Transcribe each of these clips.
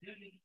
Gracias.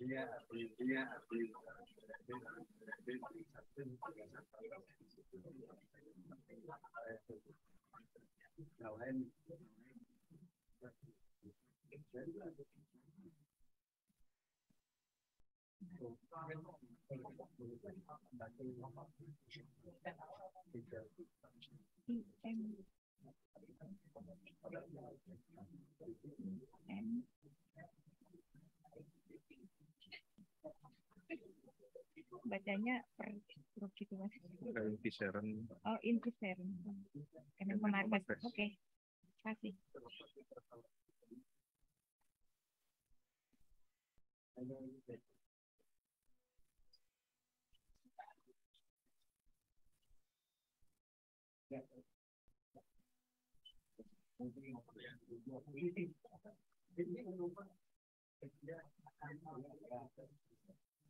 em em bacanya per grup gitu mas intiseren oh intiseren karena menarik oke okay. kasih Thank you.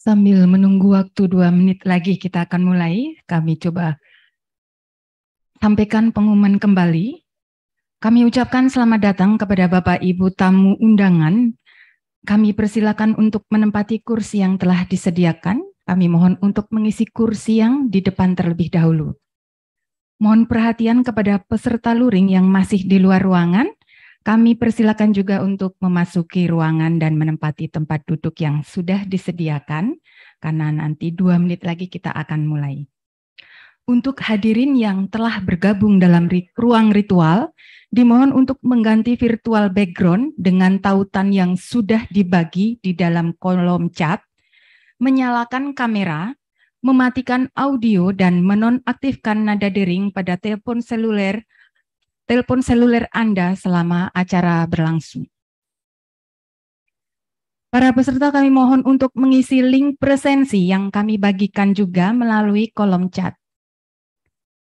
Sambil menunggu waktu dua menit lagi kita akan mulai, kami coba sampaikan pengumuman kembali. Kami ucapkan selamat datang kepada Bapak Ibu tamu undangan kami persilakan untuk menempati kursi yang telah disediakan. Kami mohon untuk mengisi kursi yang di depan terlebih dahulu. Mohon perhatian kepada peserta luring yang masih di luar ruangan. Kami persilakan juga untuk memasuki ruangan dan menempati tempat duduk yang sudah disediakan, karena nanti dua menit lagi kita akan mulai. Untuk hadirin yang telah bergabung dalam ruang ritual, dimohon untuk mengganti virtual background dengan tautan yang sudah dibagi di dalam kolom chat, menyalakan kamera, mematikan audio dan menonaktifkan nada dering pada telepon seluler telepon seluler Anda selama acara berlangsung. Para peserta kami mohon untuk mengisi link presensi yang kami bagikan juga melalui kolom chat.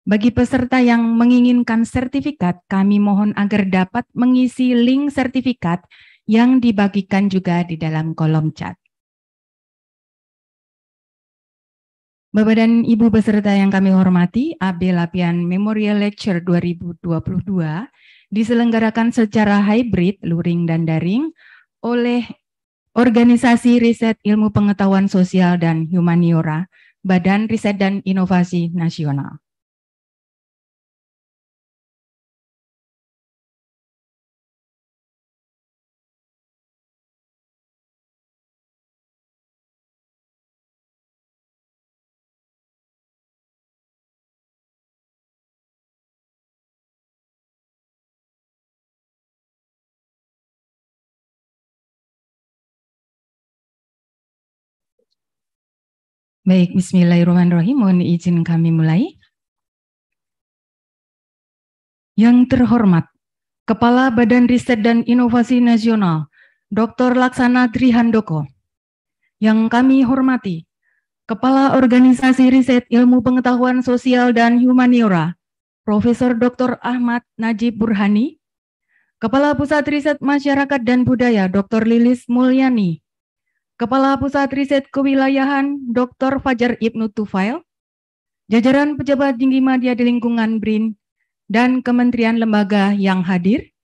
Bagi peserta yang menginginkan sertifikat, kami mohon agar dapat mengisi link sertifikat yang dibagikan juga di dalam kolom chat. Bapak dan Ibu peserta yang kami hormati, AB Lapian Memorial Lecture 2022 diselenggarakan secara hybrid, luring dan daring oleh Organisasi Riset Ilmu Pengetahuan Sosial dan Humaniora, Badan Riset dan Inovasi Nasional. Baik, bismillahirrahmanirrahim. Mohon izin kami mulai. Yang terhormat, Kepala Badan Riset dan Inovasi Nasional, Dr. Laksana Trihandoko. Yang kami hormati, Kepala Organisasi Riset Ilmu Pengetahuan Sosial dan Humaniora, Profesor Dr. Ahmad Najib Burhani. Kepala Pusat Riset Masyarakat dan Budaya, Dr. Lilis Mulyani. Kepala Pusat Riset Kewilayahan Dr. Fajar Ibnu Tufail, jajaran pejabat tinggi media di lingkungan BRIN, dan kementerian lembaga yang hadir,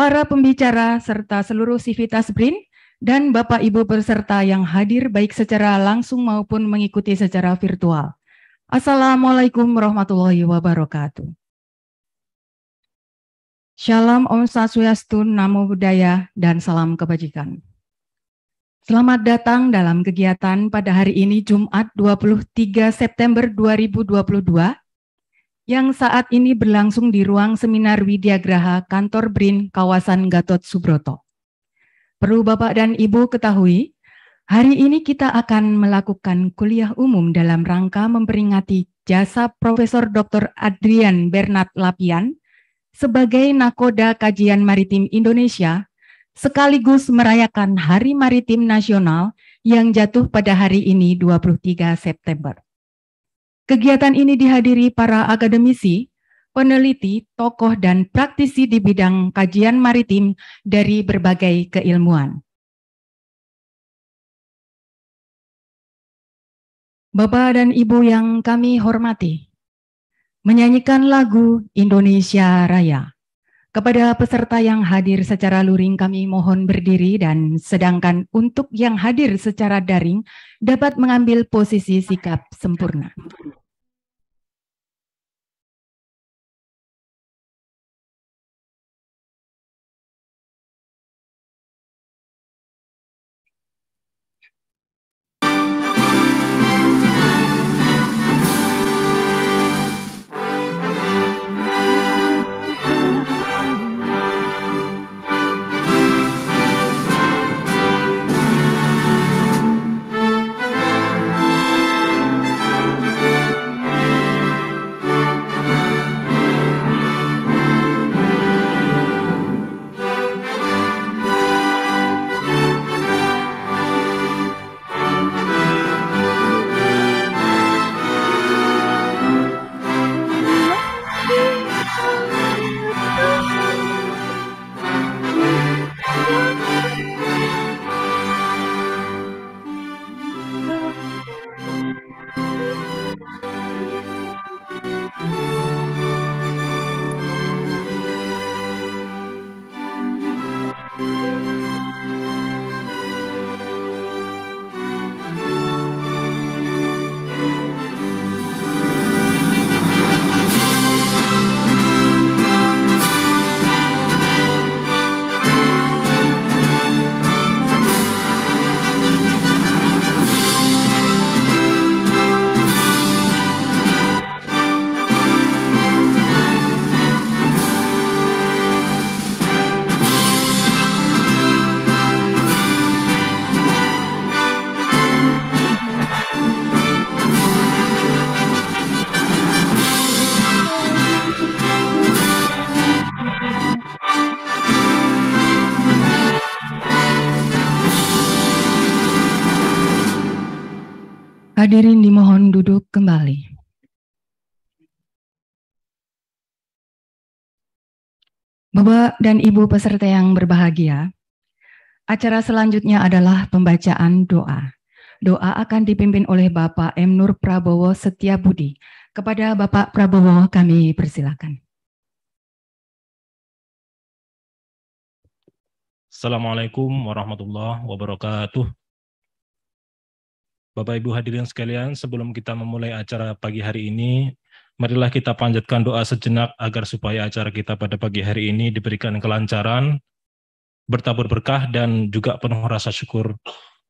para pembicara serta seluruh sivitas BRIN, dan Bapak Ibu peserta yang hadir baik secara langsung maupun mengikuti secara virtual. Assalamualaikum warahmatullahi wabarakatuh. Shalom Om Swastiastu, Namo Buddhaya, dan salam kebajikan. Selamat datang dalam kegiatan pada hari ini Jumat 23 September 2022 yang saat ini berlangsung di ruang seminar Widyagraha Kantor BRIN kawasan Gatot Subroto. Perlu Bapak dan Ibu ketahui, hari ini kita akan melakukan kuliah umum dalam rangka memperingati jasa Profesor Dr. Adrian Bernard Lapian sebagai nakoda kajian maritim Indonesia sekaligus merayakan Hari Maritim Nasional yang jatuh pada hari ini 23 September. Kegiatan ini dihadiri para akademisi, peneliti, tokoh, dan praktisi di bidang kajian maritim dari berbagai keilmuan. Bapak dan Ibu yang kami hormati, menyanyikan lagu Indonesia Raya. Kepada peserta yang hadir secara luring kami mohon berdiri dan sedangkan untuk yang hadir secara daring dapat mengambil posisi sikap sempurna. Hadirin dimohon duduk kembali. Bapak dan Ibu peserta yang berbahagia, acara selanjutnya adalah pembacaan doa. Doa akan dipimpin oleh Bapak M. Nur Prabowo Setiabudi. Kepada Bapak Prabowo kami persilakan. Assalamualaikum warahmatullahi wabarakatuh. Bapak Ibu hadirin sekalian, sebelum kita memulai acara pagi hari ini, marilah kita panjatkan doa sejenak agar supaya acara kita pada pagi hari ini diberikan kelancaran, bertabur berkah, dan juga penuh rasa syukur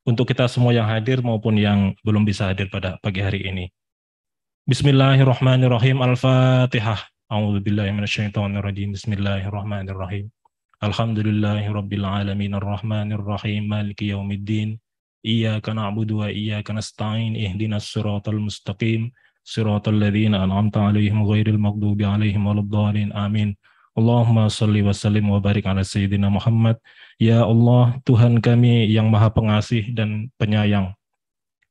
untuk kita semua yang hadir maupun yang belum bisa hadir pada pagi hari ini. Bismillahirrahmanirrahim. Al-Fatihah. A'udzu Bismillahirrahmanirrahim. Alhamdulillahirabbil alamin maliki yaumiddin. إياك نعبد وإياك نستعين اهدنا الصراط المستقيم صراط الذين أنعمت عليهم غير المغضوب عليهم ولا Amin. آمين Allahumma salli wa sallim wa barik ala Sayyidina Muhammad. Ya Allah, Tuhan kami yang maha pengasih dan penyayang.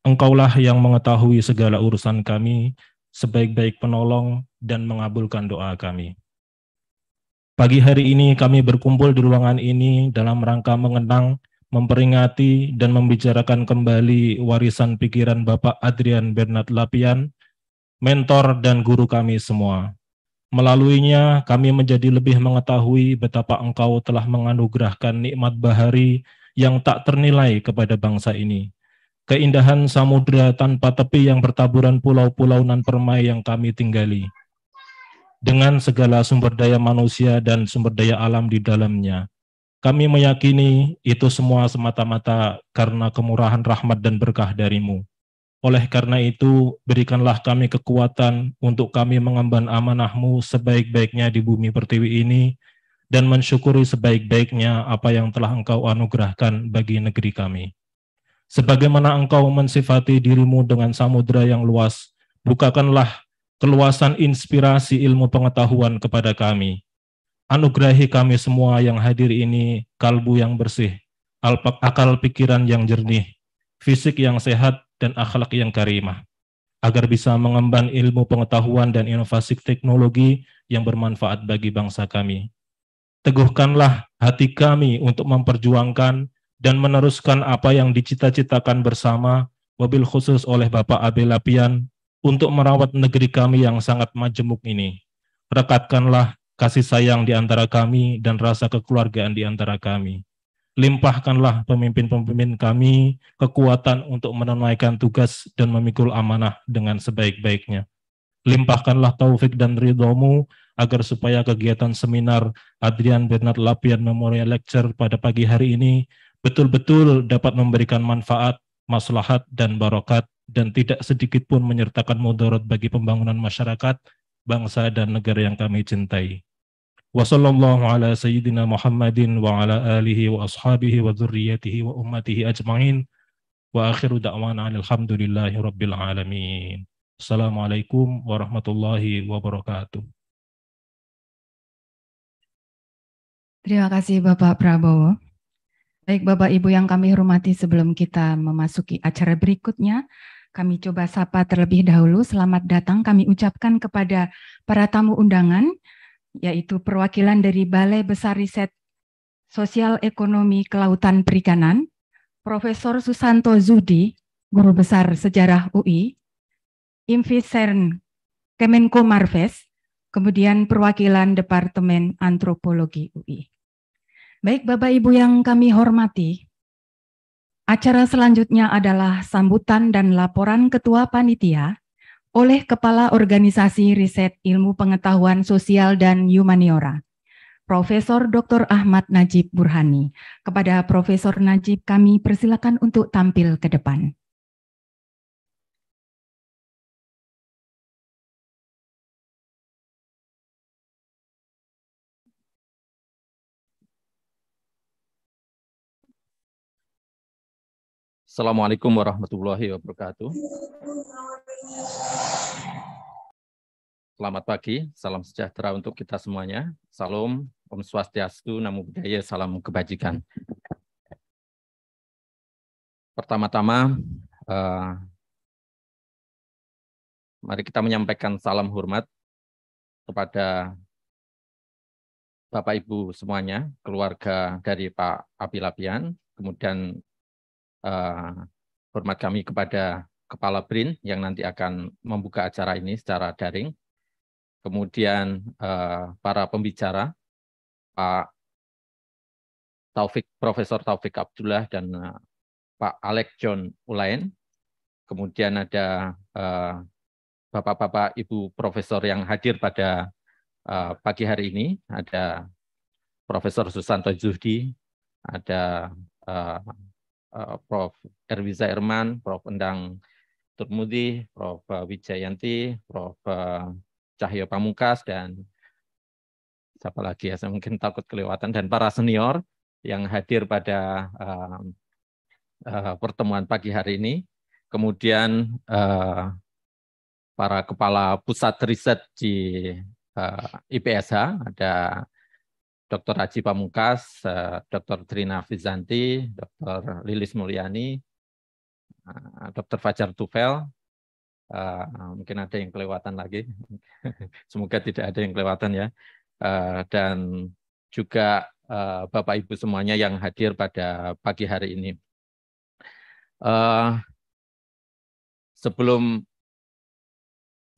Engkaulah yang mengetahui segala urusan kami, sebaik-baik penolong dan mengabulkan doa kami. Pagi hari ini kami berkumpul di ruangan ini dalam rangka mengenang memperingati dan membicarakan kembali warisan pikiran Bapak Adrian Bernard Lapian, mentor dan guru kami semua. Melaluinya, kami menjadi lebih mengetahui betapa engkau telah menganugerahkan nikmat bahari yang tak ternilai kepada bangsa ini. Keindahan samudera tanpa tepi yang bertaburan pulau-pulau nan permai yang kami tinggali. Dengan segala sumber daya manusia dan sumber daya alam di dalamnya, kami meyakini itu semua semata-mata karena kemurahan rahmat dan berkah darimu. Oleh karena itu, berikanlah kami kekuatan untuk kami mengemban amanahmu sebaik-baiknya di bumi pertiwi ini dan mensyukuri sebaik-baiknya apa yang telah engkau anugerahkan bagi negeri kami. Sebagaimana engkau mensifati dirimu dengan samudera yang luas, bukakanlah keluasan inspirasi ilmu pengetahuan kepada kami Anugerahi kami semua yang hadir ini kalbu yang bersih, akal pikiran yang jernih, fisik yang sehat, dan akhlak yang karimah, agar bisa mengemban ilmu pengetahuan dan inovasi teknologi yang bermanfaat bagi bangsa kami. Teguhkanlah hati kami untuk memperjuangkan dan meneruskan apa yang dicita-citakan bersama, mobil khusus oleh Bapak Abe Lapian, untuk merawat negeri kami yang sangat majemuk ini. Rekatkanlah kasih sayang di antara kami dan rasa kekeluargaan di antara kami. Limpahkanlah pemimpin-pemimpin kami kekuatan untuk menunaikan tugas dan memikul amanah dengan sebaik-baiknya. Limpahkanlah taufik dan ridhomu agar supaya kegiatan seminar Adrian Bernard Lapian Memorial Lecture pada pagi hari ini betul-betul dapat memberikan manfaat, maslahat, dan barokat, dan tidak sedikit pun menyertakan mudarat bagi pembangunan masyarakat, bangsa, dan negara yang kami cintai. وصلى الله على سيدنا محمد وعلى آله وأصحابه وذريته وأمته أجمعين وآخر دعوانا الحمد لله رب العالمين السلام عليكم ورحمة الله وبركاته Terima kasih Bapak Prabowo. Baik Bapak Ibu yang kami hormati sebelum kita memasuki acara berikutnya, kami coba sapa terlebih dahulu. Selamat datang kami ucapkan kepada para tamu undangan yaitu perwakilan dari Balai Besar Riset Sosial Ekonomi Kelautan Perikanan, Profesor Susanto Zudi, Guru Besar Sejarah UI, Invisern Kemenko Marves, kemudian perwakilan Departemen Antropologi UI. Baik Bapak Ibu yang kami hormati, acara selanjutnya adalah sambutan dan laporan Ketua Panitia oleh Kepala Organisasi Riset Ilmu Pengetahuan Sosial dan Humaniora, Profesor Dr. Ahmad Najib Burhani. Kepada Profesor Najib kami persilakan untuk tampil ke depan. Assalamualaikum warahmatullahi wabarakatuh. Selamat pagi, salam sejahtera untuk kita semuanya. Salam, Om Swastiastu, Namo Buddhaya, salam kebajikan. Pertama-tama, eh, mari kita menyampaikan salam hormat kepada Bapak Ibu semuanya, keluarga dari Pak Api Lapian, kemudian uh, hormat kami kepada Kepala BRIN yang nanti akan membuka acara ini secara daring. Kemudian uh, para pembicara, Pak Taufik, Profesor Taufik Abdullah dan uh, Pak Alex John Ulain. Kemudian ada bapak Bapak-bapak, Ibu Profesor yang hadir pada uh, pagi hari ini. Ada Profesor Susanto Zuhdi, ada uh, Eh, Prof. Erwiza Irman, Prof. Endang Turmudi, Prof. Wijayanti, Prof. Cahyo Pamungkas, dan siapa lagi ya, saya mungkin takut kelewatan, dan para senior yang hadir pada uh, uh, pertemuan pagi hari ini. Kemudian uh, para kepala pusat riset di uh, IPSH, ada Dr. Haji Pamungkas, eh, Dr. Trina Fizanti, Dr. Lilis Mulyani, eh, Dr. Fajar Tufel, eh, mungkin ada yang kelewatan lagi, semoga tidak ada yang kelewatan ya, dan juga Bapak Ibu semuanya yang hadir pada pagi hari ini. Sebelum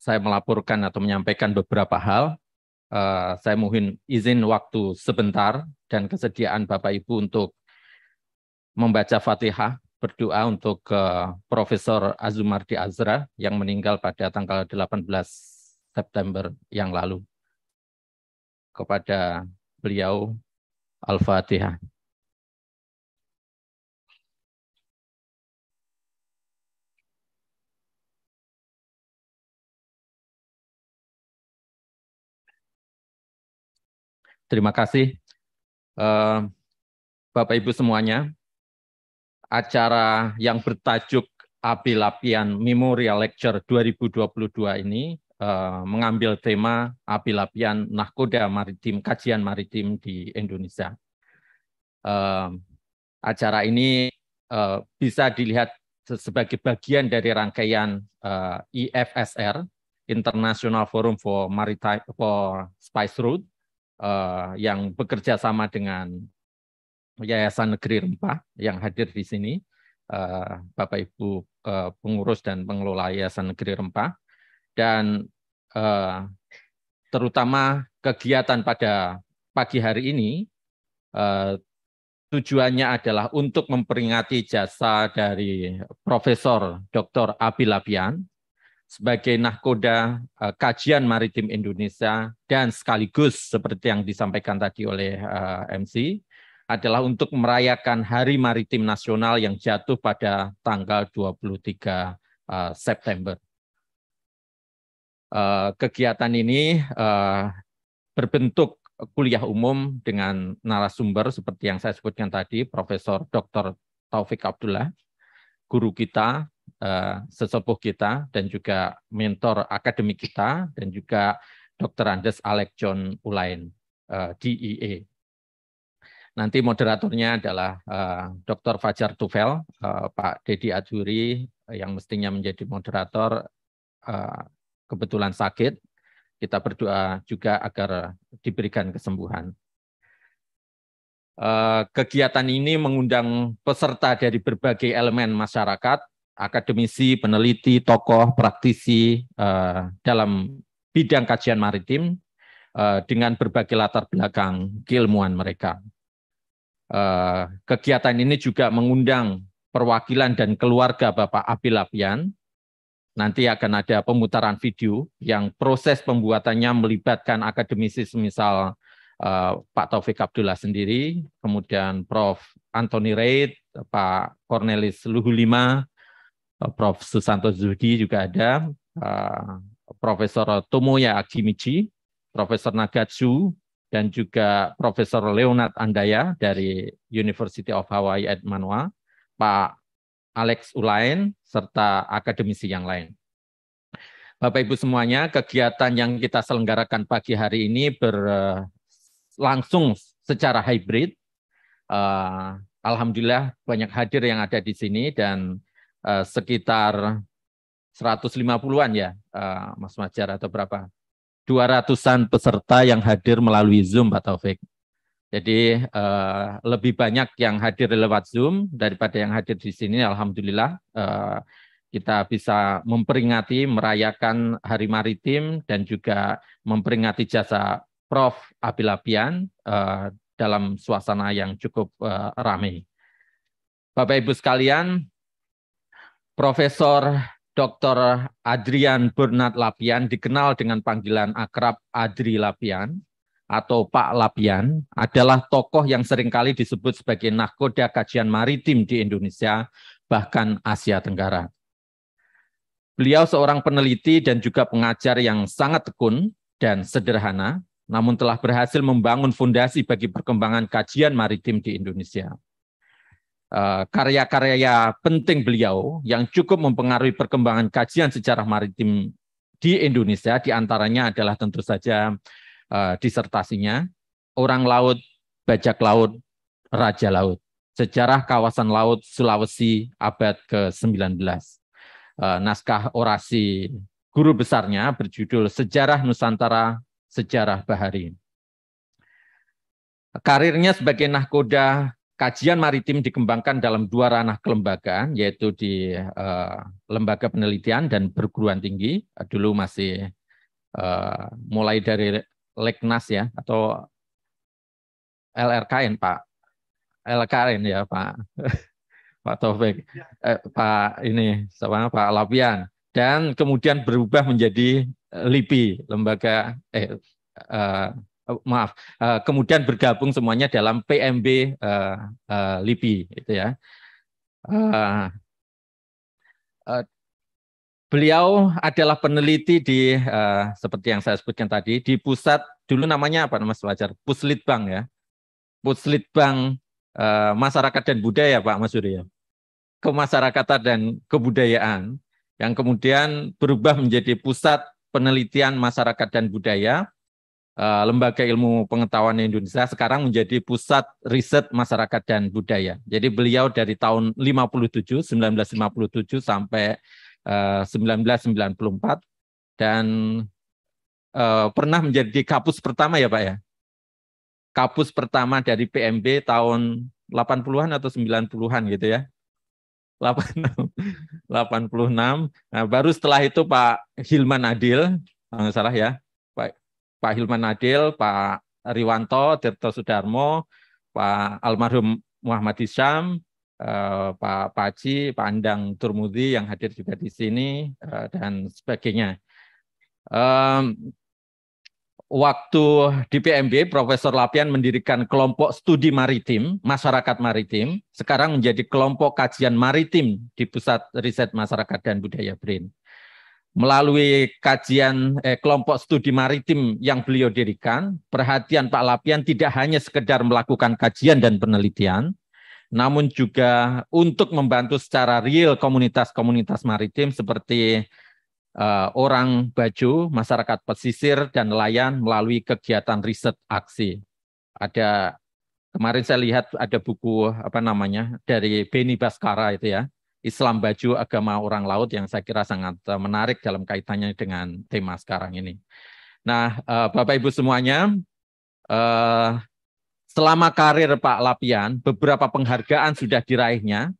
saya melaporkan atau menyampaikan beberapa hal, Eh, saya mohon izin waktu sebentar dan kesediaan Bapak Ibu untuk membaca Fatihah berdoa untuk uh, Profesor Azumardi Azra yang meninggal pada tanggal 18 September yang lalu. Kepada beliau Al-Fatihah. Terima kasih eh, Bapak Ibu semuanya. Acara yang bertajuk Api Lapian Memorial Lecture 2022 ini eh, mengambil tema Api Lapian Nahkoda Maritim Kajian Maritim di Indonesia. Eh, acara ini bisa dilihat sebagai bagian dari rangkaian uh, IFSR International Forum for Maritime for Spice Route. Eh, yang bekerja sama dengan Yayasan Negeri Rempah yang hadir di sini, eh, Bapak Ibu eh, pengurus dan pengelola Yayasan Negeri Rempah, dan terutama kegiatan pada pagi hari ini tujuannya adalah untuk memperingati jasa dari Profesor Dr. Abi Labian sebagai nahkoda eh, kajian maritim Indonesia dan sekaligus seperti yang disampaikan tadi oleh eh, MC adalah untuk merayakan Hari Maritim Nasional yang jatuh pada tanggal 23 uh, eh, September. kegiatan ini berbentuk kuliah umum dengan narasumber seperti yang saya sebutkan tadi, Profesor Dr. Taufik Abdullah, guru kita Eh, sesepuh kita dan juga mentor akademik kita dan juga Dr. Andes Alec John Ulain, eh, DEA. Nanti moderatornya adalah eh, Dr. Fajar Tufel, Pak Dedi Ajuri yang mestinya menjadi moderator kebetulan sakit. Kita berdoa juga agar diberikan kesembuhan kegiatan ini mengundang peserta dari berbagai elemen masyarakat akademisi, peneliti, tokoh, praktisi uh, dalam bidang kajian maritim uh, dengan berbagai latar belakang keilmuan mereka. Uh, kegiatan ini juga mengundang perwakilan dan keluarga Bapak Abi Lapian. Nanti akan ada pemutaran video yang proses pembuatannya melibatkan akademisi semisal uh, Pak Taufik Abdullah sendiri, kemudian Prof. Anthony Reid, Pak Cornelis Luhulima, Eh, Prof. Susanto Zudi juga ada, uh, Profesor Tomoya Akimichi, Profesor Nagatsu, dan juga Profesor Leonard Andaya dari University of Hawaii at Manoa, Pak Alex Ulain, serta akademisi yang lain. Bapak Ibu semuanya, kegiatan yang kita selenggarakan pagi hari ini berlangsung eh, secara hybrid. Uh, Alhamdulillah banyak hadir yang ada di sini dan eh, sekitar 150-an ya, eh, Mas Majar atau berapa? 200-an peserta yang hadir melalui Zoom, Pak Taufik. Jadi eh, lebih banyak yang hadir lewat Zoom daripada yang hadir di sini. Alhamdulillah eh, kita bisa memperingati, merayakan Hari Maritim dan juga memperingati jasa Prof. Abilapian eh, dalam suasana yang cukup eh, ramai. Bapak Ibu sekalian, Profesor Dr. Adrian Bernard Lapian dikenal dengan panggilan akrab Adri Lapian atau Pak Lapian adalah tokoh yang seringkali disebut sebagai nahkoda kajian maritim di Indonesia bahkan Asia Tenggara. Beliau seorang peneliti dan juga pengajar yang sangat tekun dan sederhana, namun telah berhasil membangun fondasi bagi perkembangan kajian maritim di Indonesia. Eh, karya-karya penting beliau yang cukup mempengaruhi perkembangan kajian sejarah maritim di Indonesia diantaranya adalah tentu saja eh, disertasinya Orang Laut, Bajak Laut, Raja Laut, Sejarah Kawasan Laut Sulawesi abad ke-19. Eh, naskah orasi guru besarnya berjudul Sejarah Nusantara, Sejarah Bahari. Karirnya sebagai nahkoda Kajian maritim dikembangkan dalam dua ranah kelembagaan, yaitu di uh, lembaga penelitian dan perguruan tinggi. Eh, dulu masih uh, mulai dari Leknas ya, atau LRKN Pak, LKN ya Pak, Pak Taufik, ya. eh, Pak ini, sama Pak Lapian, dan kemudian berubah menjadi LIPI, lembaga eh, eh Eh, maaf eh, kemudian bergabung semuanya dalam PMB eh, LIPI, itu ya beliau adalah peneliti di seperti yang saya sebutkan tadi di pusat dulu namanya apa Mas Wajar Puslitbang ya Puslitbang masyarakat dan budaya Pak Mas Surya kemasyarakatan dan kebudayaan yang kemudian berubah menjadi pusat penelitian masyarakat dan budaya Eh, lembaga Ilmu Pengetahuan Indonesia sekarang menjadi pusat riset masyarakat dan budaya. Jadi beliau dari tahun 57 1957 sampai eh, uh, 1994 dan uh, pernah menjadi kapus pertama ya, Pak ya. Kapus pertama dari PMB tahun 80-an atau 90-an gitu ya. 86. Nah, baru setelah itu Pak Hilman Adil, kalau salah ya, Pak Pak Hilman Adil, Pak Riwanto, Tirto Sudarmo, Pak almarhum Muhammad Isyam, eh, Pak Paci, Pak Andang Turmudi yang hadir juga di sini eh, dan sebagainya. waktu di PMB, Profesor Lapian mendirikan kelompok studi maritim, masyarakat maritim, sekarang menjadi kelompok kajian maritim di Pusat Riset Masyarakat dan Budaya BRIN melalui kajian eh, kelompok studi maritim yang beliau dirikan, perhatian Pak Lapian tidak hanya sekedar melakukan kajian dan penelitian, namun juga untuk membantu secara real komunitas-komunitas maritim seperti eh, orang baju, masyarakat pesisir, dan nelayan melalui kegiatan riset aksi. Ada kemarin saya lihat ada buku apa namanya dari Beni Baskara itu ya, Islam baju agama orang laut yang saya kira sangat eh, menarik dalam kaitannya dengan tema sekarang ini. Nah, eh, Bapak Ibu semuanya, eh, selama karir Pak Lapian, beberapa penghargaan sudah diraihnya.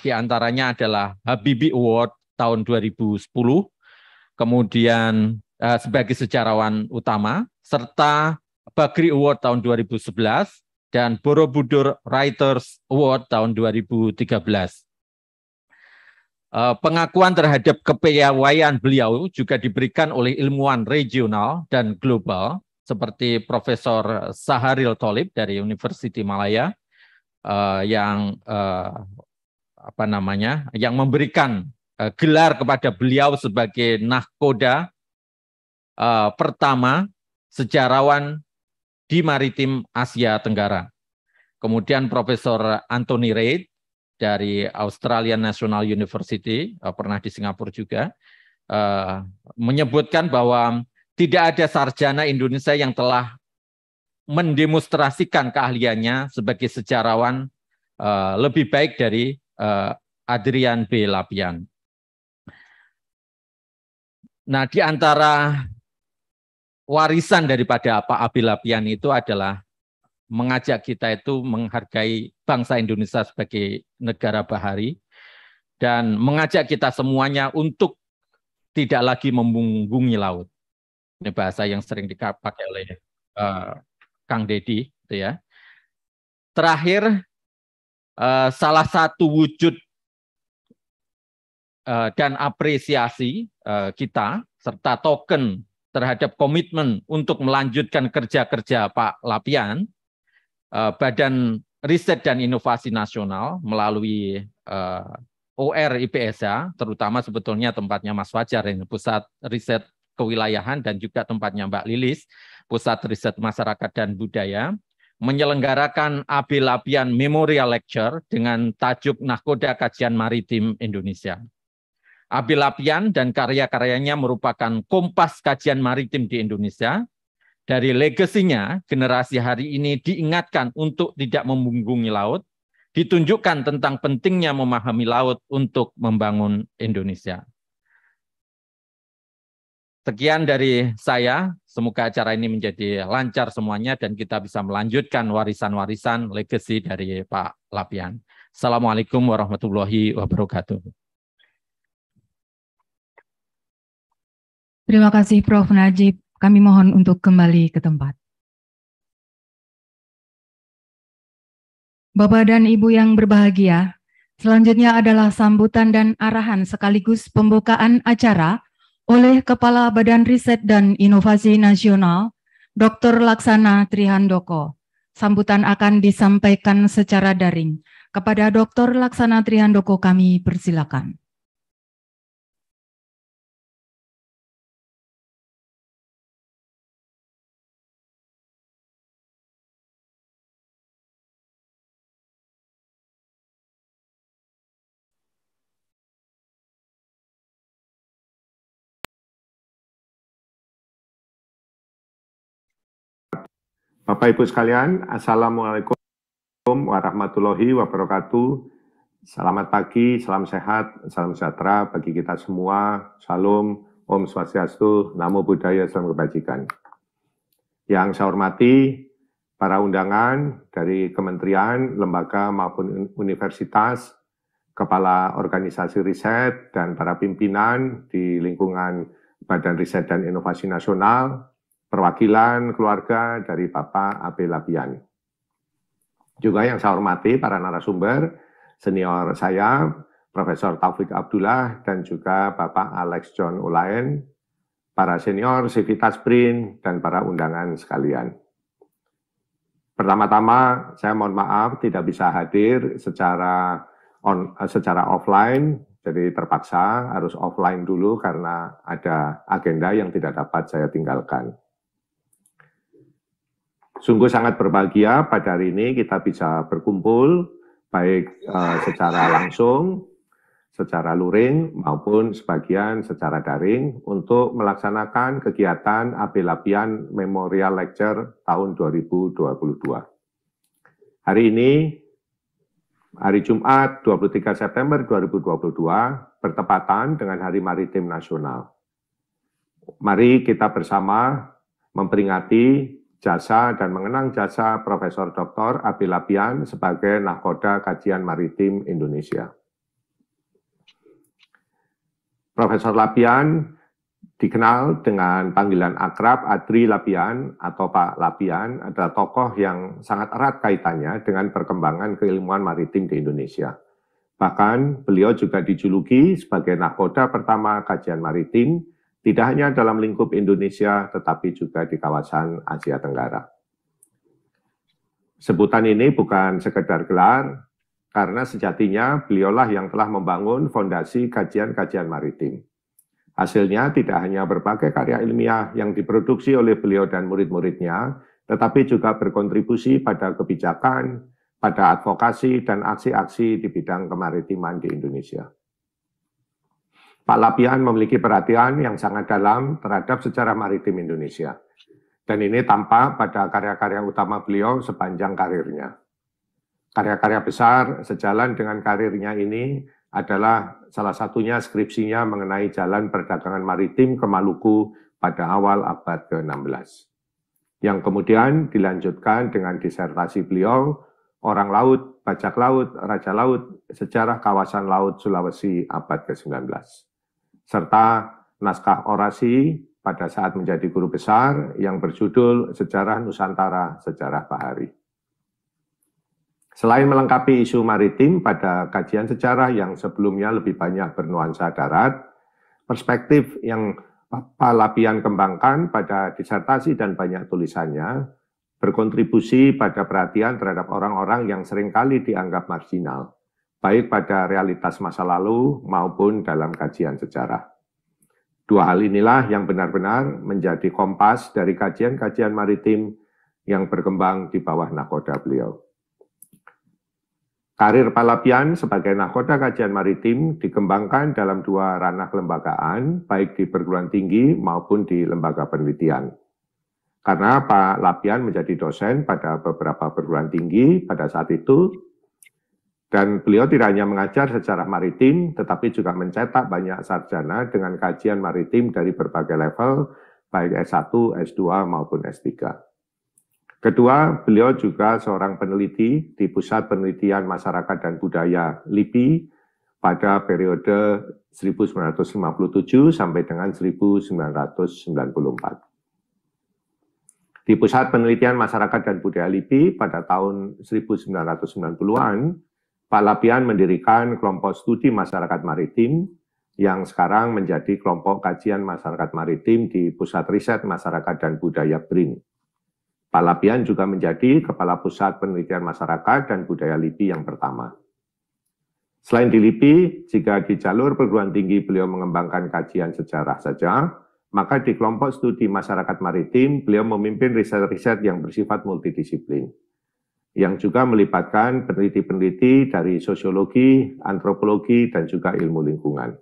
Di antaranya adalah Habibie Award tahun 2010, kemudian sebagai sejarawan utama, serta Bagri Award tahun 2011 dan Borobudur Writers Award tahun 2013. Eh, pengakuan terhadap kepiawaian beliau juga diberikan oleh ilmuwan regional dan global seperti Profesor Saharil Tolib dari Universiti Malaya uh, yang uh, apa namanya yang memberikan uh, gelar kepada beliau sebagai nahkoda uh, pertama sejarawan di maritim Asia Tenggara. Kemudian Profesor Anthony Reid dari Australian National University, uh, pernah di Singapura juga, uh, menyebutkan bahwa tidak ada sarjana Indonesia yang telah mendemonstrasikan keahliannya sebagai sejarawan uh, lebih baik dari uh, Adrian B. Lapian. Nah, di antara warisan daripada Pak Abi Lapian itu adalah mengajak kita itu menghargai bangsa Indonesia sebagai negara bahari dan mengajak kita semuanya untuk tidak lagi membungungi laut. Ini bahasa yang sering dipakai oleh uh, Kang Deddy, gitu ya. Terakhir, uh, salah satu wujud uh, dan apresiasi uh, kita serta token terhadap komitmen untuk melanjutkan kerja-kerja Pak Lapian Eh, Badan Riset dan Inovasi Nasional melalui eh, OR IPSA, terutama sebetulnya tempatnya Mas Wajar ini pusat riset kewilayahan dan juga tempatnya Mbak Lilis, Pusat Riset Masyarakat dan Budaya, menyelenggarakan AB Labian Memorial Lecture dengan tajuk Nahkoda Kajian Maritim Indonesia. Abilapian Lapian dan karya-karyanya merupakan kompas kajian maritim di Indonesia dari legasinya generasi hari ini diingatkan untuk tidak membungkungi laut, ditunjukkan tentang pentingnya memahami laut untuk membangun Indonesia. Sekian dari saya, semoga acara ini menjadi lancar semuanya dan kita bisa melanjutkan warisan-warisan legasi dari Pak Lapian. Assalamualaikum warahmatullahi wabarakatuh. Terima kasih Prof. Najib. Kami mohon untuk kembali ke tempat. Bapak dan Ibu yang berbahagia, selanjutnya adalah sambutan dan arahan sekaligus pembukaan acara oleh Kepala Badan Riset dan Inovasi Nasional, Dr. Laksana Trihandoko. Sambutan akan disampaikan secara daring. Kepada Dr. Laksana Trihandoko kami persilakan. Bapak Ibu sekalian, Assalamualaikum warahmatullahi wabarakatuh. Selamat pagi, salam sehat, salam sejahtera bagi kita semua. Salam, Om Swastiastu, Namo Buddhaya, Salam Kebajikan. Yang saya hormati, para undangan dari kementerian, lembaga maupun universitas, kepala organisasi riset, dan para pimpinan di lingkungan Badan Riset dan Inovasi Nasional, perwakilan keluarga dari Bapak AP Lapian. Juga yang saya hormati para narasumber, senior saya, Profesor Taufik Abdullah, dan juga Bapak Alex John Ulaen, para senior Civitas Brin, dan para undangan sekalian. Pertama-tama, saya mohon maaf tidak bisa hadir secara on, eh, secara offline, jadi terpaksa harus offline dulu karena ada agenda yang tidak dapat saya tinggalkan. Sungguh sangat berbahagia pada hari ini kita bisa berkumpul baik uh, secara langsung, secara luring maupun sebagian secara daring untuk melaksanakan kegiatan Abelapian Memorial Lecture tahun 2022. Hari ini hari Jumat 23 September 2022 bertepatan dengan Hari Maritim Nasional. Mari kita bersama memperingati jasa dan mengenang jasa Profesor Dr. Abi Lapian sebagai Nahkoda Kajian Maritim Indonesia. Profesor Lapian dikenal dengan panggilan akrab Adri Lapian atau Pak Lapian adalah tokoh yang sangat erat kaitannya dengan perkembangan keilmuan maritim di Indonesia. Bahkan beliau juga dijuluki sebagai nahkoda pertama kajian maritim tidak hanya dalam lingkup Indonesia, tetapi juga di kawasan Asia Tenggara. Sebutan ini bukan sekedar gelar, karena sejatinya beliaulah yang telah membangun fondasi kajian-kajian maritim. Hasilnya tidak hanya berbagai karya ilmiah yang diproduksi oleh beliau dan murid-muridnya, tetapi juga berkontribusi pada kebijakan, pada advokasi, dan aksi-aksi di bidang kemaritiman di Indonesia. Pak Lapian memiliki perhatian yang sangat dalam terhadap sejarah maritim Indonesia. Dan ini tampak pada karya-karya utama beliau sepanjang karirnya. Karya-karya besar sejalan dengan karirnya ini adalah salah satunya skripsinya mengenai jalan perdagangan maritim ke Maluku pada awal abad ke-16. Yang kemudian dilanjutkan dengan disertasi beliau, Orang Laut, Bajak Laut, Raja Laut, Sejarah Kawasan Laut Sulawesi abad ke-19 serta naskah orasi pada saat menjadi guru besar yang berjudul Sejarah Nusantara, Sejarah Bahari. Selain melengkapi isu maritim pada kajian sejarah yang sebelumnya lebih banyak bernuansa darat, perspektif yang Pak Lapian kembangkan pada disertasi dan banyak tulisannya berkontribusi pada perhatian terhadap orang-orang yang seringkali dianggap marginal baik pada realitas masa lalu maupun dalam kajian sejarah. Dua hal inilah yang benar-benar menjadi kompas dari kajian-kajian maritim yang berkembang di bawah nakoda beliau. Karir Palapian sebagai nakoda kajian maritim dikembangkan dalam dua ranah kelembagaan, baik di perguruan tinggi maupun di lembaga penelitian. Karena Pak Lapian menjadi dosen pada beberapa perguruan tinggi pada saat itu, dan beliau tidak hanya mengajar secara maritim, tetapi juga mencetak banyak sarjana dengan kajian maritim dari berbagai level, baik S1, S2, maupun S3. Kedua, beliau juga seorang peneliti di Pusat Penelitian Masyarakat dan Budaya LIPI pada periode 1957 sampai dengan 1994 di Pusat Penelitian Masyarakat dan Budaya LIPI pada tahun 1990-an, Pak Lapian mendirikan kelompok studi masyarakat maritim yang sekarang menjadi kelompok kajian masyarakat maritim di Pusat Riset Masyarakat dan Budaya BRIN. Pak Lapian juga menjadi Kepala Pusat Penelitian Masyarakat dan Budaya LIPI yang pertama. Selain di LIPI, jika di jalur perguruan tinggi beliau mengembangkan kajian sejarah saja, maka di kelompok studi masyarakat maritim beliau memimpin riset-riset yang bersifat multidisiplin yang juga melibatkan peneliti-peneliti dari sosiologi, antropologi, dan juga ilmu lingkungan.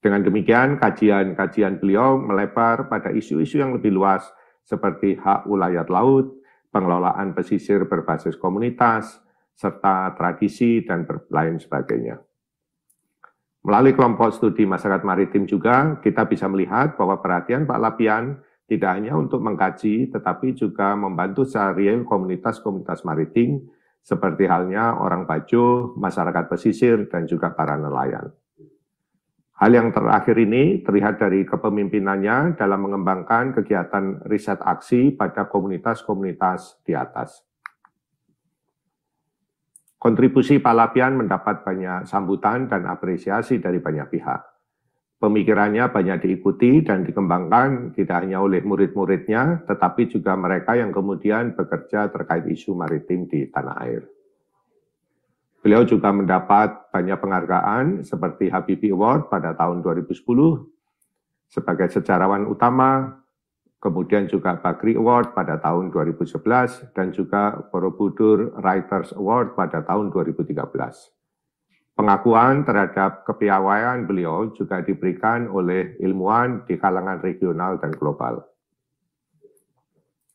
Dengan demikian, kajian-kajian beliau melebar pada isu-isu yang lebih luas seperti hak ulayat laut, pengelolaan pesisir berbasis komunitas, serta tradisi dan lain sebagainya. Melalui kelompok studi masyarakat maritim juga, kita bisa melihat bahwa perhatian Pak Lapian tidak hanya untuk mengkaji, tetapi juga membantu secara komunitas-komunitas maritim, seperti halnya orang Bajo, masyarakat pesisir, dan juga para nelayan. Hal yang terakhir ini terlihat dari kepemimpinannya dalam mengembangkan kegiatan riset aksi pada komunitas-komunitas di atas. Kontribusi Palapian mendapat banyak sambutan dan apresiasi dari banyak pihak pemikirannya banyak diikuti dan dikembangkan tidak hanya oleh murid-muridnya, tetapi juga mereka yang kemudian bekerja terkait isu maritim di tanah air. Beliau juga mendapat banyak penghargaan seperti Habibie Award pada tahun 2010 sebagai sejarawan utama, kemudian juga Bakri Award pada tahun 2011 dan juga Borobudur Writers Award pada tahun 2013. Pengakuan terhadap kepiawaian beliau juga diberikan oleh ilmuwan di kalangan regional dan global.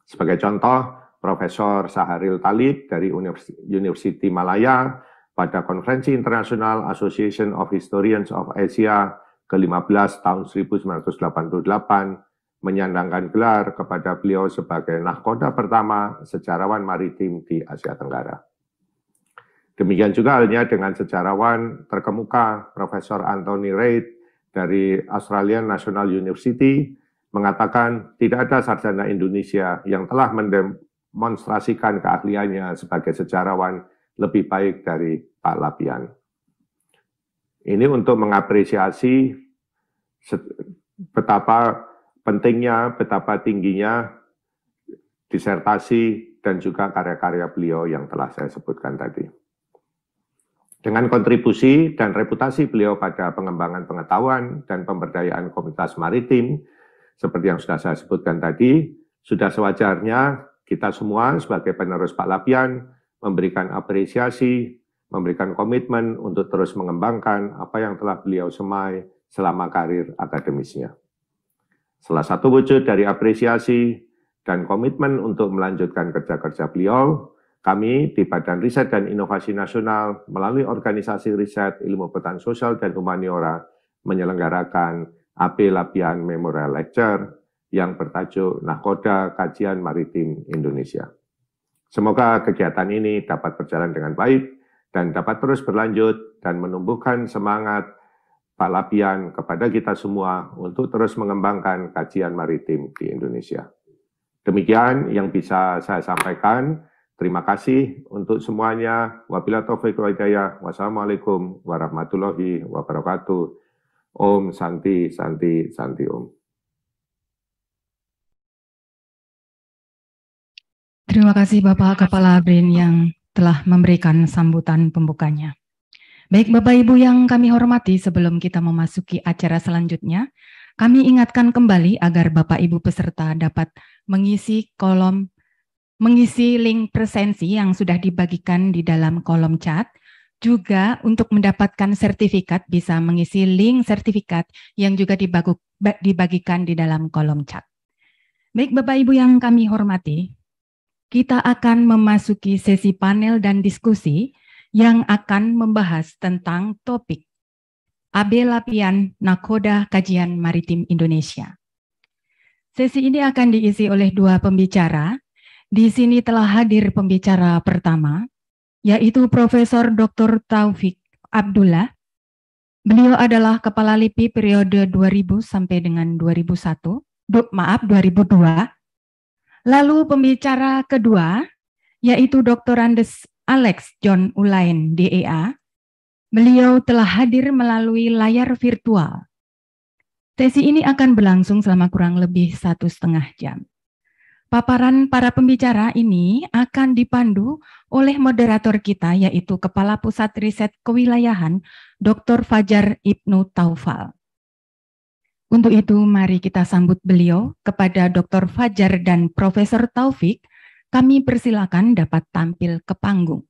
Sebagai contoh, Profesor Saharil Talib dari University Malaya pada Konferensi Internasional Association of Historians of Asia ke-15 tahun 1988 menyandangkan gelar kepada beliau sebagai nahkoda pertama sejarawan maritim di Asia Tenggara. Demikian juga halnya dengan sejarawan terkemuka Profesor Anthony Reid dari Australian National University mengatakan tidak ada sarjana Indonesia yang telah mendemonstrasikan keahliannya sebagai sejarawan lebih baik dari Pak Lapian. Ini untuk mengapresiasi betapa pentingnya, betapa tingginya disertasi dan juga karya-karya beliau yang telah saya sebutkan tadi. Dengan kontribusi dan reputasi beliau pada pengembangan pengetahuan dan pemberdayaan komunitas maritim, seperti yang sudah saya sebutkan tadi, sudah sewajarnya kita semua sebagai penerus Pak Lapian memberikan apresiasi, memberikan komitmen untuk terus mengembangkan apa yang telah beliau semai selama karir akademisnya. Salah satu wujud dari apresiasi dan komitmen untuk melanjutkan kerja-kerja beliau kami di Badan Riset dan Inovasi Nasional melalui organisasi riset ilmu pengetahuan sosial dan humaniora menyelenggarakan AP Lapian Memorial Lecture yang bertajuk Nahkoda Kajian Maritim Indonesia. Semoga kegiatan ini dapat berjalan dengan baik dan dapat terus berlanjut dan menumbuhkan semangat Pak Lapian kepada kita semua untuk terus mengembangkan kajian maritim di Indonesia. Demikian yang bisa saya sampaikan. Terima kasih untuk semuanya. Wabila taufik wa hidayah. Wassalamualaikum warahmatullahi wabarakatuh. Om Santi, Santi, Santi Om. Terima kasih Bapak Kepala BRIN yang telah memberikan sambutan pembukanya. Baik Bapak Ibu yang kami hormati, sebelum kita memasuki acara selanjutnya, kami ingatkan kembali agar Bapak Ibu peserta dapat mengisi kolom mengisi link presensi yang sudah dibagikan di dalam kolom chat. Juga untuk mendapatkan sertifikat bisa mengisi link sertifikat yang juga dibaguk, dibagikan di dalam kolom chat. Baik Bapak Ibu yang kami hormati, kita akan memasuki sesi panel dan diskusi yang akan membahas tentang topik AB Lapian, Nakoda Kajian Maritim Indonesia. Sesi ini akan diisi oleh dua pembicara, di sini telah hadir pembicara pertama, yaitu Profesor Dr. Taufik Abdullah. Beliau adalah Kepala LIPI periode 2000 sampai dengan 2001, du, maaf 2002. Lalu pembicara kedua, yaitu Dr. Andes Alex John Ulain, DEA. Beliau telah hadir melalui layar virtual Tesi ini akan berlangsung selama kurang lebih satu setengah jam. Paparan para pembicara ini akan dipandu oleh moderator kita yaitu Kepala Pusat Riset Kewilayahan Dr. Fajar Ibnu Taufal. Untuk itu mari kita sambut beliau kepada Dr. Fajar dan Profesor Taufik. Kami persilakan dapat tampil ke panggung.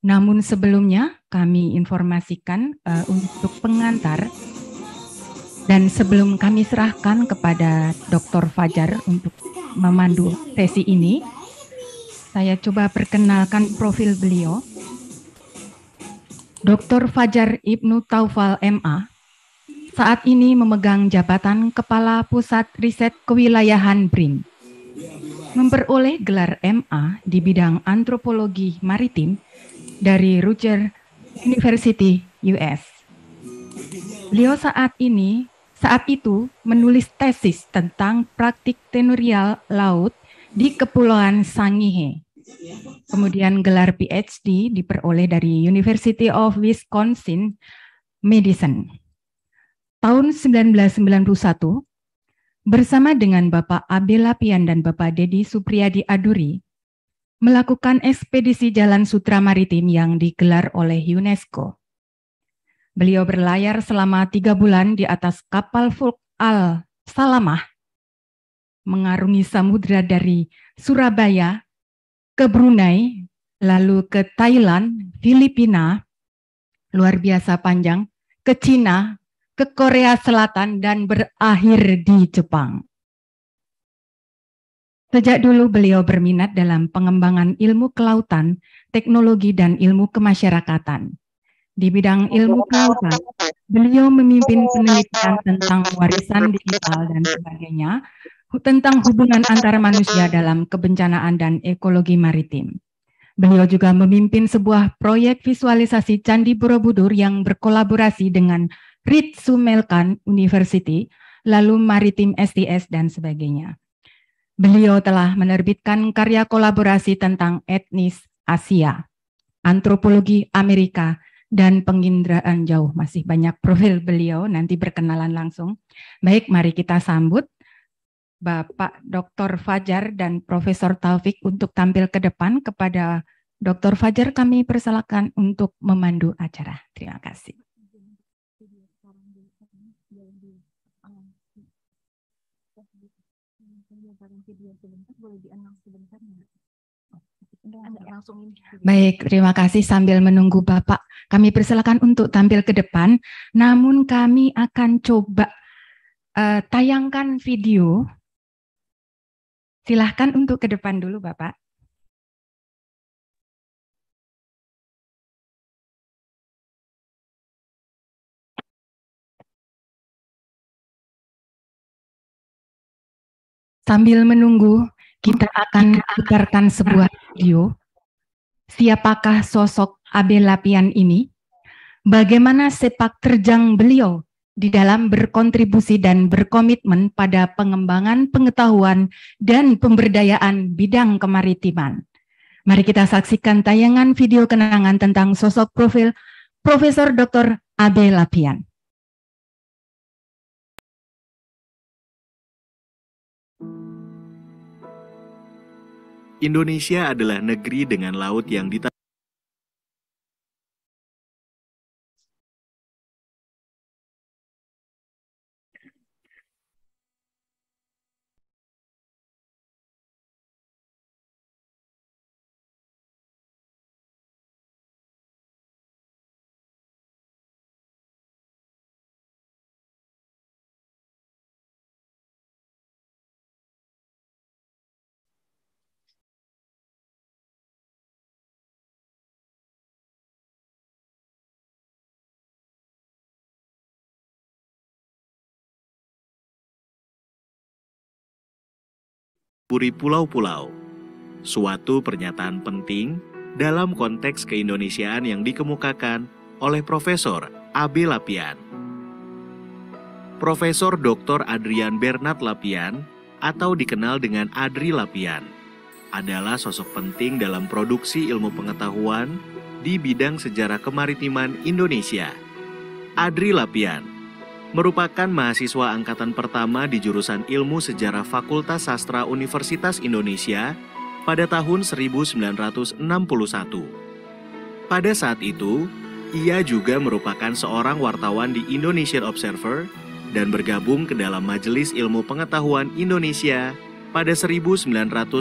Namun sebelumnya kami informasikan uh, untuk pengantar dan sebelum kami serahkan kepada Dr. Fajar untuk memandu sesi ini. Saya coba perkenalkan profil beliau. Dr. Fajar Ibnu Taufal MA saat ini memegang jabatan Kepala Pusat Riset Kewilayahan BRIN. Memperoleh gelar MA di bidang antropologi maritim dari Rutgers University US. Beliau saat ini saat itu menulis tesis tentang praktik tenurial laut di Kepulauan Sangihe. Kemudian gelar PhD diperoleh dari University of Wisconsin Madison. Tahun 1991 bersama dengan Bapak Abe Lapian dan Bapak Dedi Supriyadi Aduri melakukan ekspedisi Jalan Sutra Maritim yang digelar oleh UNESCO. Beliau berlayar selama tiga bulan di atas kapal Fulk Al Salamah, mengarungi samudra dari Surabaya ke Brunei, lalu ke Thailand, Filipina, luar biasa panjang, ke Cina, ke Korea Selatan, dan berakhir di Jepang. Sejak dulu beliau berminat dalam pengembangan ilmu kelautan, teknologi, dan ilmu kemasyarakatan. Di bidang ilmu kelautan, beliau memimpin penelitian tentang warisan digital dan sebagainya, tentang hubungan antara manusia dalam kebencanaan dan ekologi maritim. Beliau juga memimpin sebuah proyek visualisasi Candi Borobudur yang berkolaborasi dengan Rit Sumelkan University, lalu Maritim STS, dan sebagainya. Beliau telah menerbitkan karya kolaborasi tentang etnis Asia, antropologi Amerika, dan penginderaan jauh. Masih banyak profil beliau, nanti berkenalan langsung. Baik, mari kita sambut Bapak Dr. Fajar dan Profesor Taufik untuk tampil ke depan kepada Dr. Fajar kami persilakan untuk memandu acara. Terima kasih. Baik, terima kasih sambil menunggu Bapak kami persilakan untuk tampil ke depan, namun kami akan coba uh, tayangkan video. Silahkan untuk ke depan dulu, Bapak. Sambil menunggu, kita akan putarkan sebuah video. Siapakah sosok Abel Lapian ini, bagaimana sepak terjang beliau di dalam berkontribusi dan berkomitmen pada pengembangan pengetahuan dan pemberdayaan bidang kemaritiman. Mari kita saksikan tayangan video kenangan tentang sosok profil Profesor Dr. Abe Lapian. Indonesia adalah negeri dengan laut yang ditanggung. Puri Pulau-Pulau. Suatu pernyataan penting dalam konteks keindonesiaan yang dikemukakan oleh Profesor AB Lapian. Profesor Dr. Adrian Bernard Lapian atau dikenal dengan Adri Lapian adalah sosok penting dalam produksi ilmu pengetahuan di bidang sejarah kemaritiman Indonesia. Adri Lapian merupakan mahasiswa angkatan pertama di jurusan Ilmu Sejarah Fakultas Sastra Universitas Indonesia pada tahun 1961. Pada saat itu, ia juga merupakan seorang wartawan di Indonesian Observer dan bergabung ke dalam Majelis Ilmu Pengetahuan Indonesia pada 1958.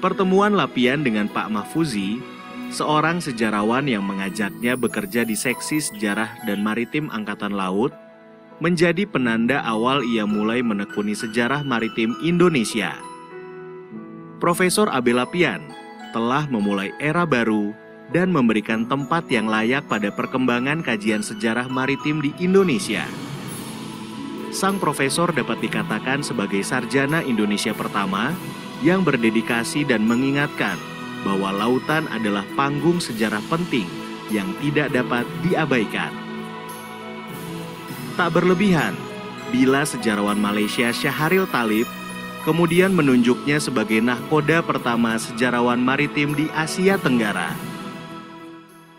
Pertemuan Lapian dengan Pak Mahfuzi seorang sejarawan yang mengajaknya bekerja di seksi sejarah dan maritim angkatan laut, menjadi penanda awal ia mulai menekuni sejarah maritim Indonesia. Profesor Abelapian telah memulai era baru dan memberikan tempat yang layak pada perkembangan kajian sejarah maritim di Indonesia. Sang profesor dapat dikatakan sebagai sarjana Indonesia pertama yang berdedikasi dan mengingatkan bahwa lautan adalah panggung sejarah penting yang tidak dapat diabaikan. Tak berlebihan bila sejarawan Malaysia Syahril Talib kemudian menunjuknya sebagai nahkoda pertama sejarawan maritim di Asia Tenggara.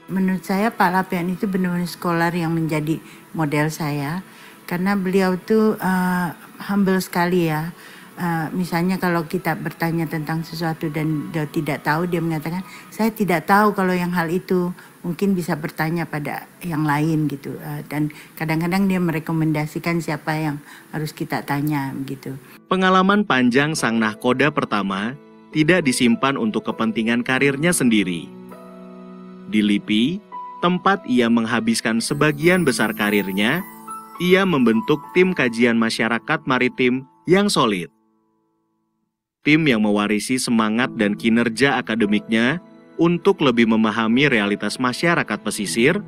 Menurut saya Pak Lapian itu benar-benar skolar yang menjadi model saya karena beliau itu uh, eh, humble sekali ya Eh, misalnya kalau kita bertanya tentang sesuatu dan dia tidak tahu dia mengatakan saya tidak tahu kalau yang hal itu mungkin bisa bertanya pada yang lain gitu uh, dan kadang-kadang dia merekomendasikan siapa yang harus kita tanya gitu. Pengalaman panjang sang nahkoda pertama tidak disimpan untuk kepentingan karirnya sendiri. Di LIPI, tempat ia menghabiskan sebagian besar karirnya, ia membentuk tim kajian masyarakat maritim yang solid tim yang mewarisi semangat dan kinerja akademiknya untuk lebih memahami realitas masyarakat pesisir,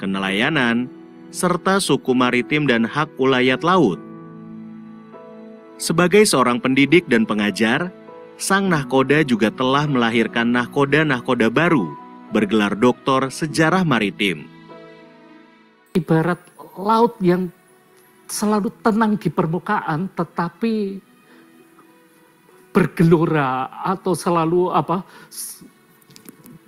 kenelayanan, serta suku maritim dan hak ulayat laut. Sebagai seorang pendidik dan pengajar, sang nahkoda juga telah melahirkan nahkoda-nahkoda baru bergelar doktor sejarah maritim. Ibarat laut yang selalu tenang di permukaan tetapi bergelora atau selalu apa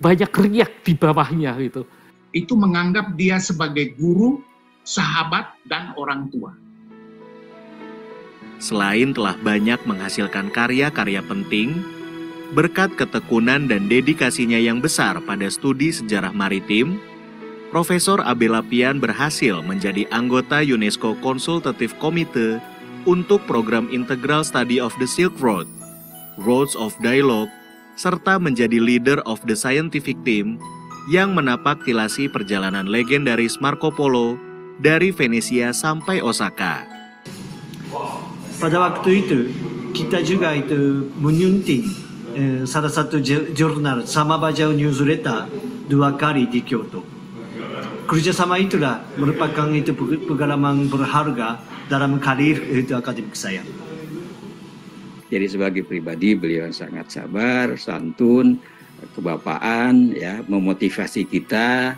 banyak riak di bawahnya gitu. Itu menganggap dia sebagai guru, sahabat, dan orang tua. Selain telah banyak menghasilkan karya-karya penting, berkat ketekunan dan dedikasinya yang besar pada studi sejarah maritim, Profesor Abelapian berhasil menjadi anggota UNESCO Consultative Committee untuk program integral Study of the Silk Road Roads of Dialogue, serta menjadi leader of the scientific team yang menapak tilasi perjalanan legendaris Marco Polo dari Venesia sampai Osaka. Pada waktu itu, kita juga itu menyunting eh, salah satu jurnal sama bajau Newsletter dua kali di Kyoto. Kerjasama itulah merupakan itu pengalaman berharga dalam karir eh, itu akademik saya. Jadi sebagai pribadi beliau sangat sabar, santun, kebapaan, ya, memotivasi kita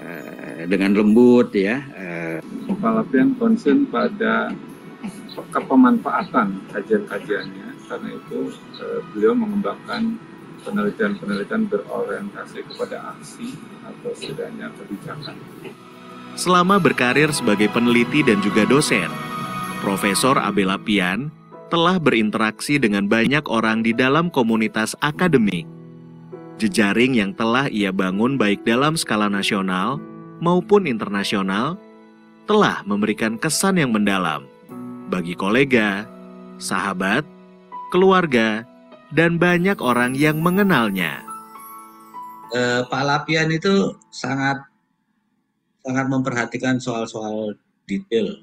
uh, dengan lembut, ya. Uh. Eh. Palapian konsen pada kepemanfaatan kajian-kajiannya, karena itu uh, beliau mengembangkan penelitian-penelitian berorientasi kepada aksi atau setidaknya kebijakan. Selama berkarir sebagai peneliti dan juga dosen, Profesor Abela Pian telah berinteraksi dengan banyak orang di dalam komunitas akademik. Jejaring yang telah ia bangun baik dalam skala nasional maupun internasional telah memberikan kesan yang mendalam bagi kolega, sahabat, keluarga, dan banyak orang yang mengenalnya. Eh, Pak Lapian itu sangat sangat memperhatikan soal-soal detail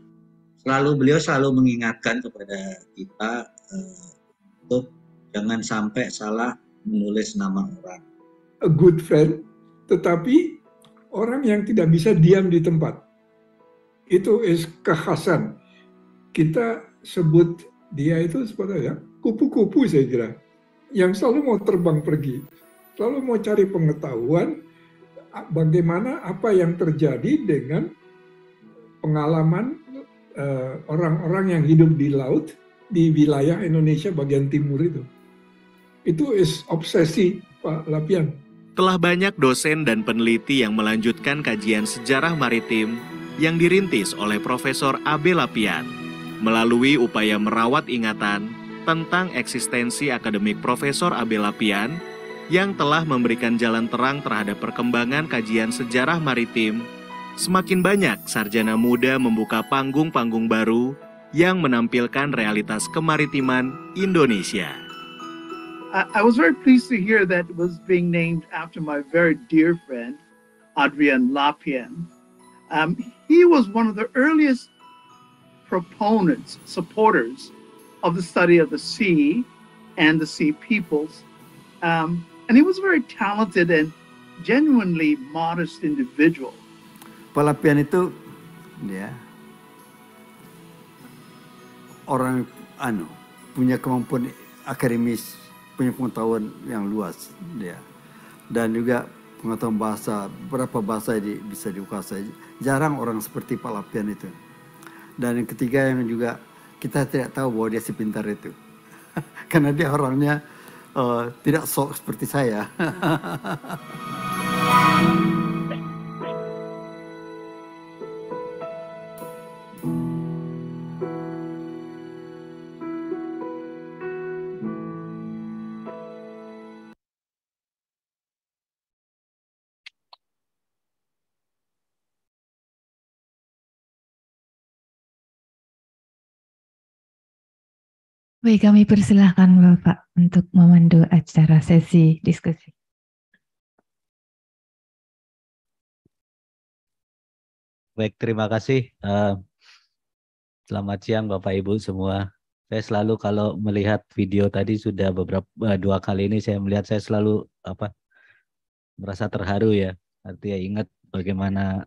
selalu beliau selalu mengingatkan kepada kita uh, untuk jangan sampai salah menulis nama orang. A good friend, tetapi orang yang tidak bisa diam di tempat. Itu is kekhasan. Kita sebut dia itu seperti ya, kupu-kupu saya kira. Yang selalu mau terbang pergi. Selalu mau cari pengetahuan bagaimana apa yang terjadi dengan pengalaman Eh, orang-orang uh, yang hidup di laut di wilayah Indonesia bagian timur itu. Itu is obsesi Pak Lapian. Telah banyak dosen dan peneliti yang melanjutkan kajian sejarah maritim yang dirintis oleh Profesor AB Lapian melalui upaya merawat ingatan tentang eksistensi akademik Profesor AB Lapian yang telah memberikan jalan terang terhadap perkembangan kajian sejarah maritim Semakin banyak sarjana muda membuka panggung-panggung baru yang menampilkan realitas kemaritiman Indonesia. I was very pleased to hear that it was being named after my very dear friend, Adrian Lapien. Um, he was one of the earliest proponents, supporters of the study of the sea and the sea peoples. Um, and he was a very talented and genuinely modest individual. Pelapian itu ya orang anu punya kemampuan akademis, punya pengetahuan yang luas ya. Dan juga pengetahuan bahasa, berapa bahasa di, bisa dikuasai. Jarang orang seperti Pak Lapian itu. Dan yang ketiga yang juga kita tidak tahu bahwa dia sepintar itu. Karena dia orangnya uh, tidak sok seperti saya. Baik, kami persilahkan Bapak untuk memandu acara sesi diskusi. Baik, terima kasih. Eh, selamat siang Bapak Ibu semua. Saya selalu kalau melihat video tadi sudah beberapa eh, dua kali ini saya melihat saya selalu apa merasa terharu ya. Artinya ingat bagaimana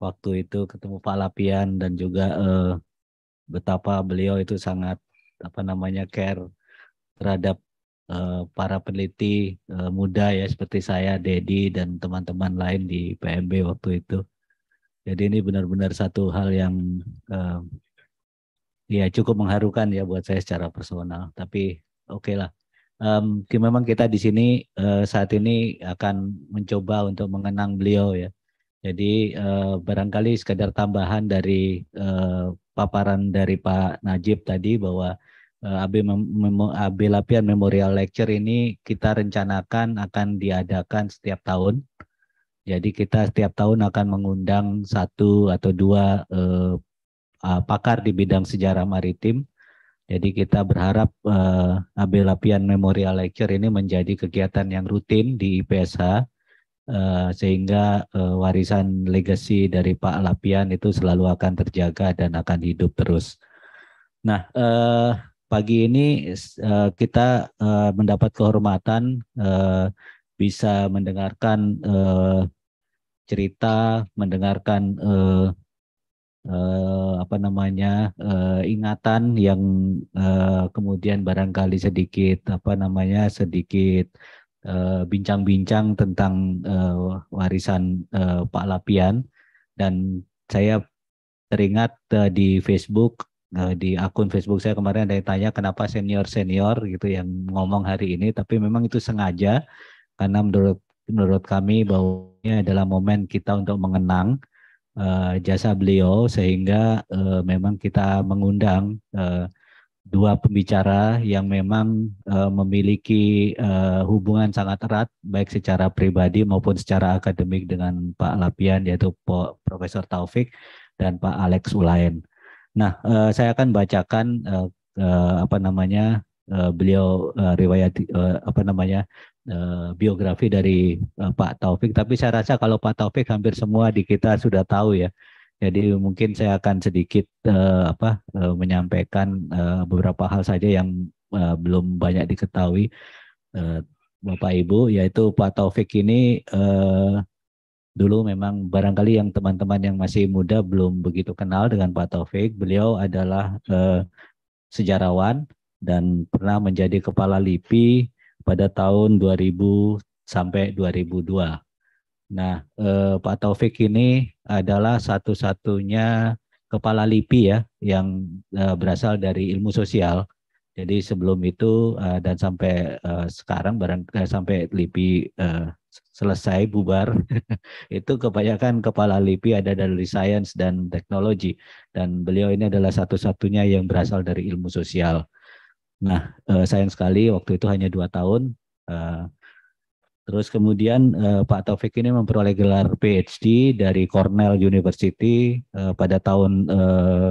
waktu itu ketemu Pak Lapian dan juga eh, betapa beliau itu sangat apa namanya care terhadap uh, para peneliti uh, muda ya seperti saya, Dedi dan teman-teman lain di PMB waktu itu. Jadi ini benar-benar satu hal yang uh, ya cukup mengharukan ya buat saya secara personal. Tapi oke okay lah. Um, memang kita di sini uh, saat ini akan mencoba untuk mengenang beliau ya. Jadi eh, barangkali sekadar tambahan dari eh, paparan dari Pak Najib tadi bahwa eh, AB, Memo, AB Lapian Memorial Lecture ini kita rencanakan akan diadakan setiap tahun. Jadi kita setiap tahun akan mengundang satu atau dua eh, pakar di bidang sejarah maritim. Jadi kita berharap eh, AB Lapian Memorial Lecture ini menjadi kegiatan yang rutin di IPSH Eh, sehingga uh, warisan legasi dari Pak Lapian itu selalu akan terjaga dan akan hidup terus. Nah, uh, pagi ini uh, kita uh, mendapat kehormatan uh, bisa mendengarkan uh, cerita, mendengarkan uh, uh, apa namanya uh, ingatan yang uh, kemudian barangkali sedikit apa namanya sedikit Eh, bincang-bincang uh, tentang uh, warisan uh, Pak Lapian dan saya teringat uh, di Facebook uh, di akun Facebook saya kemarin ada yang tanya kenapa senior-senior gitu yang ngomong hari ini tapi memang itu sengaja karena menurut menurut kami bahwa ini adalah momen kita untuk mengenang uh, jasa beliau sehingga uh, memang kita mengundang uh, dua pembicara yang memang uh, memiliki uh, hubungan sangat erat baik secara pribadi maupun secara akademik dengan Pak Lapian yaitu Profesor Taufik dan Pak Alex Ulayen. Nah, uh, saya akan bacakan uh, uh, apa namanya uh, beliau uh, riwayat uh, apa namanya uh, biografi dari uh, Pak Taufik. Tapi saya rasa kalau Pak Taufik hampir semua di kita sudah tahu ya jadi mungkin saya akan sedikit uh, apa uh, menyampaikan uh, beberapa hal saja yang uh, belum banyak diketahui uh, Bapak Ibu, yaitu Pak Taufik ini uh, dulu memang barangkali yang teman-teman yang masih muda belum begitu kenal dengan Pak Taufik. Beliau adalah uh, sejarawan dan pernah menjadi kepala LIPI pada tahun 2000 sampai 2002 Nah, eh, Pak Taufik ini adalah satu-satunya kepala LIPI ya yang eh, berasal dari ilmu sosial. Jadi sebelum itu eh, dan sampai eh, sekarang barang eh, sampai LIPI eh, selesai bubar itu kebanyakan kepala LIPI ada dari sains dan teknologi dan beliau ini adalah satu-satunya yang berasal dari ilmu sosial. Nah, eh, sayang sekali waktu itu hanya dua tahun eh, Terus kemudian uh, Pak Taufik ini memperoleh gelar PhD dari Cornell University uh, pada tahun uh,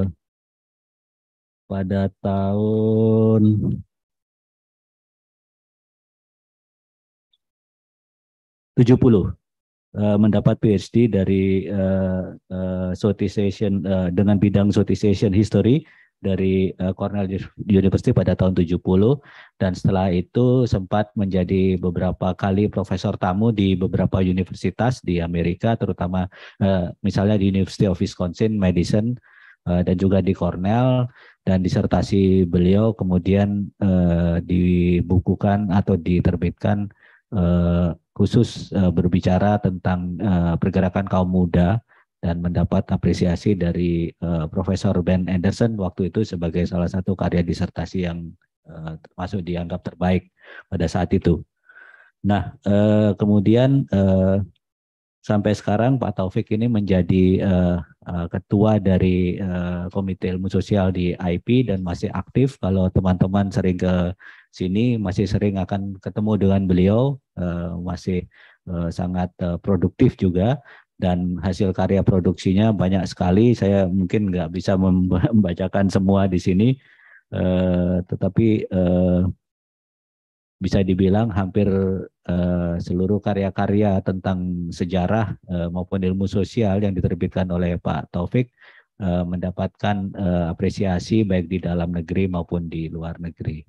pada tahun tujuh puluh mendapat PhD dari uh, uh, Southeast Asian uh, dengan bidang Southeast Asian History dari eh, Cornell University pada tahun 70 dan setelah itu sempat menjadi beberapa kali profesor tamu di beberapa universitas di Amerika terutama eh, misalnya di University of Wisconsin Madison eh, dan juga di Cornell dan disertasi beliau kemudian dibukukan atau diterbitkan khusus berbicara tentang pergerakan kaum muda dan mendapat apresiasi dari uh, Profesor Ben Anderson waktu itu sebagai salah satu karya disertasi yang uh, termasuk dianggap terbaik pada saat itu. Nah, uh, kemudian uh, sampai sekarang Pak Taufik ini menjadi uh, uh, ketua dari uh, Komite Ilmu Sosial di IP dan masih aktif. Kalau teman-teman sering ke sini, masih sering akan ketemu dengan beliau, uh, masih sangat produktif juga dan hasil karya produksinya banyak sekali. Saya mungkin nggak bisa membacakan semua di sini, eh, tetapi eh, bisa dibilang hampir eh, seluruh karya-karya tentang sejarah eh, maupun ilmu sosial yang diterbitkan oleh Pak Taufik eh, mendapatkan eh, apresiasi baik di dalam negeri maupun di luar negeri.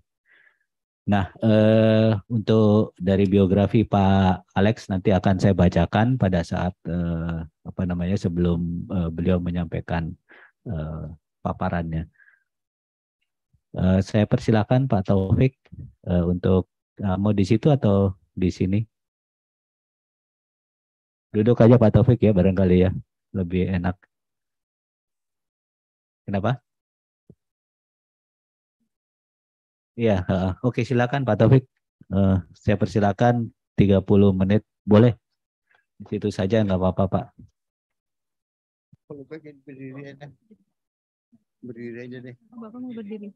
Nah, eh, untuk dari biografi Pak Alex nanti akan saya bacakan pada saat eh, apa namanya sebelum eh, beliau menyampaikan eh, paparannya. Eh, saya persilakan Pak Taufik eh, untuk eh, mau di situ atau di sini. Duduk aja Pak Taufik ya barangkali ya lebih enak. Kenapa? Iya, uh, oke okay, silakan Pak Taufik. Uh, saya persilakan 30 menit, boleh? Di situ saja nggak apa-apa Pak. Kalau pengen berdiri enak. Berdiri aja deh. Bapak mau berdiri.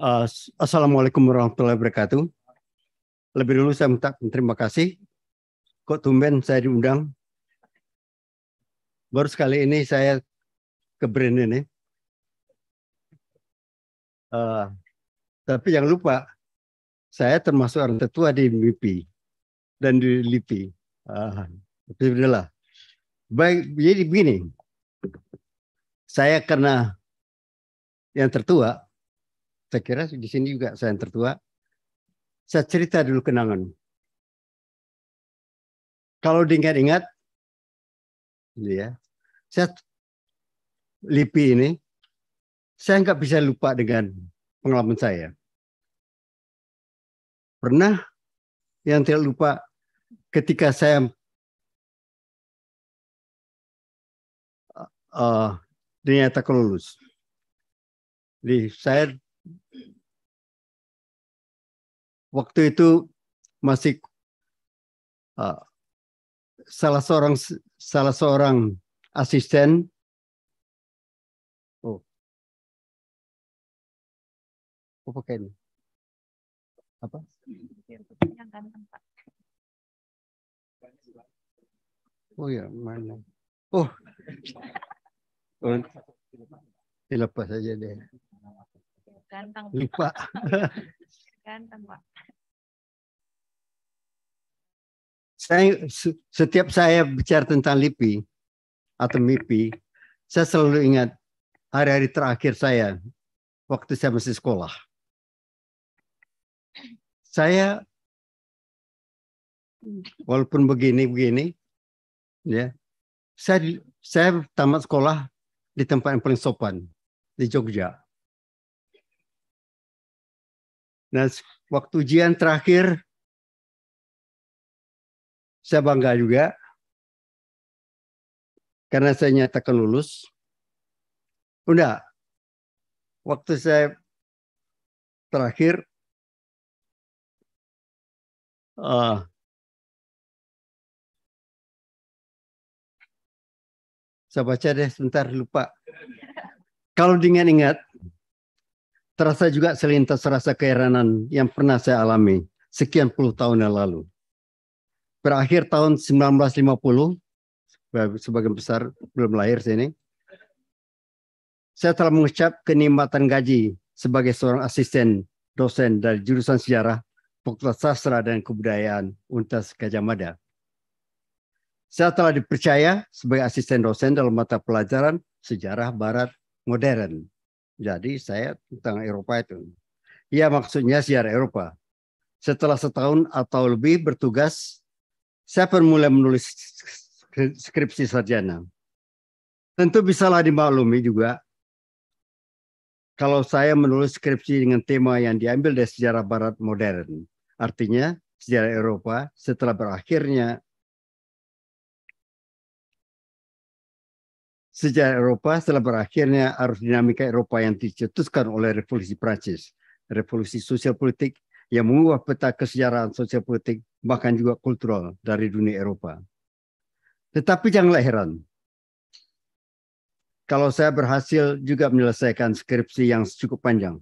Uh, Assalamualaikum warahmatullahi wabarakatuh. Lebih dulu saya minta terima kasih. Kok tumben saya diundang. Baru sekali ini saya ke brand ini. Uh, tapi jangan lupa, saya termasuk orang tertua di MIPI dan di LIPI. Uh, ah, Alhamdulillah. Baik, jadi begini. Saya karena yang tertua, saya kira di sini juga saya yang tertua. Saya cerita dulu kenangan. Kalau diingat-ingat, gitu ya, saya Lipi ini, saya nggak bisa lupa dengan pengalaman saya. Pernah yang tidak lupa ketika saya uh, eh, dinyatakan eh, lulus. Jadi saya Waktu itu masih uh, salah seorang salah seorang asisten oh aku pakai ini apa oh ya mana oh dilepas saja deh Ganteng. Lupa. Ganteng, Pak. Saya setiap saya bicara tentang LIPI atau MIPI, saya selalu ingat hari-hari terakhir saya waktu saya masih sekolah. Saya walaupun begini-begini ya. Saya saya tamat sekolah di tempat yang paling sopan di Jogja. Nah, waktu ujian terakhir, saya bangga juga karena saya nyatakan lulus. Udah, waktu saya terakhir, uh, saya baca deh sebentar lupa. Kalau dengan ingat, Terasa juga selintas rasa keheranan yang pernah saya alami sekian puluh tahun yang lalu. Berakhir tahun 1950, sebagian besar belum lahir sini, saya telah mengucap kenikmatan gaji sebagai seorang asisten dosen dari jurusan sejarah, fakultas sastra dan kebudayaan Untas Gajah Mada. Saya telah dipercaya sebagai asisten dosen dalam mata pelajaran sejarah barat modern jadi saya tentang Eropa itu. Ya maksudnya sejarah Eropa. Setelah setahun atau lebih bertugas, saya pun mulai menulis skripsi sarjana. Tentu bisalah dimaklumi juga kalau saya menulis skripsi dengan tema yang diambil dari sejarah barat modern. Artinya sejarah Eropa setelah berakhirnya sejarah Eropa setelah berakhirnya arus dinamika Eropa yang dicetuskan oleh revolusi Prancis, revolusi sosial politik yang mengubah peta kesejarahan sosial politik bahkan juga kultural dari dunia Eropa. Tetapi janganlah heran kalau saya berhasil juga menyelesaikan skripsi yang cukup panjang.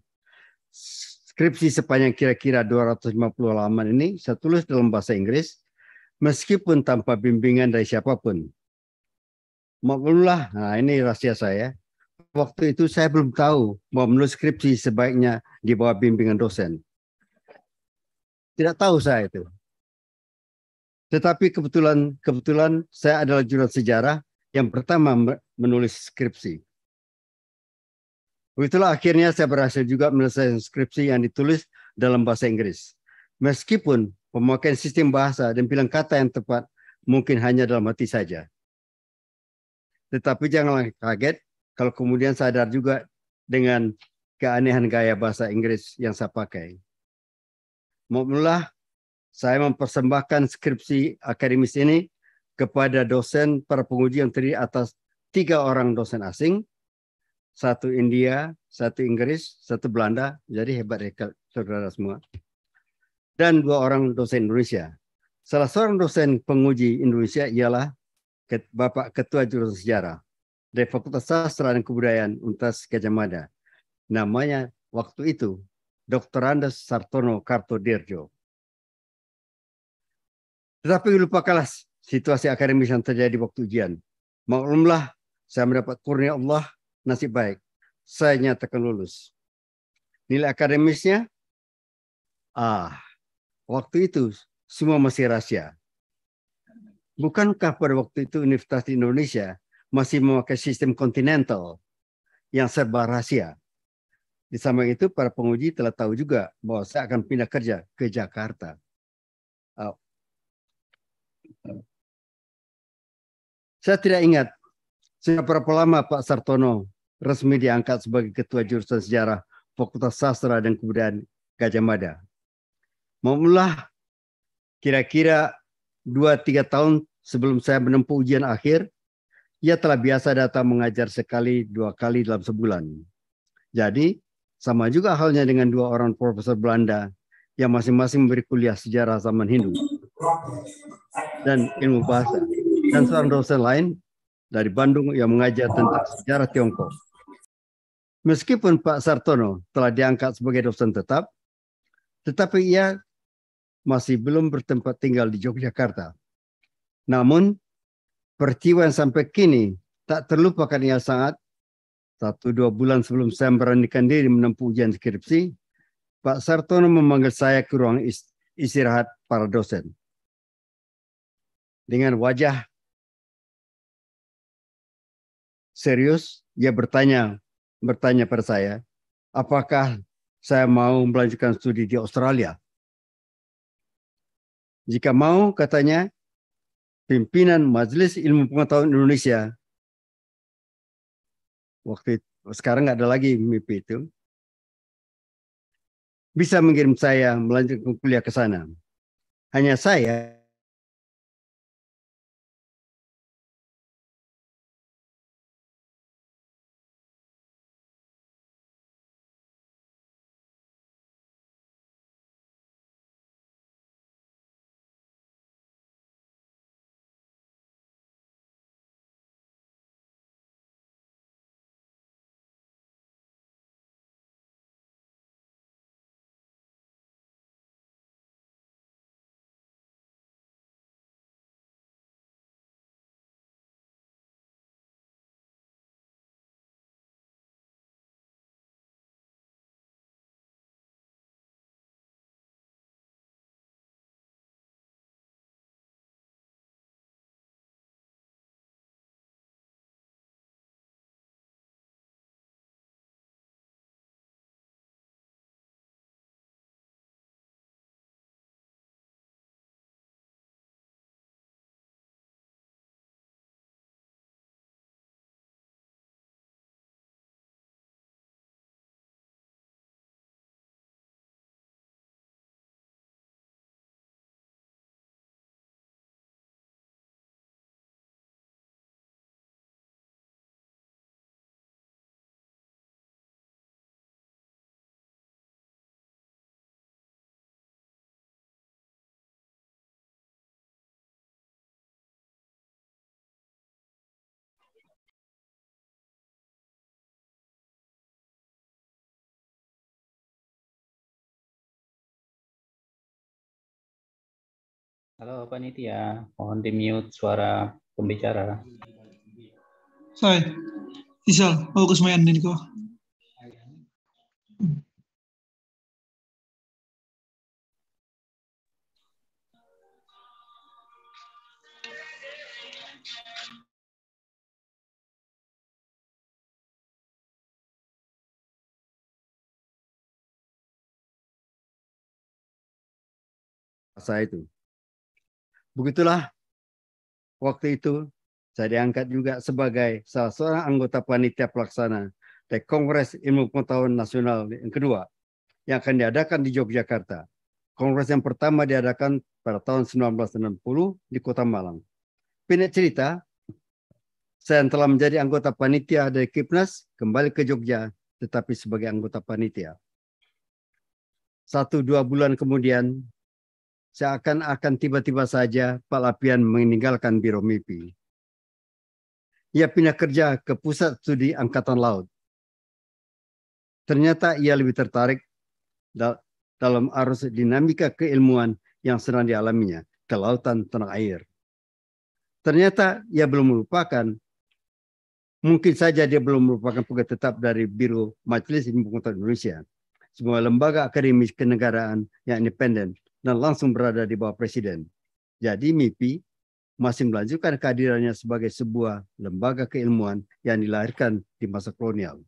Skripsi sepanjang kira-kira 250 halaman ini saya tulis dalam bahasa Inggris meskipun tanpa bimbingan dari siapapun Maklumlah, Nah, ini rahasia saya. Waktu itu saya belum tahu mau menulis skripsi sebaiknya di bawah bimbingan dosen. Tidak tahu saya itu. Tetapi kebetulan kebetulan saya adalah jurusan sejarah yang pertama menulis skripsi. Begitulah akhirnya saya berhasil juga menyelesaikan skripsi yang ditulis dalam bahasa Inggris. Meskipun pemakaian sistem bahasa dan pilihan kata yang tepat mungkin hanya dalam hati saja. Tetapi janganlah kaget kalau kemudian sadar juga dengan keanehan gaya bahasa Inggris yang saya pakai. Mula saya mempersembahkan skripsi akademis ini kepada dosen para penguji yang terdiri atas tiga orang dosen asing, satu India, satu Inggris, satu Belanda, jadi hebat hebat ya saudara semua. Dan dua orang dosen Indonesia. Salah seorang dosen penguji Indonesia ialah Bapak Ketua Jurusan Sejarah dari Fakultas Sastra dan Kebudayaan UNTAS Gajah Mada. Namanya waktu itu Dr. Andes Sartono Kartodirjo. Tetapi lupa kelas situasi akademis yang terjadi waktu ujian. Maklumlah, saya mendapat kurnia Allah, nasib baik. Saya nyatakan lulus. Nilai akademisnya, ah, waktu itu semua masih rahasia bukankah pada waktu itu Universitas di Indonesia masih memakai sistem kontinental yang serba rahasia? Di samping itu, para penguji telah tahu juga bahwa saya akan pindah kerja ke Jakarta. Oh. Saya tidak ingat sejak berapa lama Pak Sartono resmi diangkat sebagai Ketua Jurusan Sejarah Fakultas Sastra dan Kebudayaan Gajah Mada. Memulah kira-kira Dua tiga tahun sebelum saya menempuh ujian akhir, ia telah biasa datang mengajar sekali dua kali dalam sebulan. Jadi, sama juga halnya dengan dua orang profesor Belanda yang masing-masing memberi kuliah sejarah zaman Hindu dan ilmu bahasa, dan seorang dosen lain dari Bandung yang mengajar tentang sejarah Tiongkok. Meskipun Pak Sartono telah diangkat sebagai dosen tetap, tetapi ia masih belum bertempat tinggal di Yogyakarta. Namun, peristiwa yang sampai kini tak terlupakan ia saat satu dua bulan sebelum saya beranikan diri menempuh ujian skripsi, Pak Sartono memanggil saya ke ruang istirahat para dosen. Dengan wajah serius, ia bertanya bertanya pada saya, apakah saya mau melanjutkan studi di Australia? Jika mau, katanya, pimpinan Majelis Ilmu Pengetahuan Indonesia. Waktu itu, sekarang nggak ada lagi mimpi itu. Bisa mengirim saya melanjutkan kuliah ke sana. Hanya saya Halo panitia, mohon di mute suara pembicara. Saya, Isal, ke semayan ini kok. saya itu. Begitulah waktu itu saya diangkat juga sebagai salah seorang anggota panitia pelaksana dari Kongres Ilmu Pengetahuan Nasional yang kedua yang akan diadakan di Yogyakarta. Kongres yang pertama diadakan pada tahun 1960 di Kota Malang. Pindah cerita, saya yang telah menjadi anggota panitia dari Kipnas kembali ke Jogja, tetapi sebagai anggota panitia. Satu dua bulan kemudian, seakan-akan tiba-tiba saja Pak Lapian meninggalkan Biro MIPI. Ia pindah kerja ke Pusat Studi Angkatan Laut. Ternyata ia lebih tertarik dalam arus dinamika keilmuan yang sedang dialaminya, kelautan tanah air. Ternyata ia belum melupakan, mungkin saja dia belum melupakan pegawai tetap dari Biro Majelis Ilmu Pengetahuan Indonesia, sebuah lembaga akademis kenegaraan yang independen dan langsung berada di bawah presiden. Jadi MIPI masih melanjutkan kehadirannya sebagai sebuah lembaga keilmuan yang dilahirkan di masa kolonial.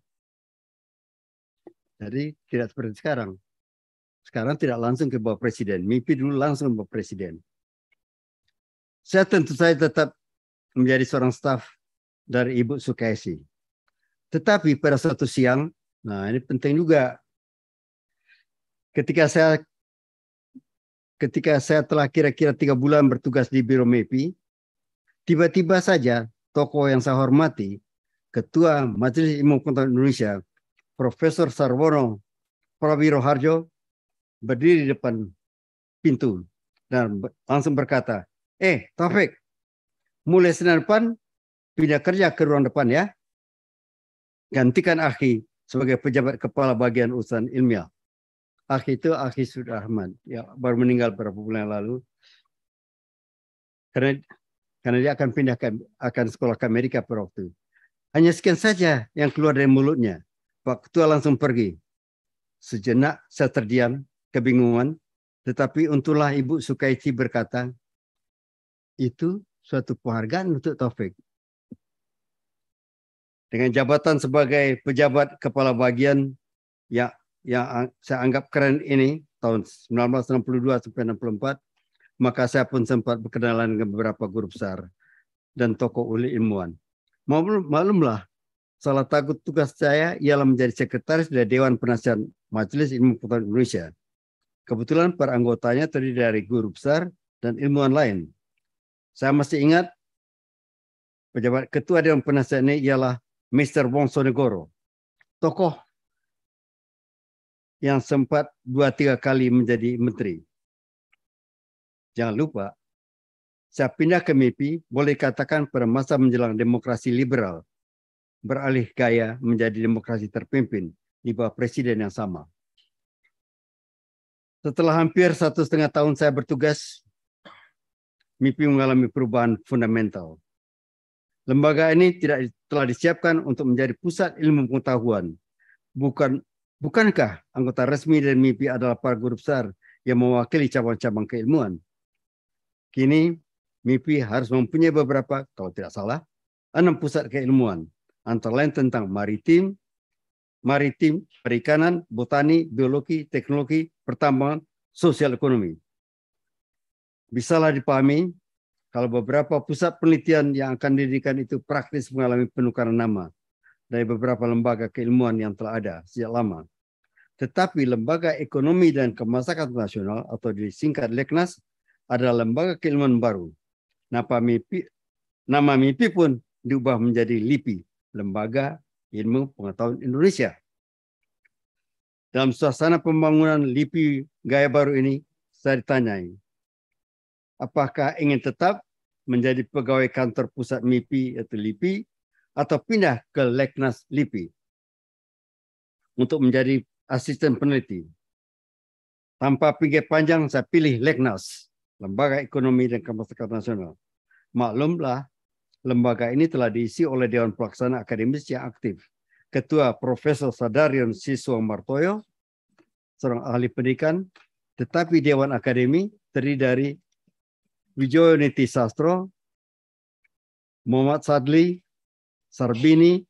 Jadi tidak seperti sekarang. Sekarang tidak langsung ke bawah presiden. MIPI dulu langsung ke bawah presiden. Saya tentu saya tetap menjadi seorang staf dari Ibu Sukesi. Tetapi pada suatu siang, nah ini penting juga. Ketika saya ketika saya telah kira-kira tiga bulan bertugas di Biro MEPI, tiba-tiba saja tokoh yang saya hormati, Ketua Majelis Ilmu Pengetahuan Indonesia, Profesor Sarwono Prawiro Harjo, berdiri di depan pintu dan langsung berkata, eh Taufik, mulai Senin depan pindah kerja ke ruang depan ya. Gantikan Aki sebagai pejabat kepala bagian urusan ilmiah. Ah itu Akhi Sudrahman ya baru meninggal beberapa bulan yang lalu. Karena karena dia akan pindah ke akan sekolah ke Amerika pada waktu. Hanya sekian saja yang keluar dari mulutnya. Pak Ketua langsung pergi. Sejenak saya terdiam, kebingungan. Tetapi untuklah Ibu Sukaiti berkata, itu suatu penghargaan untuk Taufik. Dengan jabatan sebagai pejabat kepala bagian, ya yang saya anggap keren ini tahun 1962 sampai 64, maka saya pun sempat berkenalan dengan beberapa guru besar dan tokoh uli ilmuwan. malumlah salah takut tugas saya ialah menjadi sekretaris dari Dewan Penasihat Majelis Ilmu Pengetahuan Indonesia. Kebetulan para anggotanya terdiri dari guru besar dan ilmuwan lain. Saya masih ingat pejabat ketua Dewan Penasihat ini ialah Mr. Wong Sonegoro. tokoh yang sempat dua tiga kali menjadi menteri. Jangan lupa, saya pindah ke MIPI boleh katakan pada masa menjelang demokrasi liberal, beralih gaya menjadi demokrasi terpimpin di bawah presiden yang sama. Setelah hampir satu setengah tahun saya bertugas, MIPI mengalami perubahan fundamental. Lembaga ini tidak telah disiapkan untuk menjadi pusat ilmu pengetahuan, bukan Bukankah anggota resmi dan MIPI adalah para guru besar yang mewakili cabang-cabang keilmuan? Kini, MIPI harus mempunyai beberapa, kalau tidak salah, enam pusat keilmuan, antara lain tentang maritim, maritim, perikanan, botani, biologi, teknologi, pertambangan, sosial ekonomi. Bisalah dipahami kalau beberapa pusat penelitian yang akan didirikan itu praktis mengalami penukaran nama dari beberapa lembaga keilmuan yang telah ada sejak lama. Tetapi Lembaga Ekonomi dan Kemasyarakatan Nasional atau disingkat Leknas adalah lembaga keilmuan baru. Nama MIPI, nama MIPI pun diubah menjadi LIPI, Lembaga Ilmu Pengetahuan Indonesia. Dalam suasana pembangunan LIPI gaya baru ini, saya ditanyai, apakah ingin tetap menjadi pegawai kantor pusat MIPI atau LIPI atau pindah ke Leknas LIPI untuk menjadi asisten peneliti. Tanpa pinggir panjang, saya pilih Leknas, Lembaga Ekonomi dan Kemasyarakatan Nasional. Maklumlah, lembaga ini telah diisi oleh Dewan Pelaksana Akademis yang aktif. Ketua Profesor Sadarion Siswa Martoyo, seorang ahli pendidikan, tetapi Dewan Akademi terdiri dari Wijoyo Niti Sastro, Muhammad Sadli, Sarbini,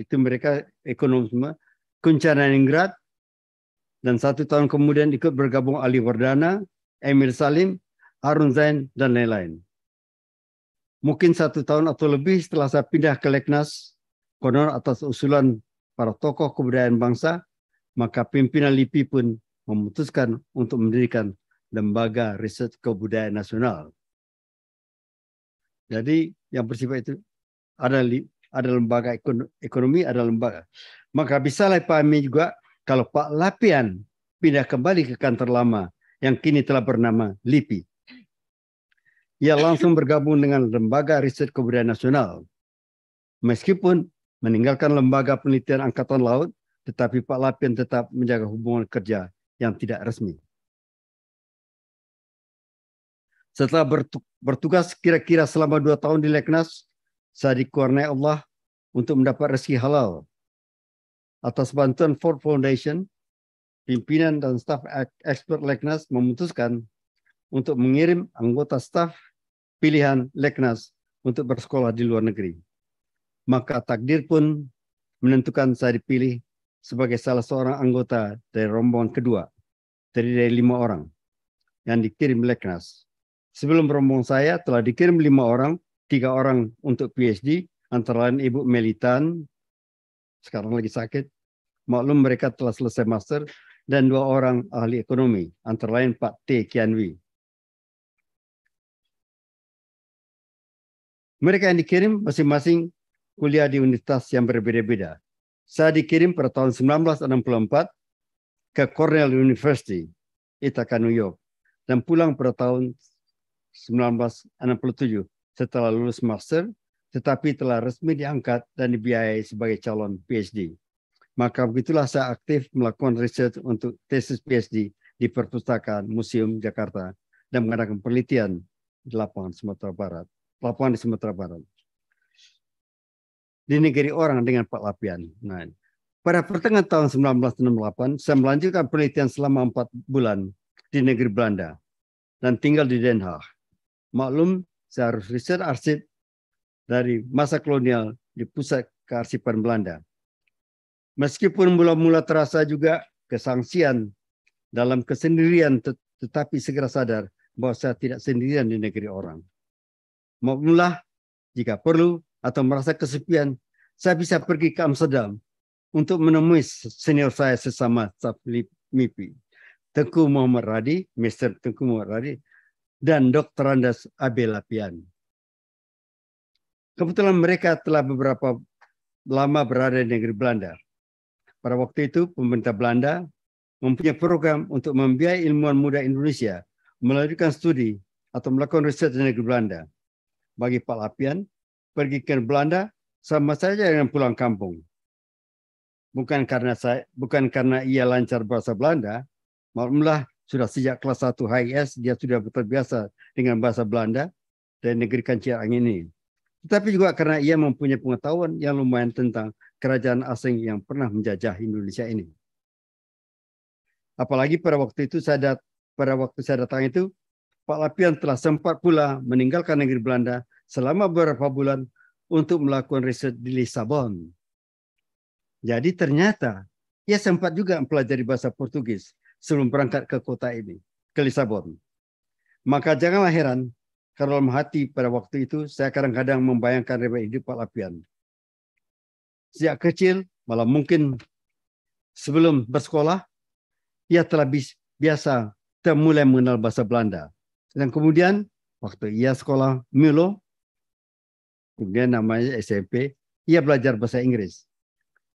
itu mereka ekonomisme semua. Ningrat, dan satu tahun kemudian ikut bergabung Ali Wardana, Emil Salim, Arun Zain, dan lain-lain. Mungkin satu tahun atau lebih setelah saya pindah ke Leknas, konon atas usulan para tokoh kebudayaan bangsa, maka pimpinan LIPI pun memutuskan untuk mendirikan Lembaga Riset Kebudayaan Nasional. Jadi yang bersifat itu ada ada lembaga ekonomi, ada lembaga. Maka bisa lah dipahami juga kalau Pak Lapian pindah kembali ke kantor lama yang kini telah bernama LIPI. Ia langsung bergabung dengan Lembaga Riset Kebudayaan Nasional. Meskipun meninggalkan Lembaga Penelitian Angkatan Laut, tetapi Pak Lapian tetap menjaga hubungan kerja yang tidak resmi. Setelah bertugas kira-kira selama dua tahun di Leknas, saya dikuaranai Allah untuk mendapat rezeki halal. Atas bantuan Ford Foundation, pimpinan dan staf ekspert Leknas memutuskan untuk mengirim anggota staf pilihan Leknas untuk bersekolah di luar negeri. Maka takdir pun menentukan saya dipilih sebagai salah seorang anggota dari rombongan kedua, terdiri dari lima orang yang dikirim Leknas. Sebelum rombongan saya telah dikirim lima orang tiga orang untuk PhD, antara lain Ibu Melitan, sekarang lagi sakit, maklum mereka telah selesai master, dan dua orang ahli ekonomi, antara lain Pak T. Kianwi. Mereka yang dikirim masing-masing kuliah di universitas yang berbeda-beda. Saya dikirim pada tahun 1964 ke Cornell University, Ithaca, New York, dan pulang pada tahun 1967 setelah lulus master, tetapi telah resmi diangkat dan dibiayai sebagai calon PhD. Maka begitulah saya aktif melakukan riset untuk tesis PhD di Perpustakaan Museum Jakarta dan mengadakan penelitian di lapangan Sumatera Barat. Lapangan di Sumatera Barat. Di negeri orang dengan Pak Lapian. Nah, pada pertengahan tahun 1968, saya melanjutkan penelitian selama empat bulan di negeri Belanda dan tinggal di Den Haag. Maklum, saya harus riset arsip dari masa kolonial di pusat kearsipan Belanda. Meskipun mula-mula terasa juga kesangsian dalam kesendirian, tetapi segera sadar bahwa saya tidak sendirian di negeri orang. Maklumlah jika perlu atau merasa kesepian, saya bisa pergi ke Amsterdam untuk menemui senior saya sesama staf MIPI. Tengku Muhammad Radi, Mr. Tengku Muhammad Radi, dan Dr. Andas Abelapian. Kebetulan mereka telah beberapa lama berada di negeri Belanda. Pada waktu itu, pemerintah Belanda mempunyai program untuk membiayai ilmuwan muda Indonesia melanjutkan studi atau melakukan riset di negeri Belanda. Bagi Pak Lapian, pergi ke Belanda sama saja dengan pulang kampung. Bukan karena saya, bukan karena ia lancar bahasa Belanda, maklumlah sudah sejak kelas 1 HIS dia sudah terbiasa dengan bahasa Belanda dan negeri angin ini. Tetapi juga karena ia mempunyai pengetahuan yang lumayan tentang kerajaan asing yang pernah menjajah Indonesia ini. Apalagi pada waktu itu saya dat pada waktu saya datang itu Pak Lapian telah sempat pula meninggalkan negeri Belanda selama beberapa bulan untuk melakukan riset di Lisabon. Jadi ternyata ia sempat juga mempelajari bahasa Portugis sebelum berangkat ke kota ini, ke Lisabon. Maka janganlah heran kalau dalam hati pada waktu itu saya kadang-kadang membayangkan riwayat hidup Pak Lapian. Sejak kecil, malah mungkin sebelum bersekolah, ia telah biasa termulai mengenal bahasa Belanda. Dan kemudian waktu ia sekolah Milo, kemudian namanya SMP, ia belajar bahasa Inggris.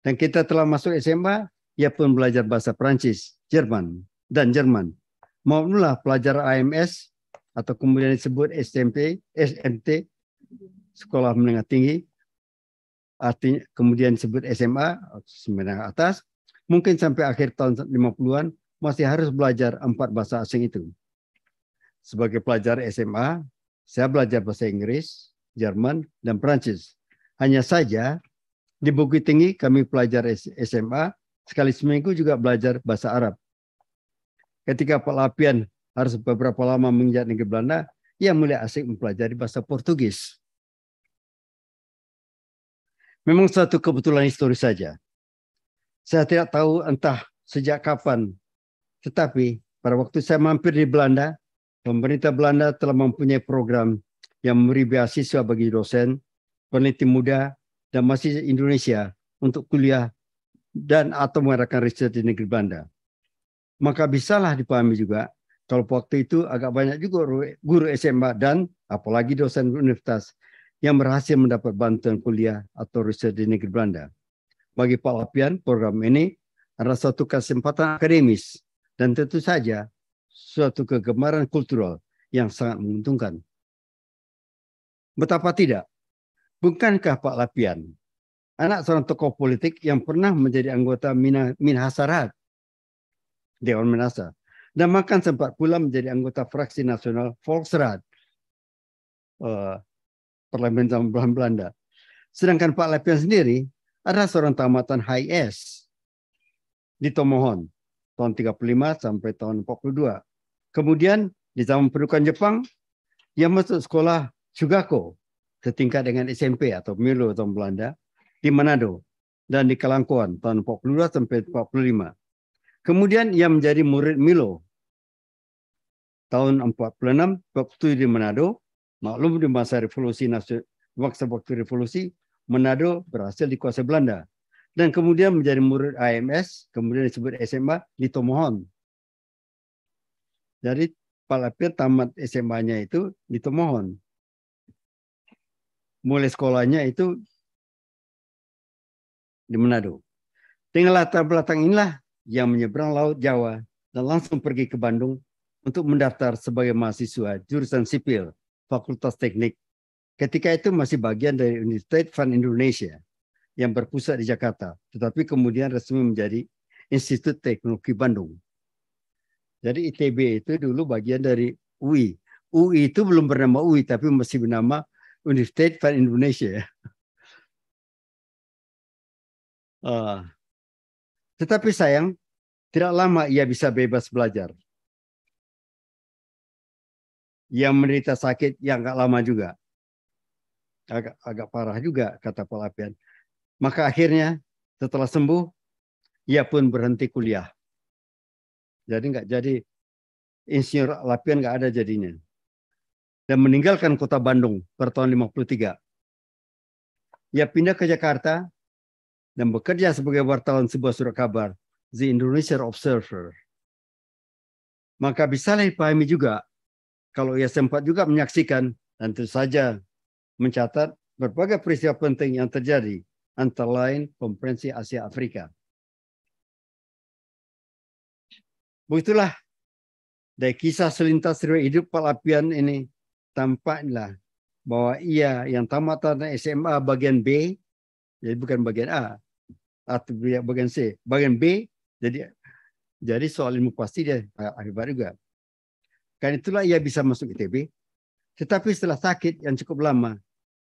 Dan kita telah masuk SMA, ia pun belajar bahasa Perancis. Jerman dan Jerman. Maulah pelajar AMS atau kemudian disebut SMP, SMT, sekolah menengah tinggi, artinya kemudian disebut SMA, atau menengah atas, mungkin sampai akhir tahun 50-an masih harus belajar empat bahasa asing itu. Sebagai pelajar SMA, saya belajar bahasa Inggris, Jerman, dan Prancis. Hanya saja di Bukit Tinggi kami pelajar SMA Sekali seminggu juga belajar bahasa Arab. Ketika Pak Lapian harus beberapa lama menginjak negeri Belanda, ia mulai asik mempelajari bahasa Portugis. Memang satu kebetulan historis saja. Saya tidak tahu entah sejak kapan, tetapi pada waktu saya mampir di Belanda, pemerintah Belanda telah mempunyai program yang memberi beasiswa bagi dosen, peneliti muda, dan mahasiswa Indonesia untuk kuliah dan atau mengadakan riset di negeri Belanda. Maka bisalah dipahami juga kalau waktu itu agak banyak juga guru SMA dan apalagi dosen universitas yang berhasil mendapat bantuan kuliah atau riset di negeri Belanda. Bagi Pak Lapian, program ini adalah suatu kesempatan akademis dan tentu saja suatu kegemaran kultural yang sangat menguntungkan. Betapa tidak, bukankah Pak Lapian anak seorang tokoh politik yang pernah menjadi anggota Minhasarat, Dewan Minasa. Dan Makan sempat pula menjadi anggota fraksi nasional Volksrat, uh, eh, Parlemen Zaman Belanda. Sedangkan Pak Lepian sendiri adalah seorang tamatan High S di Tomohon tahun 35 sampai tahun 42. Kemudian di zaman pendudukan Jepang, ia masuk sekolah Chugako setingkat dengan SMP atau Milo zaman Belanda di Manado dan di Kalangkuan tahun 42 sampai 45. Kemudian ia menjadi murid Milo tahun 46, waktu di Manado. Maklum di masa revolusi waktu waktu revolusi, Manado berhasil dikuasai Belanda. Dan kemudian menjadi murid AMS, kemudian disebut SMA di Tomohon. Jadi Palapir tamat SMA-nya itu di Tomohon. Mulai sekolahnya itu di Manado. Dengan latar belakang inilah yang menyeberang Laut Jawa dan langsung pergi ke Bandung untuk mendaftar sebagai mahasiswa jurusan sipil Fakultas Teknik. Ketika itu masih bagian dari Universitas Van Indonesia yang berpusat di Jakarta, tetapi kemudian resmi menjadi Institut Teknologi Bandung. Jadi ITB itu dulu bagian dari UI. UI itu belum bernama UI tapi masih bernama Universitas Van Indonesia. Uh, tetapi sayang, tidak lama ia bisa bebas belajar. Ia menderita sakit yang agak lama juga. Agak, agak parah juga, kata Paul Apian. Maka akhirnya setelah sembuh, ia pun berhenti kuliah. Jadi nggak jadi insinyur Lapian nggak ada jadinya. Dan meninggalkan kota Bandung per tahun 53. Ia pindah ke Jakarta dan bekerja sebagai wartawan sebuah surat kabar, The Indonesia Observer. Maka bisa dipahami juga kalau ia sempat juga menyaksikan dan tentu saja mencatat berbagai peristiwa penting yang terjadi, antara lain konferensi Asia Afrika. Begitulah dari kisah selintas riwayat hidup Pak Lapian ini tampaklah bahwa ia yang tamat SMA bagian B, jadi bukan bagian A, atau bagian C, bagian B jadi jadi soal ilmu pasti dia ahli baru juga. Karena itulah ia bisa masuk ITB. Tetapi setelah sakit yang cukup lama,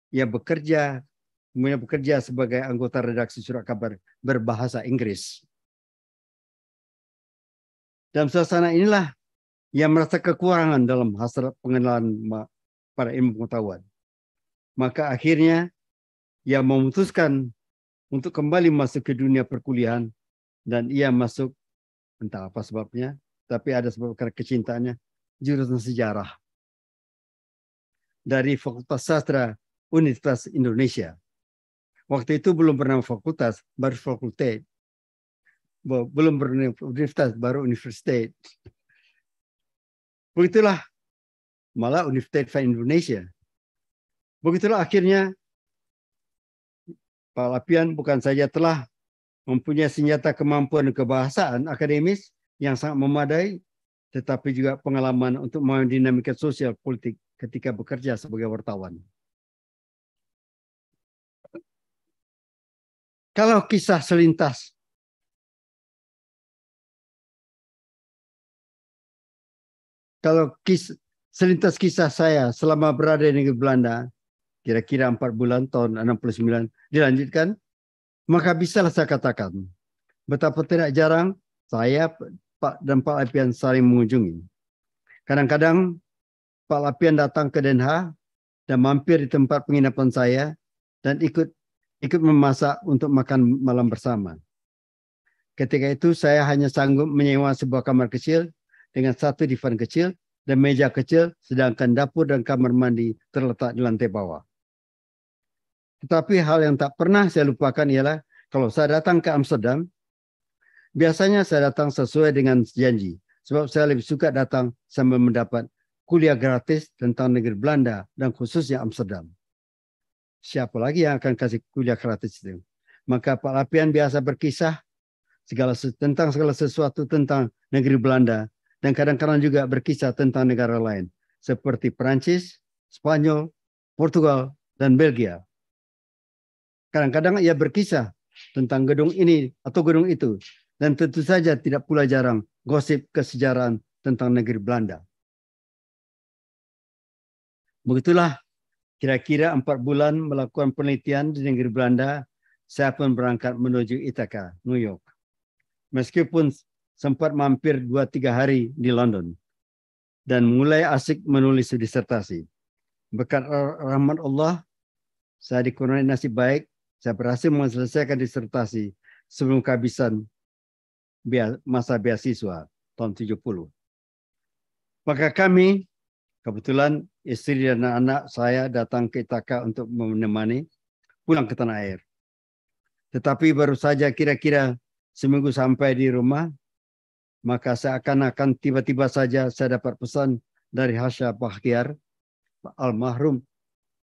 ia bekerja, kemudian bekerja sebagai anggota redaksi surat kabar berbahasa Inggris. Dalam suasana inilah ia merasa kekurangan dalam hasrat pengenalan para ilmu pengetahuan. Maka akhirnya ia memutuskan untuk kembali masuk ke dunia perkuliahan dan ia masuk entah apa sebabnya, tapi ada sebab karena kecintaannya jurusan sejarah dari Fakultas Sastra Universitas Indonesia. Waktu itu belum pernah fakultas, baru fakultet. Belum pernah universitas, baru universitas. Begitulah malah Universitas Indonesia. Begitulah akhirnya Pak Lapian bukan saja telah mempunyai senjata kemampuan kebahasaan akademis yang sangat memadai, tetapi juga pengalaman untuk memahami dinamika sosial politik ketika bekerja sebagai wartawan. Kalau kisah selintas kalau kis, selintas kisah saya selama berada di negeri Belanda kira-kira 4 bulan tahun 69 dilanjutkan, maka bisalah saya katakan betapa tidak jarang saya Pak dan Pak Lapian saling mengunjungi. Kadang-kadang Pak Lapian datang ke Denha dan mampir di tempat penginapan saya dan ikut ikut memasak untuk makan malam bersama. Ketika itu saya hanya sanggup menyewa sebuah kamar kecil dengan satu divan kecil dan meja kecil, sedangkan dapur dan kamar mandi terletak di lantai bawah. Tetapi hal yang tak pernah saya lupakan ialah kalau saya datang ke Amsterdam, biasanya saya datang sesuai dengan janji. Sebab saya lebih suka datang sambil mendapat kuliah gratis tentang negeri Belanda dan khususnya Amsterdam. Siapa lagi yang akan kasih kuliah gratis itu? Maka Pak Lapian biasa berkisah segala tentang segala sesuatu tentang negeri Belanda dan kadang-kadang juga berkisah tentang negara lain seperti Perancis, Spanyol, Portugal, dan Belgia. Kadang-kadang ia berkisah tentang gedung ini atau gedung itu. Dan tentu saja tidak pula jarang gosip kesejarahan tentang negeri Belanda. Begitulah kira-kira empat bulan melakukan penelitian di negeri Belanda, saya pun berangkat menuju Ithaca, New York. Meskipun sempat mampir dua tiga hari di London dan mulai asik menulis disertasi. Berkat rahmat Allah, saya dikurniai nasib baik saya berhasil menyelesaikan disertasi sebelum kehabisan masa beasiswa tahun 70. Maka kami, kebetulan istri dan anak saya datang ke Itaka untuk menemani pulang ke tanah air. Tetapi baru saja kira-kira seminggu sampai di rumah, maka seakan-akan tiba-tiba saja saya dapat pesan dari Harsha Bahtiar, almarhum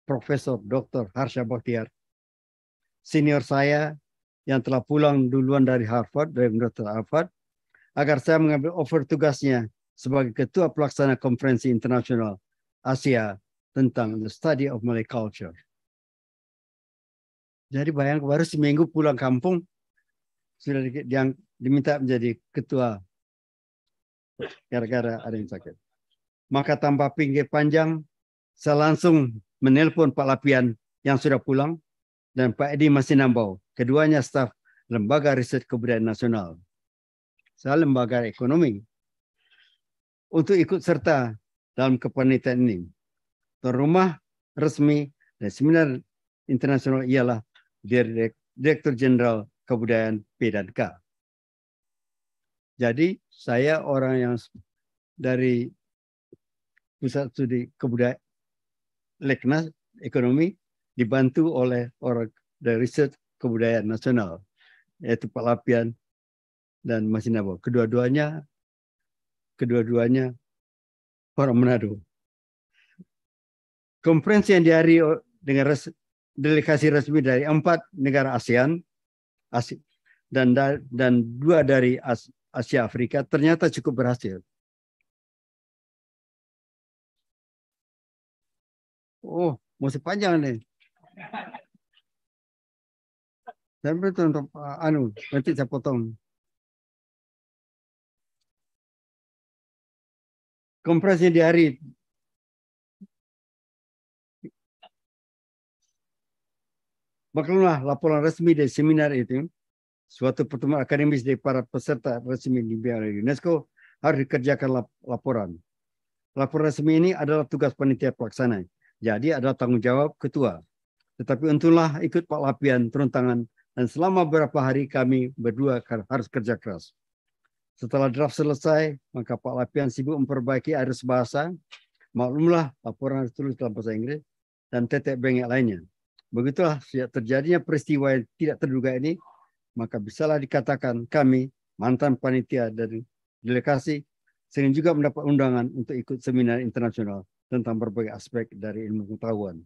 Profesor Dr. Hasya Bahtiar, senior saya yang telah pulang duluan dari Harvard, dari Universitas Harvard, agar saya mengambil over tugasnya sebagai Ketua Pelaksana Konferensi Internasional Asia tentang The Study of Malay Culture. Jadi bayang baru seminggu pulang kampung, sudah di, yang diminta menjadi ketua gara-gara ada yang sakit. Maka tanpa pinggir panjang, saya langsung menelpon Pak Lapian yang sudah pulang dan Pak Edi Masinambau. Keduanya staf Lembaga Riset Kebudayaan Nasional. Saya lembaga ekonomi. Untuk ikut serta dalam kepanitiaan ini. Tuan rumah resmi dan seminar internasional ialah Direktur Jenderal Kebudayaan P dan K. Jadi saya orang yang dari pusat studi kebudayaan Leknas ekonomi dibantu oleh orang dari riset kebudayaan nasional yaitu Pak Lapian dan Mas Inabo. Kedua-duanya kedua-duanya orang Manado. Konferensi yang dihari dengan res, delegasi resmi dari empat negara ASEAN dan dan dua dari Asia Afrika ternyata cukup berhasil. Oh, masih panjang nih. Tapi untuk eh, anu, nanti saya potong. kompresi di hari. Maklumlah laporan resmi dari seminar itu, suatu pertemuan akademis dari para peserta resmi di BRI UNESCO harus dikerjakan laporan. Laporan resmi ini adalah tugas panitia pelaksana. Jadi adalah tanggung jawab ketua. Tetapi untunglah ikut Pak Lapian turun tangan dan selama beberapa hari kami berdua harus kerja keras. Setelah draft selesai, maka Pak Lapian sibuk memperbaiki arus bahasa. Maklumlah laporan harus tulis dalam bahasa Inggris dan tetek bengek lainnya. Begitulah sejak terjadinya peristiwa yang tidak terduga ini, maka bisalah dikatakan kami, mantan panitia dari delegasi, sering juga mendapat undangan untuk ikut seminar internasional tentang berbagai aspek dari ilmu pengetahuan.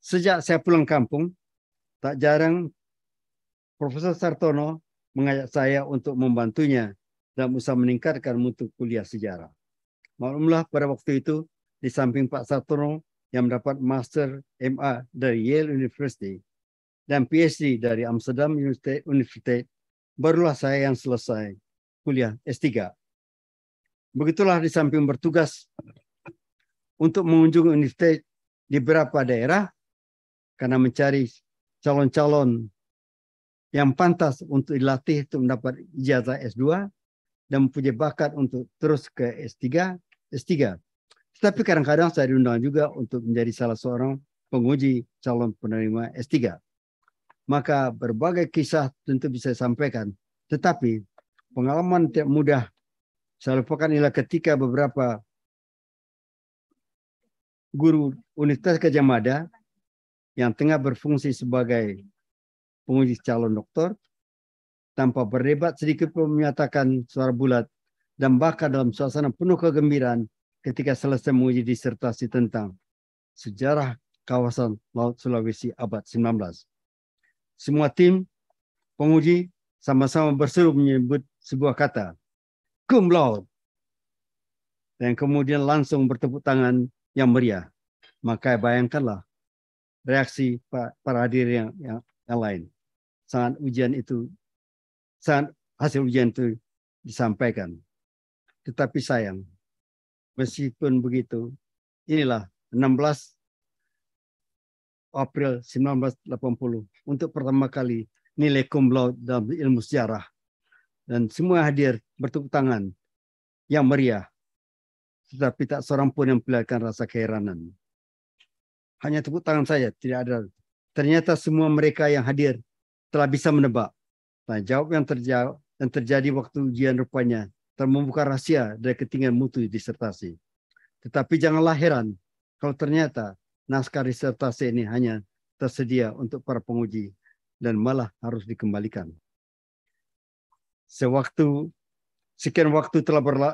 Sejak saya pulang kampung, tak jarang Profesor Sartono mengajak saya untuk membantunya dalam usaha meningkatkan mutu kuliah sejarah. Maklumlah pada waktu itu, di samping Pak Sartono yang mendapat Master MA dari Yale University dan PhD dari Amsterdam University, barulah saya yang selesai kuliah S3. Begitulah di samping bertugas untuk mengunjungi universitas di beberapa daerah, karena mencari calon-calon yang pantas untuk dilatih untuk mendapat ijazah S2 dan mempunyai bakat untuk terus ke S3, S3. Tetapi kadang-kadang saya diundang juga untuk menjadi salah seorang penguji calon penerima S3. Maka berbagai kisah tentu bisa saya sampaikan. Tetapi pengalaman tidak mudah saya lupakan ialah ketika beberapa guru Universitas Gajah Mada yang tengah berfungsi sebagai penguji calon doktor tanpa berdebat sedikit pun menyatakan suara bulat dan bahkan dalam suasana penuh kegembiraan ketika selesai menguji disertasi tentang sejarah kawasan Laut Sulawesi abad 19. Semua tim penguji sama-sama berseru menyebut sebuah kata, cum laude, dan kemudian langsung bertepuk tangan yang meriah. Maka bayangkanlah reaksi para hadir yang, yang, yang lain. Sangat ujian itu, sangat hasil ujian itu disampaikan. Tetapi sayang, meskipun begitu, inilah 16 April 1980 untuk pertama kali nilai cum laude dalam ilmu sejarah dan semua hadir bertepuk tangan yang meriah tetapi tak seorang pun yang melihatkan rasa keheranan hanya tepuk tangan saja, tidak ada. Ternyata semua mereka yang hadir telah bisa menebak. Nah, jawab yang, terjawab yang terjadi waktu ujian rupanya telah membuka rahasia dari ketinggian mutu disertasi. Tetapi janganlah heran kalau ternyata naskah disertasi ini hanya tersedia untuk para penguji dan malah harus dikembalikan. Sewaktu sekian waktu telah berla,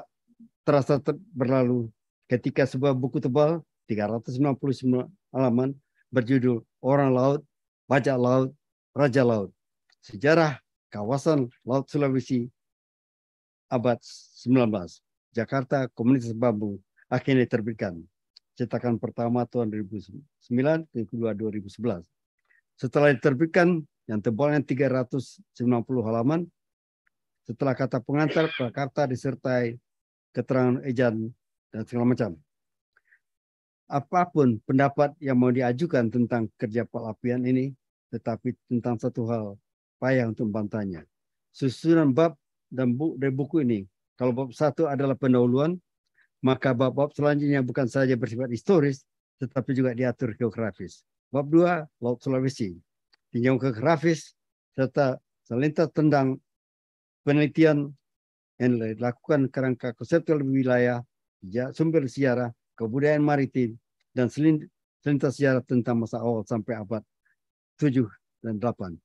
terasa ter, berlalu ketika sebuah buku tebal 399 halaman berjudul Orang Laut, Bajak Laut, Raja Laut. Sejarah kawasan Laut Sulawesi abad 19. Jakarta Komunitas Bambu akhirnya diterbitkan. Cetakan pertama tahun 2009, 2011. Setelah diterbitkan, yang tebalnya 390 halaman, setelah kata pengantar, Prakarta disertai keterangan ejan dan segala macam apapun pendapat yang mau diajukan tentang kerja pelapian ini, tetapi tentang satu hal payah untuk membantahnya. Susunan bab dan bu, dari buku ini, kalau bab satu adalah pendahuluan, maka bab-bab selanjutnya bukan saja bersifat historis, tetapi juga diatur geografis. Bab dua, Laut Sulawesi. Tinjau geografis serta selintas tentang penelitian yang dilakukan kerangka konseptual wilayah, sumber siara, kebudayaan maritim, dan selintas sejarah tentang masa awal sampai abad 7 dan 8.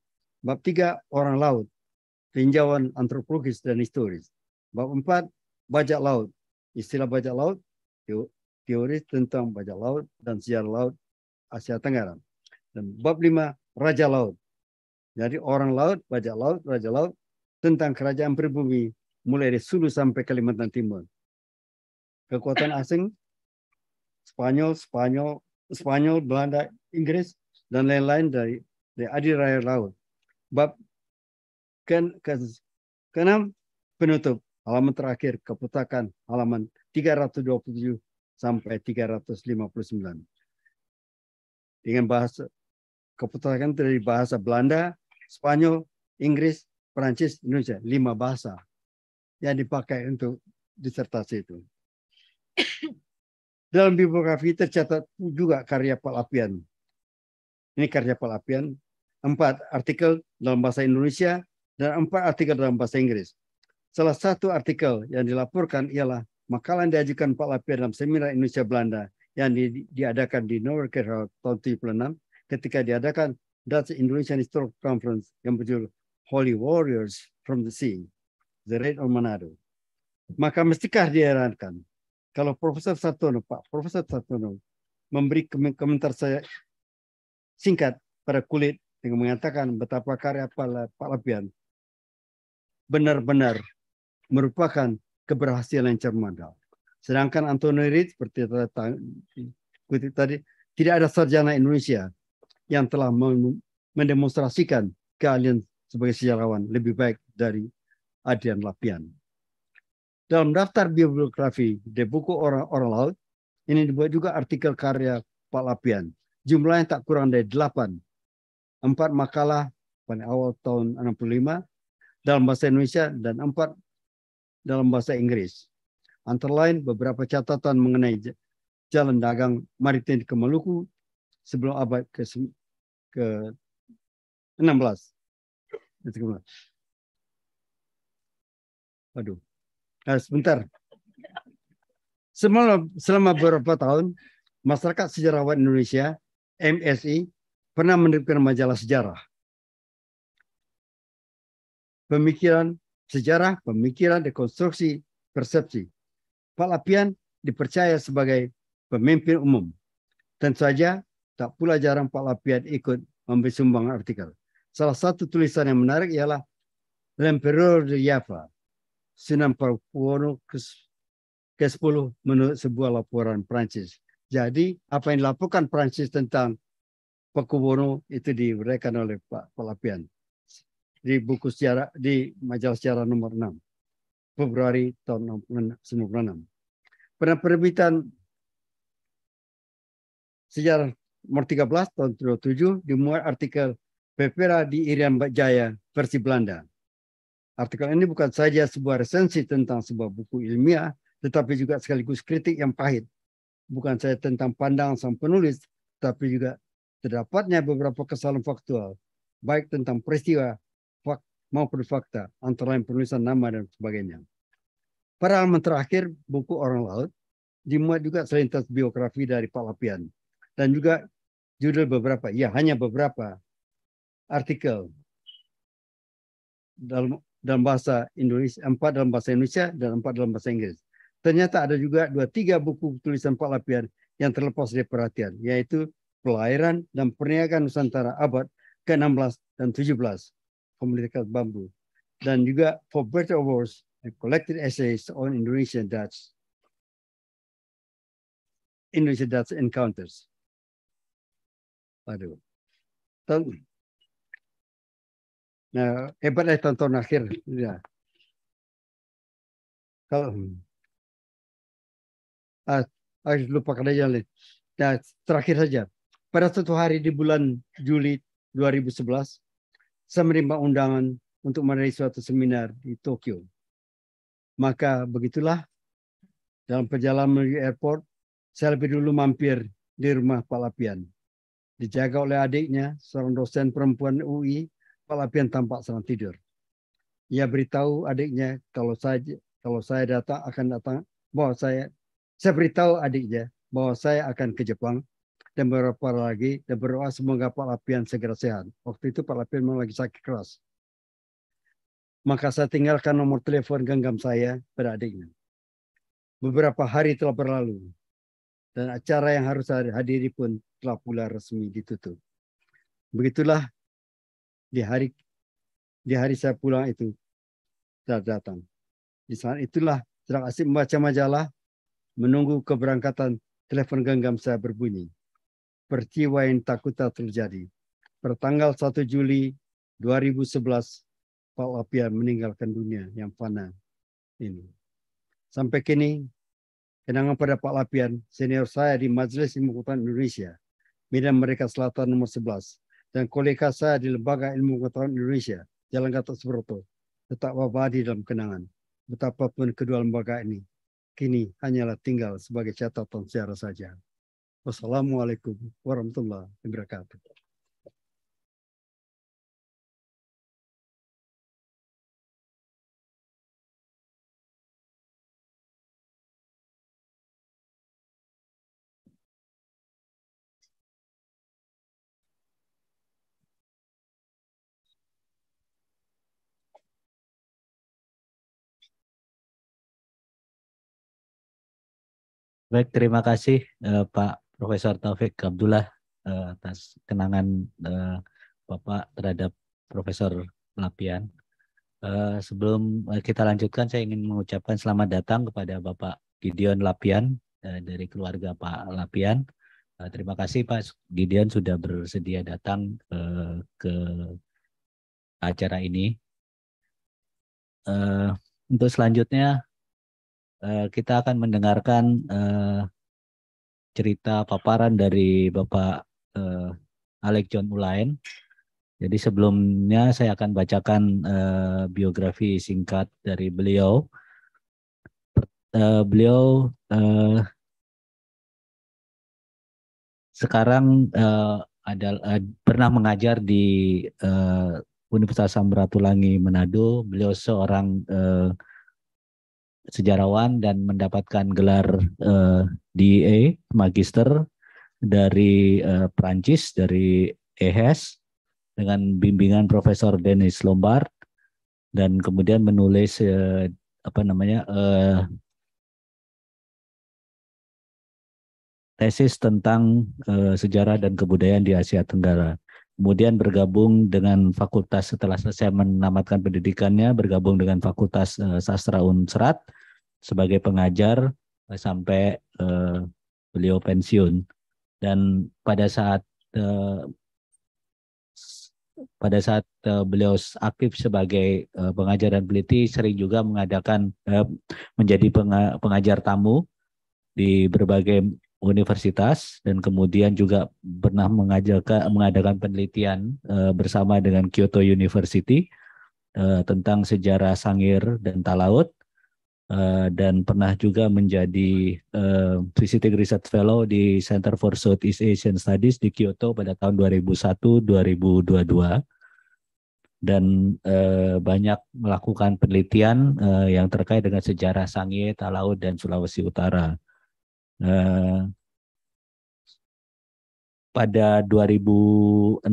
Bab 3, orang laut, tinjauan antropologis dan historis. Bab 4, bajak laut. Istilah bajak laut, teori tentang bajak laut dan sejarah laut Asia Tenggara. Dan bab 5, raja laut. Jadi orang laut, bajak laut, raja laut tentang kerajaan pribumi mulai dari Sulu sampai Kalimantan Timur. Kekuatan asing Spanyol, Spanyol, Spanyol, Belanda, Inggris, dan lain-lain dari, dari adi raya laut. Bab ken, ke, keenam penutup halaman terakhir keputakan halaman 327 sampai 359. Dengan bahasa keputakan dari bahasa Belanda, Spanyol, Inggris, Perancis, Indonesia, lima bahasa yang dipakai untuk disertasi itu. Dalam bibliografi tercatat juga karya Pak Lapian. Ini karya Pak Lapian Empat artikel dalam bahasa Indonesia dan empat artikel dalam bahasa Inggris. Salah satu artikel yang dilaporkan ialah makalah yang diajukan Pak Lapian dalam seminar Indonesia Belanda yang di, diadakan di Norway Herald tahun 76 ketika diadakan Dutch Indonesian Historical Conference yang berjudul Holy Warriors from the Sea, The Raid on Manado. Maka mestikah diherankan kalau Profesor Sartono, Pak Profesor Sartono memberi komentar saya singkat pada kulit dengan mengatakan betapa karya Pak Lapian benar-benar merupakan keberhasilan yang cermat. Sedangkan Antonio Reed seperti tadi tidak ada sarjana Indonesia yang telah mendemonstrasikan keahlian sebagai sejarawan lebih baik dari Adrian Lapian dalam daftar bibliografi di buku orang-orang laut, ini dibuat juga artikel karya Pak Lapian. Jumlahnya tak kurang dari 8. Empat makalah pada awal tahun 65 dalam bahasa Indonesia dan empat dalam bahasa Inggris. Antara lain beberapa catatan mengenai jalan dagang maritim ke Maluku sebelum abad ke, ke 16. Aduh, Nah, sebentar. Selama, selama beberapa tahun, masyarakat sejarawan Indonesia, MSI, pernah menerbitkan majalah sejarah. Pemikiran sejarah, pemikiran, dekonstruksi, persepsi. Pak Lapian dipercaya sebagai pemimpin umum. Tentu saja, tak pula jarang Pak Lapian ikut memberi sumbangan artikel. Salah satu tulisan yang menarik ialah L'Empereur de Java, Sunan Porwono ke, ke 10 menurut sebuah laporan Prancis. Jadi apa yang dilakukan Prancis tentang Pakuwono itu diberikan oleh Pak Pelapian di buku sejarah di majalah sejarah nomor 6 Februari tahun 1996. Pernah penerbitan sejarah nomor 13 tahun 2007 dimuat artikel Pepera di Irian Jaya versi Belanda. Artikel ini bukan saja sebuah resensi tentang sebuah buku ilmiah, tetapi juga sekaligus kritik yang pahit. Bukan saja tentang pandangan sang penulis, tapi juga terdapatnya beberapa kesalahan faktual, baik tentang peristiwa fak, maupun fakta, antara lain penulisan nama dan sebagainya. Pada halaman terakhir, buku Orang Laut, dimuat juga selintas biografi dari Pak Lapian, dan juga judul beberapa, ya hanya beberapa artikel dalam dalam bahasa Indonesia, empat dalam bahasa Indonesia dan empat dalam bahasa Inggris. Ternyata ada juga dua tiga buku tulisan Pak Lapian yang terlepas dari perhatian, yaitu Pelayaran dan Perniagaan Nusantara abad ke-16 dan 17, Komunitas Bambu, dan juga For Better or Worse, and Collected Essays on Indonesian Dutch, Indonesian Dutch Encounters. Aduh. Tahun Nah, ya tonton akhir. Ya. Kalau ah, aku ah, lupakan aja. Nah, terakhir saja. Pada suatu hari di bulan Juli 2011, saya menerima undangan untuk menerima suatu seminar di Tokyo. Maka begitulah dalam perjalanan menuju airport, saya lebih dulu mampir di rumah Pak Lapian. Dijaga oleh adiknya, seorang dosen perempuan UI Lapian tampak sedang tidur. Ia beritahu adiknya kalau saja kalau saya datang akan datang bahwa saya saya beritahu adiknya bahwa saya akan ke Jepang dan beberapa lagi dan berdoa semoga Pak Lapian segera sehat. Waktu itu Pak Lapian memang lagi sakit keras. Maka saya tinggalkan nomor telepon genggam saya pada adiknya. Beberapa hari telah berlalu dan acara yang harus saya hadiri pun telah pula resmi ditutup. Begitulah di hari di hari saya pulang itu telah datang. Di saat itulah sedang asik membaca majalah, menunggu keberangkatan telepon genggam saya berbunyi. Peristiwa yang takut tak terjadi. Pertanggal 1 Juli 2011, Pak Lapian meninggalkan dunia yang fana ini. Sampai kini, kenangan pada Pak Lapian, senior saya di Majelis Ilmu Indonesia, Medan Merdeka Selatan nomor 11, dan kolega saya di Lembaga Ilmu Pengetahuan Indonesia, Jalan Gatot Subroto, tetap abadi dalam kenangan. Betapapun kedua lembaga ini, kini hanyalah tinggal sebagai catatan sejarah saja. Wassalamualaikum warahmatullahi wabarakatuh. Baik, terima kasih uh, Pak Profesor Taufik Abdullah uh, atas kenangan uh, Bapak terhadap Profesor Lapian. Uh, sebelum kita lanjutkan, saya ingin mengucapkan selamat datang kepada Bapak Gideon Lapian uh, dari keluarga Pak Lapian. Uh, terima kasih Pak Gideon sudah bersedia datang uh, ke acara ini. Uh, untuk selanjutnya Eh, kita akan mendengarkan uh, cerita paparan dari Bapak uh, eh, Alex John Ulain. Jadi sebelumnya saya akan bacakan uh, biografi singkat dari beliau. Uh, beliau uh, sekarang uh, ada uh, pernah mengajar di uh, Universitas Samratulangi Manado. Beliau seorang uh, sejarawan dan mendapatkan gelar uh, eh, DA magister dari uh, eh, Prancis dari EHES dengan bimbingan Profesor Dennis Lombard dan kemudian menulis uh, apa namanya uh, tesis tentang uh, sejarah dan kebudayaan di Asia Tenggara. Kemudian bergabung dengan fakultas setelah selesai menamatkan pendidikannya bergabung dengan Fakultas uh, Sastra Unserat sebagai pengajar eh, sampai uh, beliau pensiun dan pada saat uh, pada saat uh, beliau aktif sebagai uh, pengajar dan peneliti sering juga mengadakan uh, menjadi penga pengajar tamu di berbagai universitas dan kemudian juga pernah mengajarkan mengadakan penelitian uh, bersama dengan Kyoto University uh, tentang sejarah Sangir dan Talaut Uh, dan pernah juga menjadi uh, eh, Visiting Research Fellow di Center for Southeast Asian Studies di Kyoto pada tahun 2001-2022 dan uh, banyak melakukan penelitian uh, yang terkait dengan sejarah Sangihe, Talaut dan Sulawesi Utara. Uh, pada 2006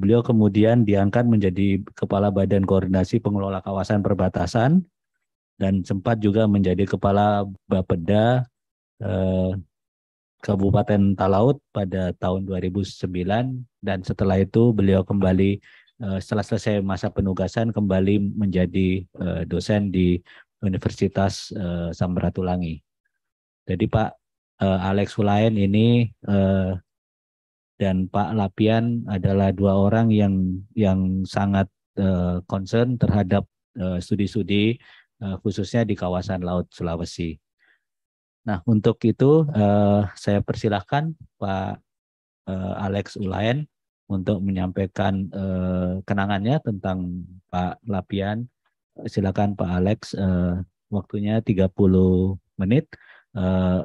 beliau kemudian diangkat menjadi kepala badan koordinasi pengelola kawasan perbatasan dan sempat juga menjadi kepala Bapeda eh, Kabupaten Talaut pada tahun 2009 dan setelah itu beliau kembali eh, setelah selesai masa penugasan kembali menjadi eh, dosen di Universitas eh, Samratulangi. Jadi Pak eh, Alex Hulain ini eh, dan Pak Lapian adalah dua orang yang yang sangat eh, concern terhadap eh, studi-studi eh, Eh, khususnya di kawasan Laut Sulawesi. Nah, untuk itu eh, saya persilahkan Pak eh, Alex Ulayan untuk menyampaikan kenangannya tentang Pak Lapian. Silakan Pak Alex, waktunya 30 menit.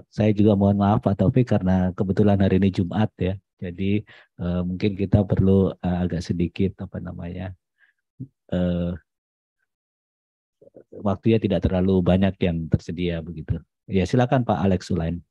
Saya juga mohon maaf Pak Taufik karena kebetulan hari ini Jumat ya. Jadi mungkin kita perlu agak sedikit apa namanya waktunya tidak terlalu banyak yang tersedia begitu. Ya silakan Pak Alex Sulain.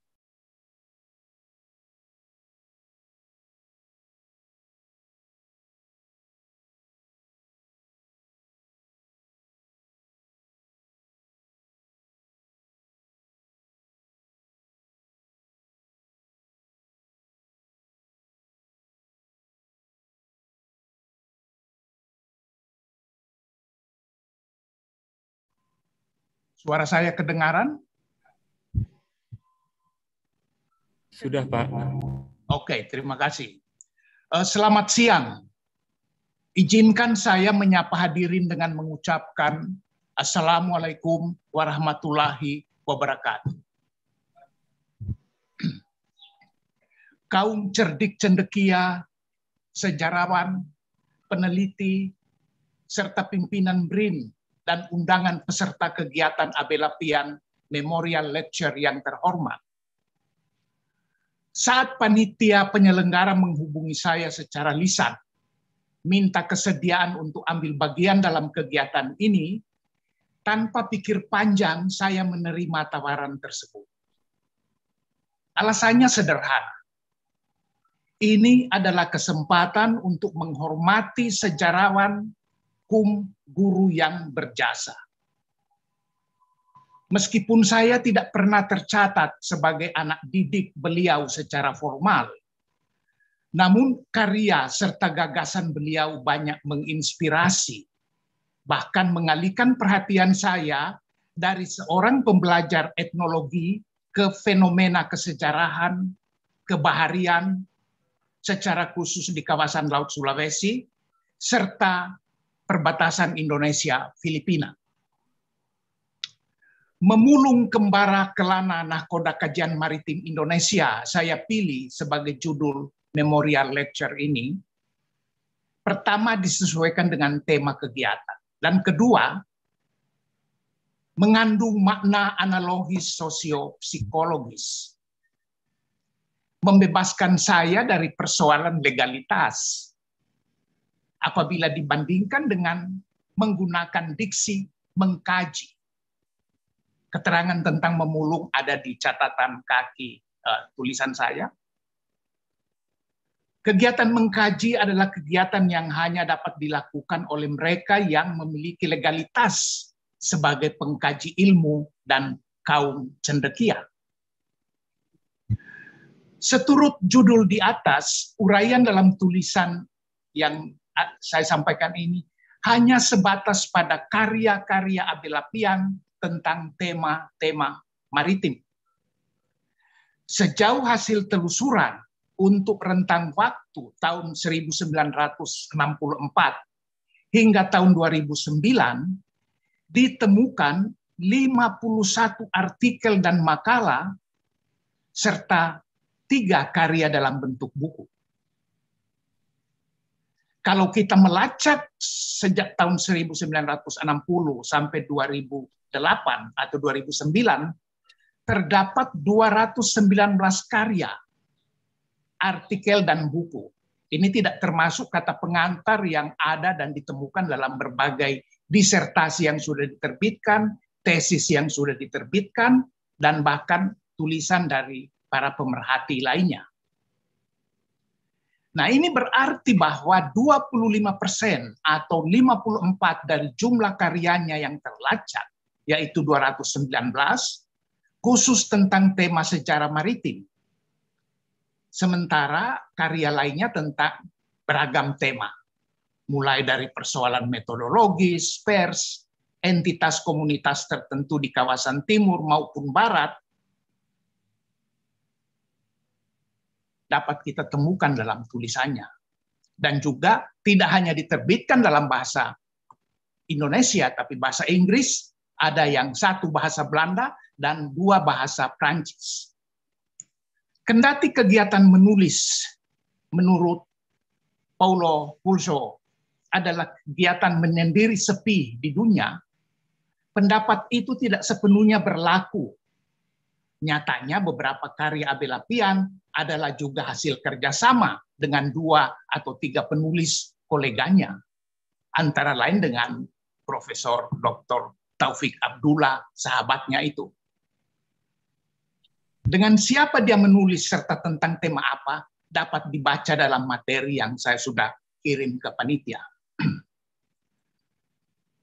Suara saya kedengaran? Sudah, Pak. Oke, terima kasih. Eh, selamat siang. Izinkan saya menyapa hadirin dengan mengucapkan Assalamualaikum warahmatullahi wabarakatuh. Kaum cerdik cendekia, sejarawan, peneliti, serta pimpinan BRIN dan undangan peserta kegiatan abelapian Memorial Lecture yang terhormat. Saat panitia penyelenggara menghubungi saya secara lisan, minta kesediaan untuk ambil bagian dalam kegiatan ini, tanpa pikir panjang saya menerima tawaran tersebut. Alasannya sederhana. Ini adalah kesempatan untuk menghormati sejarawan hukum guru yang berjasa. Meskipun saya tidak pernah tercatat sebagai anak didik beliau secara formal, namun karya serta gagasan beliau banyak menginspirasi, bahkan mengalihkan perhatian saya dari seorang pembelajar etnologi ke fenomena kesejarahan, kebaharian, secara khusus di kawasan Laut Sulawesi, serta perbatasan Indonesia Filipina. Memulung Kembara Kelana Nahkoda Kajian Maritim Indonesia saya pilih sebagai judul memorial lecture ini. Pertama disesuaikan dengan tema kegiatan dan kedua mengandung makna analogis sosio-psikologis. Membebaskan saya dari persoalan legalitas apabila dibandingkan dengan menggunakan diksi mengkaji. Keterangan tentang memulung ada di catatan kaki uh, tulisan saya. Kegiatan mengkaji adalah kegiatan yang hanya dapat dilakukan oleh mereka yang memiliki legalitas sebagai pengkaji ilmu dan kaum cendekia. Seturut judul di atas, uraian dalam tulisan yang saya sampaikan ini hanya sebatas pada karya-karya Abel tentang tema-tema maritim. Sejauh hasil telusuran untuk rentang waktu tahun 1964 hingga tahun 2009 ditemukan 51 artikel dan makalah serta tiga karya dalam bentuk buku kalau kita melacak sejak tahun 1960 sampai 2008 atau 2009, terdapat 219 karya, artikel, dan buku. Ini tidak termasuk kata pengantar yang ada dan ditemukan dalam berbagai disertasi yang sudah diterbitkan, tesis yang sudah diterbitkan, dan bahkan tulisan dari para pemerhati lainnya. Nah, ini berarti bahwa 25% atau 54 dari jumlah karyanya yang terlacak, yaitu 219, khusus tentang tema secara maritim. Sementara karya lainnya tentang beragam tema, mulai dari persoalan metodologis, pers, entitas komunitas tertentu di kawasan timur maupun barat, dapat kita temukan dalam tulisannya. Dan juga tidak hanya diterbitkan dalam bahasa Indonesia, tapi bahasa Inggris, ada yang satu bahasa Belanda dan dua bahasa Prancis. Kendati kegiatan menulis menurut Paulo Pulso adalah kegiatan menyendiri sepi di dunia, pendapat itu tidak sepenuhnya berlaku Nyatanya beberapa karya Abel Apian adalah juga hasil kerjasama dengan dua atau tiga penulis koleganya, antara lain dengan Profesor Dr. Taufik Abdullah, sahabatnya itu. Dengan siapa dia menulis serta tentang tema apa dapat dibaca dalam materi yang saya sudah kirim ke panitia.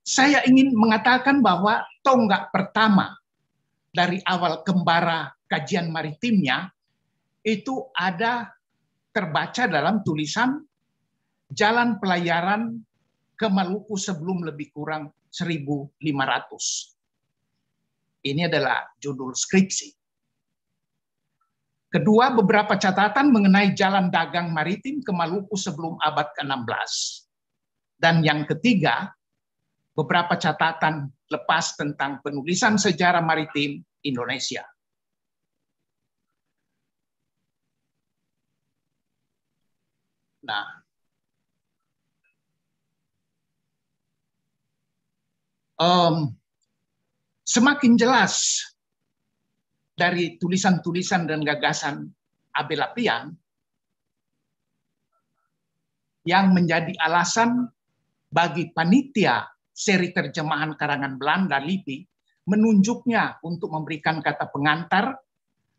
Saya ingin mengatakan bahwa tonggak pertama dari awal kembara kajian maritimnya itu ada terbaca dalam tulisan jalan pelayaran ke Maluku sebelum lebih kurang 1500. Ini adalah judul skripsi. Kedua, beberapa catatan mengenai jalan dagang maritim ke Maluku sebelum abad ke-16. Dan yang ketiga, beberapa catatan lepas tentang penulisan sejarah maritim Indonesia. Nah, um, semakin jelas dari tulisan-tulisan dan gagasan Abel Apian yang menjadi alasan bagi panitia seri terjemahan karangan Belanda Lipi menunjuknya untuk memberikan kata pengantar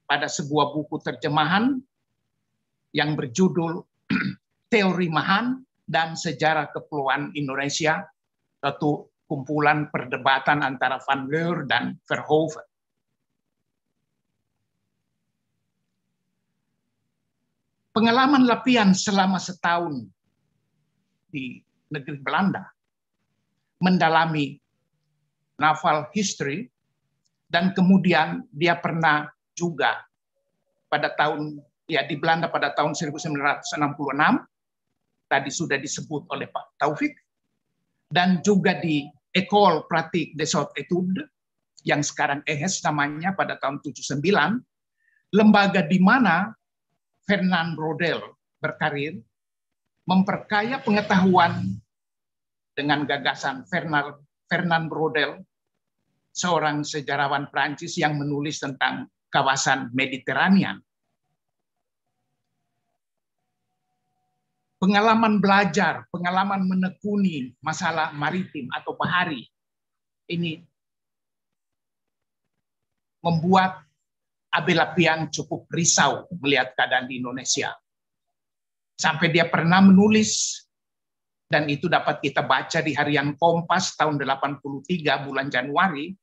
pada sebuah buku terjemahan yang berjudul Teori Mahan dan Sejarah Kepulauan Indonesia, satu kumpulan perdebatan antara Van Leer dan Verhoeven. Pengalaman Lapian selama setahun di negeri Belanda mendalami naval history dan kemudian dia pernah juga pada tahun ya di Belanda pada tahun 1966 tadi sudah disebut oleh Pak Taufik dan juga di Ecole Pratique des Hautes Études yang sekarang EHES namanya pada tahun 79 lembaga di mana Fernand Brodel berkarir memperkaya pengetahuan dengan gagasan Fernand Fernand Brodel seorang sejarawan Prancis yang menulis tentang kawasan Mediterania. Pengalaman belajar, pengalaman menekuni masalah maritim atau bahari ini membuat Abel Apiang cukup risau melihat keadaan di Indonesia. Sampai dia pernah menulis dan itu dapat kita baca di harian Kompas tahun 83 bulan Januari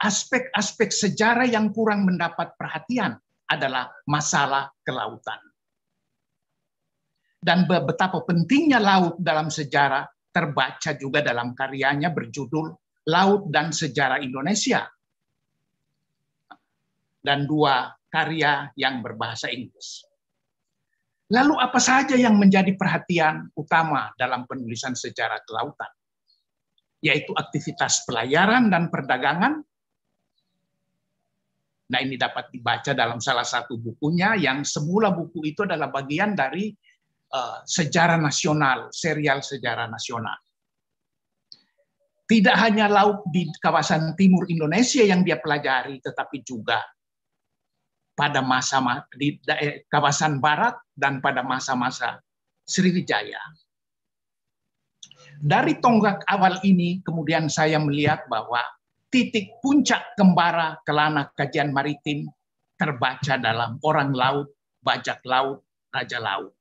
aspek-aspek sejarah yang kurang mendapat perhatian adalah masalah kelautan. Dan betapa pentingnya laut dalam sejarah terbaca juga dalam karyanya berjudul Laut dan Sejarah Indonesia. Dan dua karya yang berbahasa Inggris. Lalu apa saja yang menjadi perhatian utama dalam penulisan sejarah kelautan? Yaitu aktivitas pelayaran dan perdagangan Nah ini dapat dibaca dalam salah satu bukunya yang semula buku itu adalah bagian dari uh, sejarah nasional, serial sejarah nasional. Tidak hanya laut di kawasan timur Indonesia yang dia pelajari, tetapi juga pada masa di eh, kawasan barat dan pada masa-masa Sriwijaya. Dari tonggak awal ini, kemudian saya melihat bahwa titik puncak kembara kelana kajian maritim terbaca dalam Orang Laut, Bajak Laut, Raja Laut.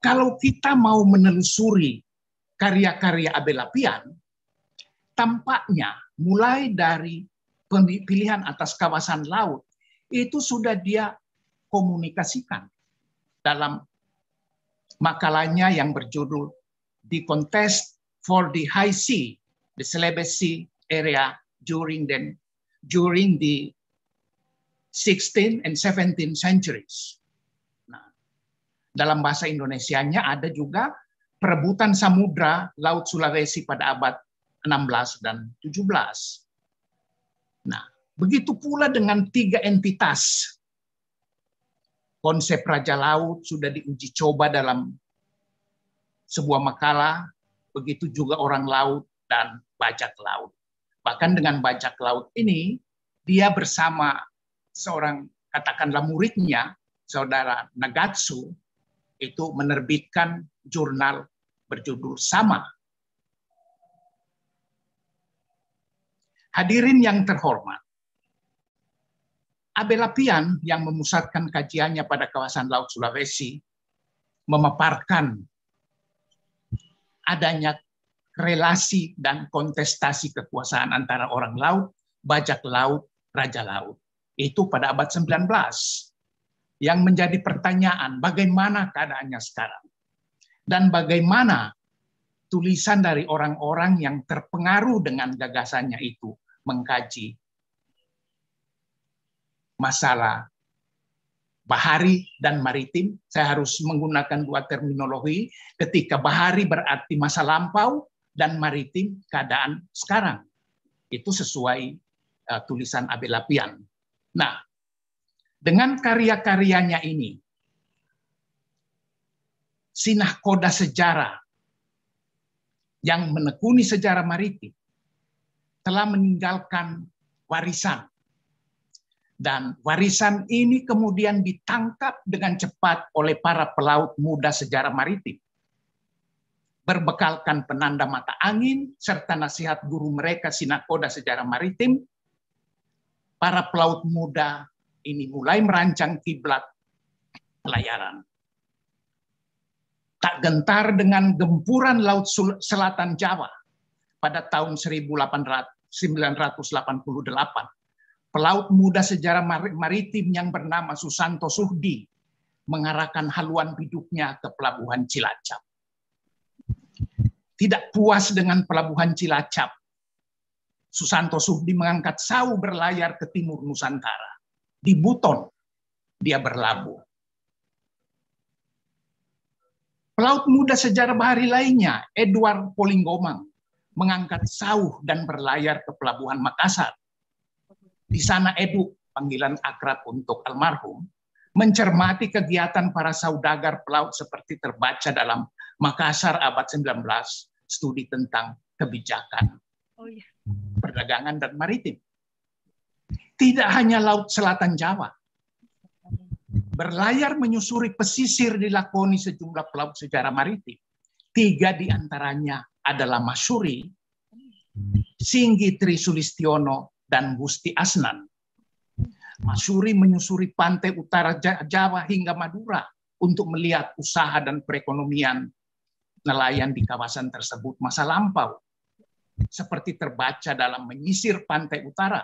Kalau kita mau menelusuri karya-karya Abel Apian, tampaknya mulai dari pilihan atas kawasan laut, itu sudah dia komunikasikan dalam makalahnya yang berjudul The Contest for the High Sea the celibacy area during then during the 16 th and 17 th centuries. Nah, dalam bahasa Indonesianya ada juga perebutan samudra Laut Sulawesi pada abad 16 dan 17. Nah, begitu pula dengan tiga entitas. Konsep Raja Laut sudah diuji coba dalam sebuah makalah, begitu juga orang laut dan bajak laut. Bahkan dengan bajak laut ini, dia bersama seorang katakanlah muridnya, saudara Nagatsu, itu menerbitkan jurnal berjudul sama. Hadirin yang terhormat, abelapian Apian yang memusatkan kajiannya pada kawasan Laut Sulawesi memaparkan adanya relasi dan kontestasi kekuasaan antara orang laut, bajak laut, raja laut. Itu pada abad 19. Yang menjadi pertanyaan, bagaimana keadaannya sekarang? Dan bagaimana tulisan dari orang-orang yang terpengaruh dengan gagasannya itu mengkaji masalah bahari dan maritim. Saya harus menggunakan dua terminologi. Ketika bahari berarti masa lampau, dan maritim keadaan sekarang. Itu sesuai uh, tulisan Abel Lapian. Nah, dengan karya-karyanya ini, sinah koda sejarah yang menekuni sejarah maritim telah meninggalkan warisan. Dan warisan ini kemudian ditangkap dengan cepat oleh para pelaut muda sejarah maritim berbekalkan penanda mata angin, serta nasihat guru mereka sinakoda sejarah maritim, para pelaut muda ini mulai merancang kiblat pelayaran. Tak gentar dengan gempuran Laut Selatan Jawa pada tahun 1988, pelaut muda sejarah maritim yang bernama Susanto Suhdi mengarahkan haluan biduknya ke pelabuhan Cilacap tidak puas dengan pelabuhan Cilacap. Susanto Subdi mengangkat sau berlayar ke timur Nusantara. Di Buton, dia berlabuh. Pelaut muda sejarah bahari lainnya, Edward Polinggomang, mengangkat sauh dan berlayar ke Pelabuhan Makassar. Di sana Edu, panggilan akrab untuk almarhum, mencermati kegiatan para saudagar pelaut seperti terbaca dalam Makassar abad 19 studi tentang kebijakan oh, iya. perdagangan dan maritim. Tidak hanya Laut Selatan Jawa. Berlayar menyusuri pesisir dilakoni sejumlah pelaut sejarah maritim. Tiga di antaranya adalah Masuri, Singgi Sulistiono, dan Gusti Asnan. Masuri menyusuri pantai utara Jawa hingga Madura untuk melihat usaha dan perekonomian nelayan di kawasan tersebut masa lampau, seperti terbaca dalam menyisir pantai utara.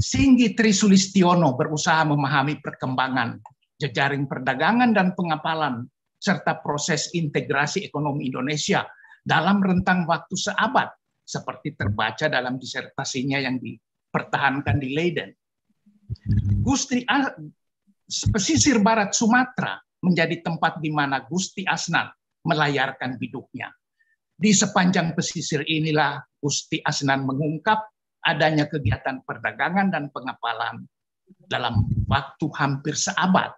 Singgi Trisulistiono berusaha memahami perkembangan jejaring perdagangan dan pengapalan serta proses integrasi ekonomi Indonesia dalam rentang waktu seabad seperti terbaca dalam disertasinya yang dipertahankan di Leiden. Gusti pesisir barat Sumatera menjadi tempat di mana Gusti Asnan melayarkan hidupnya. Di sepanjang pesisir inilah Gusti Asnan mengungkap adanya kegiatan perdagangan dan pengapalan dalam waktu hampir seabad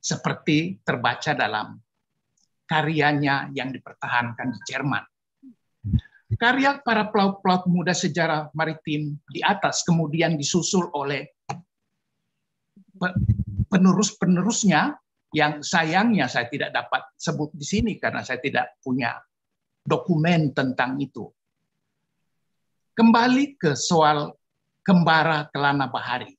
seperti terbaca dalam karyanya yang dipertahankan di Jerman. Karya para pelaut-pelaut muda sejarah maritim di atas kemudian disusul oleh penerus-penerusnya yang sayangnya saya tidak dapat sebut di sini karena saya tidak punya dokumen tentang itu. Kembali ke soal kembara kelana bahari.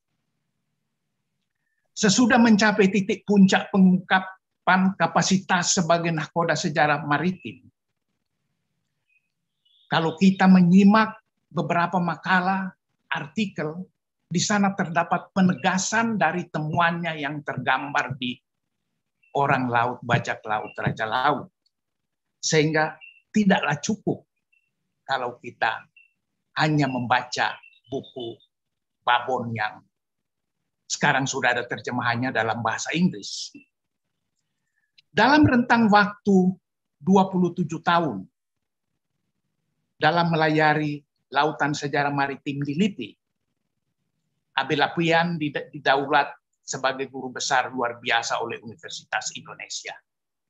Sesudah mencapai titik puncak pengungkapan kapasitas sebagai nahkoda sejarah maritim, kalau kita menyimak beberapa makalah, artikel, di sana terdapat penegasan dari temuannya yang tergambar di orang laut, bajak laut, raja laut. Sehingga tidaklah cukup kalau kita hanya membaca buku Babon yang sekarang sudah ada terjemahannya dalam bahasa Inggris. Dalam rentang waktu 27 tahun, dalam melayari lautan sejarah maritim di Liti, di didaulat sebagai guru besar luar biasa oleh Universitas Indonesia.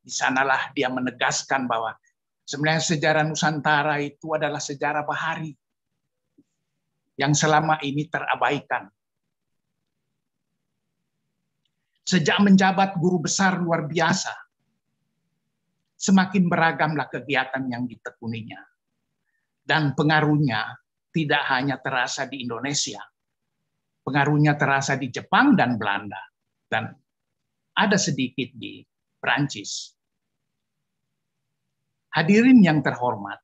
Di sanalah dia menegaskan bahwa sebenarnya sejarah Nusantara itu adalah sejarah bahari yang selama ini terabaikan. Sejak menjabat guru besar luar biasa, semakin beragamlah kegiatan yang ditekuninya. Dan pengaruhnya tidak hanya terasa di Indonesia, pengaruhnya terasa di Jepang dan Belanda dan ada sedikit di Perancis. Hadirin yang terhormat,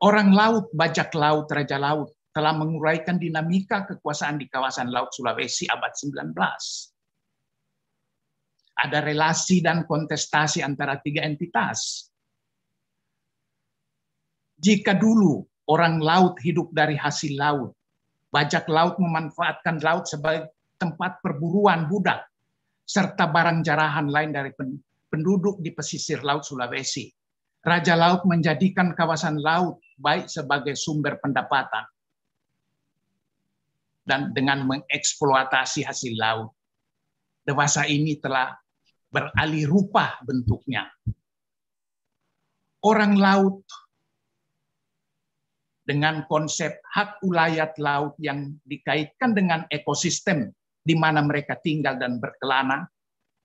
orang laut, bajak laut, raja laut telah menguraikan dinamika kekuasaan di kawasan Laut Sulawesi abad 19. Ada relasi dan kontestasi antara tiga entitas. Jika dulu orang laut hidup dari hasil laut, Bajak laut memanfaatkan laut sebagai tempat perburuan budak serta barang jarahan lain dari penduduk di pesisir laut Sulawesi. Raja Laut menjadikan kawasan laut baik sebagai sumber pendapatan dan dengan mengeksploitasi hasil laut. Dewasa ini telah beralih rupa bentuknya. Orang laut dengan konsep hak ulayat laut yang dikaitkan dengan ekosistem di mana mereka tinggal dan berkelana.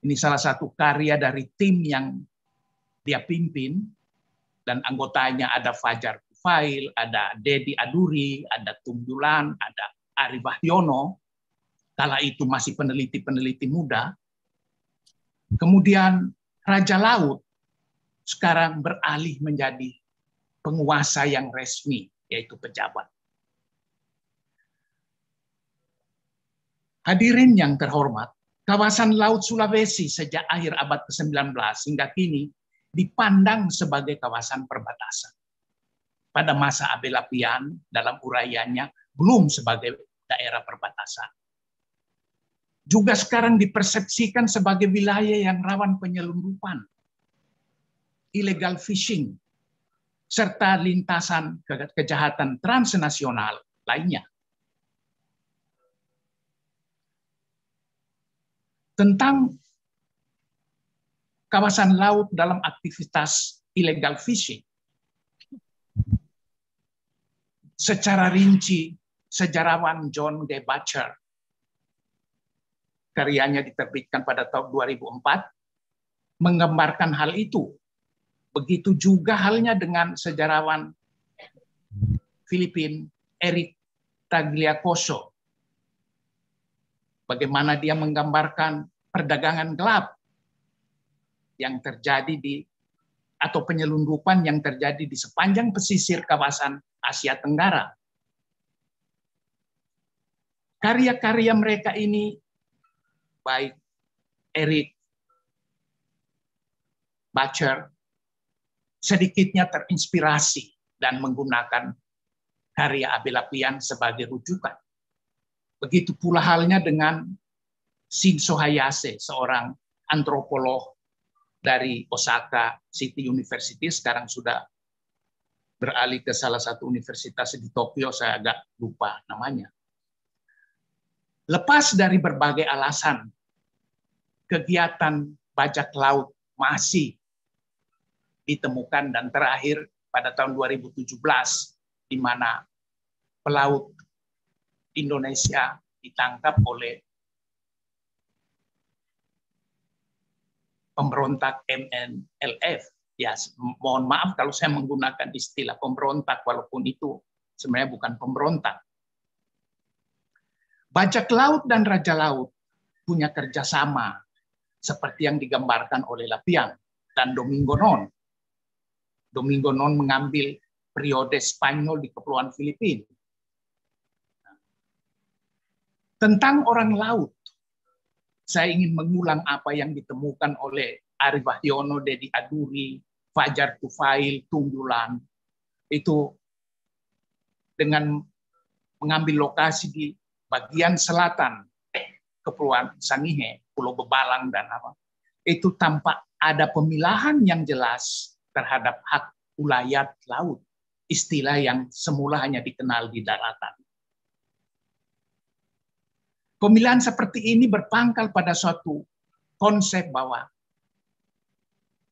Ini salah satu karya dari tim yang dia pimpin dan anggotanya ada Fajar Kufail, ada Dedi Aduri, ada Tumbulan, ada Arif Wahyono. Kala itu masih peneliti-peneliti muda. Kemudian Raja Laut sekarang beralih menjadi penguasa yang resmi yaitu pejabat. Hadirin yang terhormat, kawasan Laut Sulawesi sejak akhir abad ke-19 hingga kini dipandang sebagai kawasan perbatasan. Pada masa Abel Apian dalam uraiannya belum sebagai daerah perbatasan. Juga sekarang dipersepsikan sebagai wilayah yang rawan penyelundupan, illegal fishing, serta lintasan kejahatan transnasional lainnya. Tentang kawasan laut dalam aktivitas illegal fishing. Secara rinci, sejarawan John G. Butcher, karyanya diterbitkan pada tahun 2004, menggambarkan hal itu Begitu juga halnya dengan sejarawan Filipin Eric Tagliacoso. Bagaimana dia menggambarkan perdagangan gelap yang terjadi di atau penyelundupan yang terjadi di sepanjang pesisir kawasan Asia Tenggara. Karya-karya mereka ini baik Erik Butcher sedikitnya terinspirasi dan menggunakan karya Abel Apian sebagai rujukan. Begitu pula halnya dengan Shin Sohayase, seorang antropolog dari Osaka City University, sekarang sudah beralih ke salah satu universitas di Tokyo, saya agak lupa namanya. Lepas dari berbagai alasan, kegiatan bajak laut masih ditemukan dan terakhir pada tahun 2017 di mana pelaut Indonesia ditangkap oleh pemberontak MNLF. Ya, mohon maaf kalau saya menggunakan istilah pemberontak walaupun itu sebenarnya bukan pemberontak. Bajak laut dan raja laut punya kerjasama seperti yang digambarkan oleh Lapiang dan Domingonon Domingo Non mengambil periode Spanyol di Kepulauan Filipina. Tentang orang laut, saya ingin mengulang apa yang ditemukan oleh Ari Wahyono, Dedi Aduri, Fajar Tufail, Tunggulan. Itu dengan mengambil lokasi di bagian selatan Kepulauan Sangihe, Pulau Bebalang dan apa. Itu tampak ada pemilahan yang jelas terhadap hak ulayat laut, istilah yang semula hanya dikenal di daratan. Pemilihan seperti ini berpangkal pada suatu konsep bahwa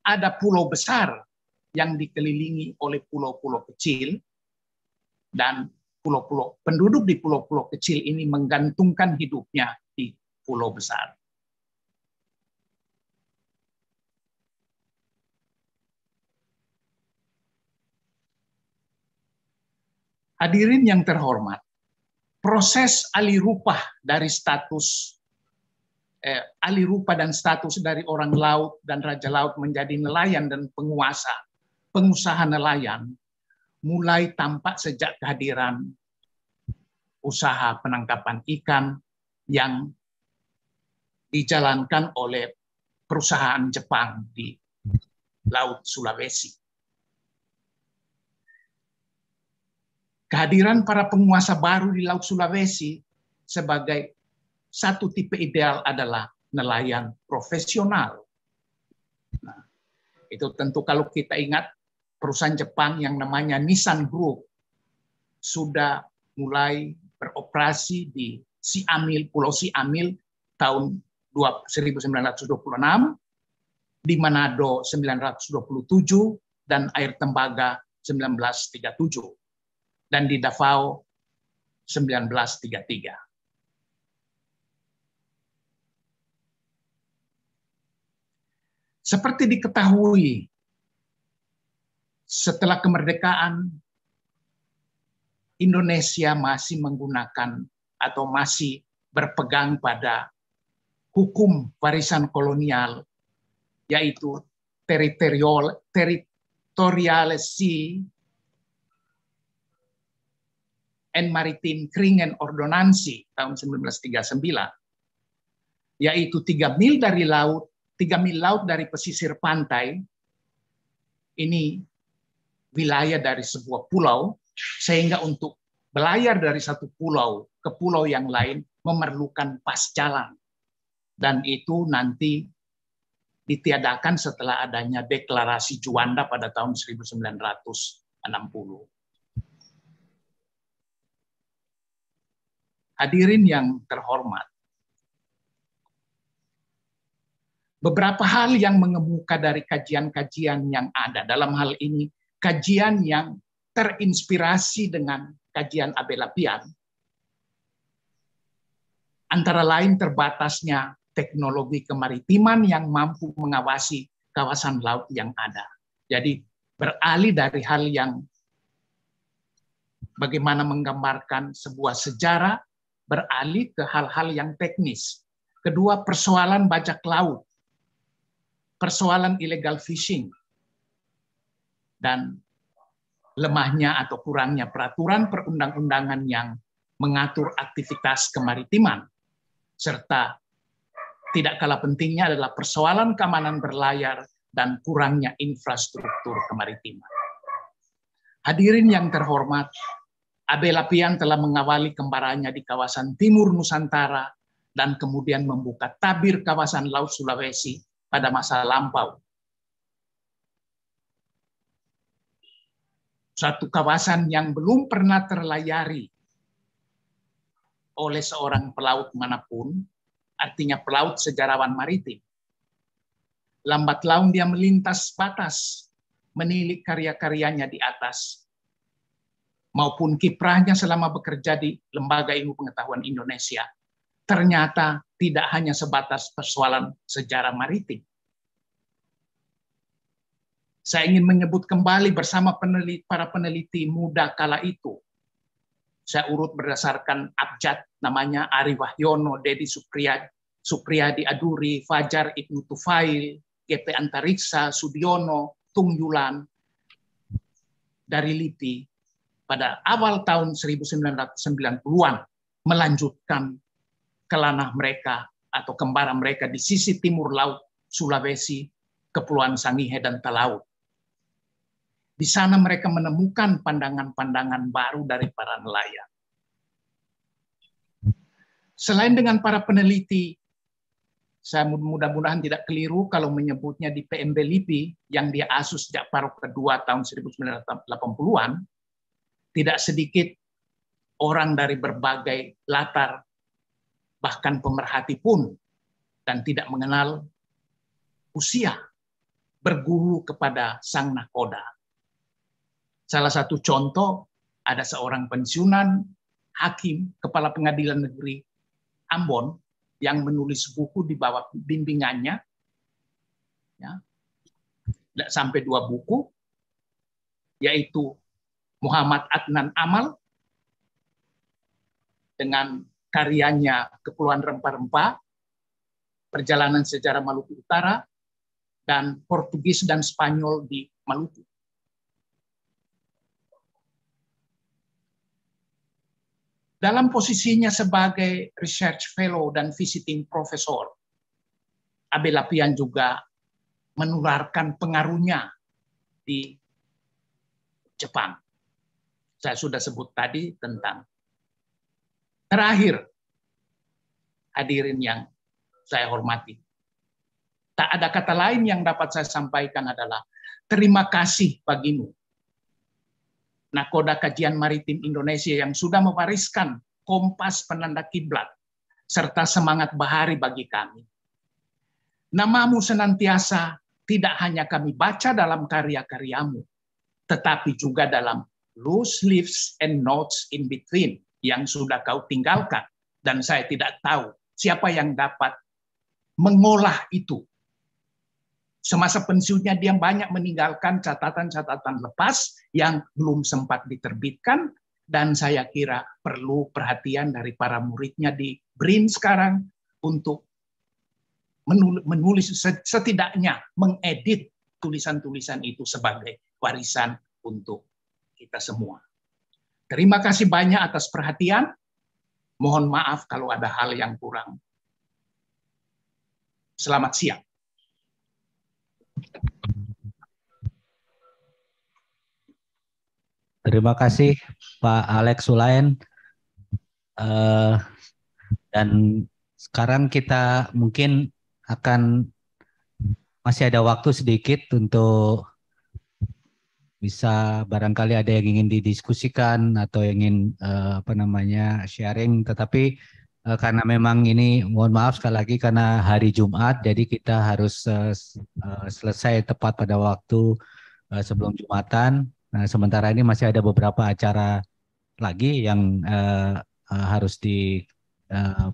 ada pulau besar yang dikelilingi oleh pulau-pulau kecil dan pulau-pulau penduduk di pulau-pulau kecil ini menggantungkan hidupnya di pulau besar. Hadirin yang terhormat, proses alih rupa dari status eh, alih rupa dan status dari orang laut dan raja laut menjadi nelayan dan penguasa, pengusaha nelayan mulai tampak sejak kehadiran usaha penangkapan ikan yang dijalankan oleh perusahaan Jepang di Laut Sulawesi. kehadiran para penguasa baru di Laut Sulawesi sebagai satu tipe ideal adalah nelayan profesional. Nah, itu tentu kalau kita ingat perusahaan Jepang yang namanya Nissan Group sudah mulai beroperasi di Siamil, Pulau Siamil tahun 1926, di Manado 1927, dan air tembaga 1937 dan di Davao 1933. Seperti diketahui, setelah kemerdekaan, Indonesia masih menggunakan atau masih berpegang pada hukum warisan kolonial, yaitu teritorial and Maritime Kringen Ordonansi tahun 1939, yaitu tiga mil dari laut, tiga mil laut dari pesisir pantai, ini wilayah dari sebuah pulau, sehingga untuk belayar dari satu pulau ke pulau yang lain memerlukan pas jalan. Dan itu nanti ditiadakan setelah adanya deklarasi Juanda pada tahun 1960. Hadirin yang terhormat, beberapa hal yang mengemuka dari kajian-kajian yang ada. Dalam hal ini, kajian yang terinspirasi dengan kajian Abelapian, Antara lain terbatasnya teknologi kemaritiman yang mampu mengawasi kawasan laut yang ada. Jadi beralih dari hal yang bagaimana menggambarkan sebuah sejarah beralih ke hal-hal yang teknis. Kedua, persoalan bajak laut, persoalan illegal fishing, dan lemahnya atau kurangnya peraturan perundang-undangan yang mengatur aktivitas kemaritiman, serta tidak kalah pentingnya adalah persoalan keamanan berlayar dan kurangnya infrastruktur kemaritiman. Hadirin yang terhormat, Abela Pian telah mengawali kembarannya di kawasan timur Nusantara dan kemudian membuka tabir kawasan Laut Sulawesi pada masa lampau. Suatu kawasan yang belum pernah terlayari oleh seorang pelaut manapun, artinya pelaut sejarawan maritim. Lambat laun dia melintas batas, menilik karya-karyanya di atas maupun kiprahnya selama bekerja di Lembaga Ilmu Pengetahuan Indonesia ternyata tidak hanya sebatas persoalan sejarah maritim. Saya ingin menyebut kembali bersama peneliti, para peneliti muda kala itu. Saya urut berdasarkan abjad namanya Ari Wahyono, Dedi Supriyadi, Supriyadi Aduri, Fajar Ibnu Tufail, GP Antariksa, Sudiono, Tung Yulan, dari LIPI, pada awal tahun 1990-an melanjutkan ke lanah mereka atau kembara mereka di sisi timur laut Sulawesi, Kepulauan Sangihe dan Talaut. Di sana mereka menemukan pandangan-pandangan baru dari para nelayan. Selain dengan para peneliti, saya mudah-mudahan tidak keliru kalau menyebutnya di PMB LIPI yang dia asus sejak paruh kedua tahun 1980-an, tidak sedikit orang dari berbagai latar, bahkan pemerhati pun, dan tidak mengenal usia berguru kepada sang nakoda. Salah satu contoh ada seorang pensiunan hakim kepala pengadilan negeri Ambon yang menulis buku di bawah bimbingannya ya, sampai dua buku yaitu Muhammad Adnan Amal dengan karyanya Kepulauan Rempah-Rempah, Perjalanan Sejarah Maluku Utara, dan Portugis dan Spanyol di Maluku. Dalam posisinya sebagai research fellow dan visiting professor, Abe Lapian juga menularkan pengaruhnya di Jepang saya sudah sebut tadi tentang terakhir hadirin yang saya hormati. Tak ada kata lain yang dapat saya sampaikan adalah terima kasih bagimu. Nakoda Kajian Maritim Indonesia yang sudah mewariskan kompas penanda kiblat serta semangat bahari bagi kami. Namamu senantiasa tidak hanya kami baca dalam karya-karyamu, tetapi juga dalam loose leaves and notes in between yang sudah kau tinggalkan dan saya tidak tahu siapa yang dapat mengolah itu. Semasa pensiunnya dia banyak meninggalkan catatan-catatan lepas yang belum sempat diterbitkan dan saya kira perlu perhatian dari para muridnya di BRIN sekarang untuk menulis setidaknya mengedit tulisan-tulisan itu sebagai warisan untuk kita semua. Terima kasih banyak atas perhatian. Mohon maaf kalau ada hal yang kurang. Selamat siang. Terima kasih Pak Alex Sulain. Uh, dan sekarang kita mungkin akan masih ada waktu sedikit untuk bisa barangkali ada yang ingin didiskusikan atau ingin uh, apa namanya sharing tetapi uh, karena memang ini mohon maaf sekali lagi karena hari Jumat jadi kita harus uh, selesai tepat pada waktu uh, sebelum Jumatan nah sementara ini masih ada beberapa acara lagi yang uh, uh, harus di uh,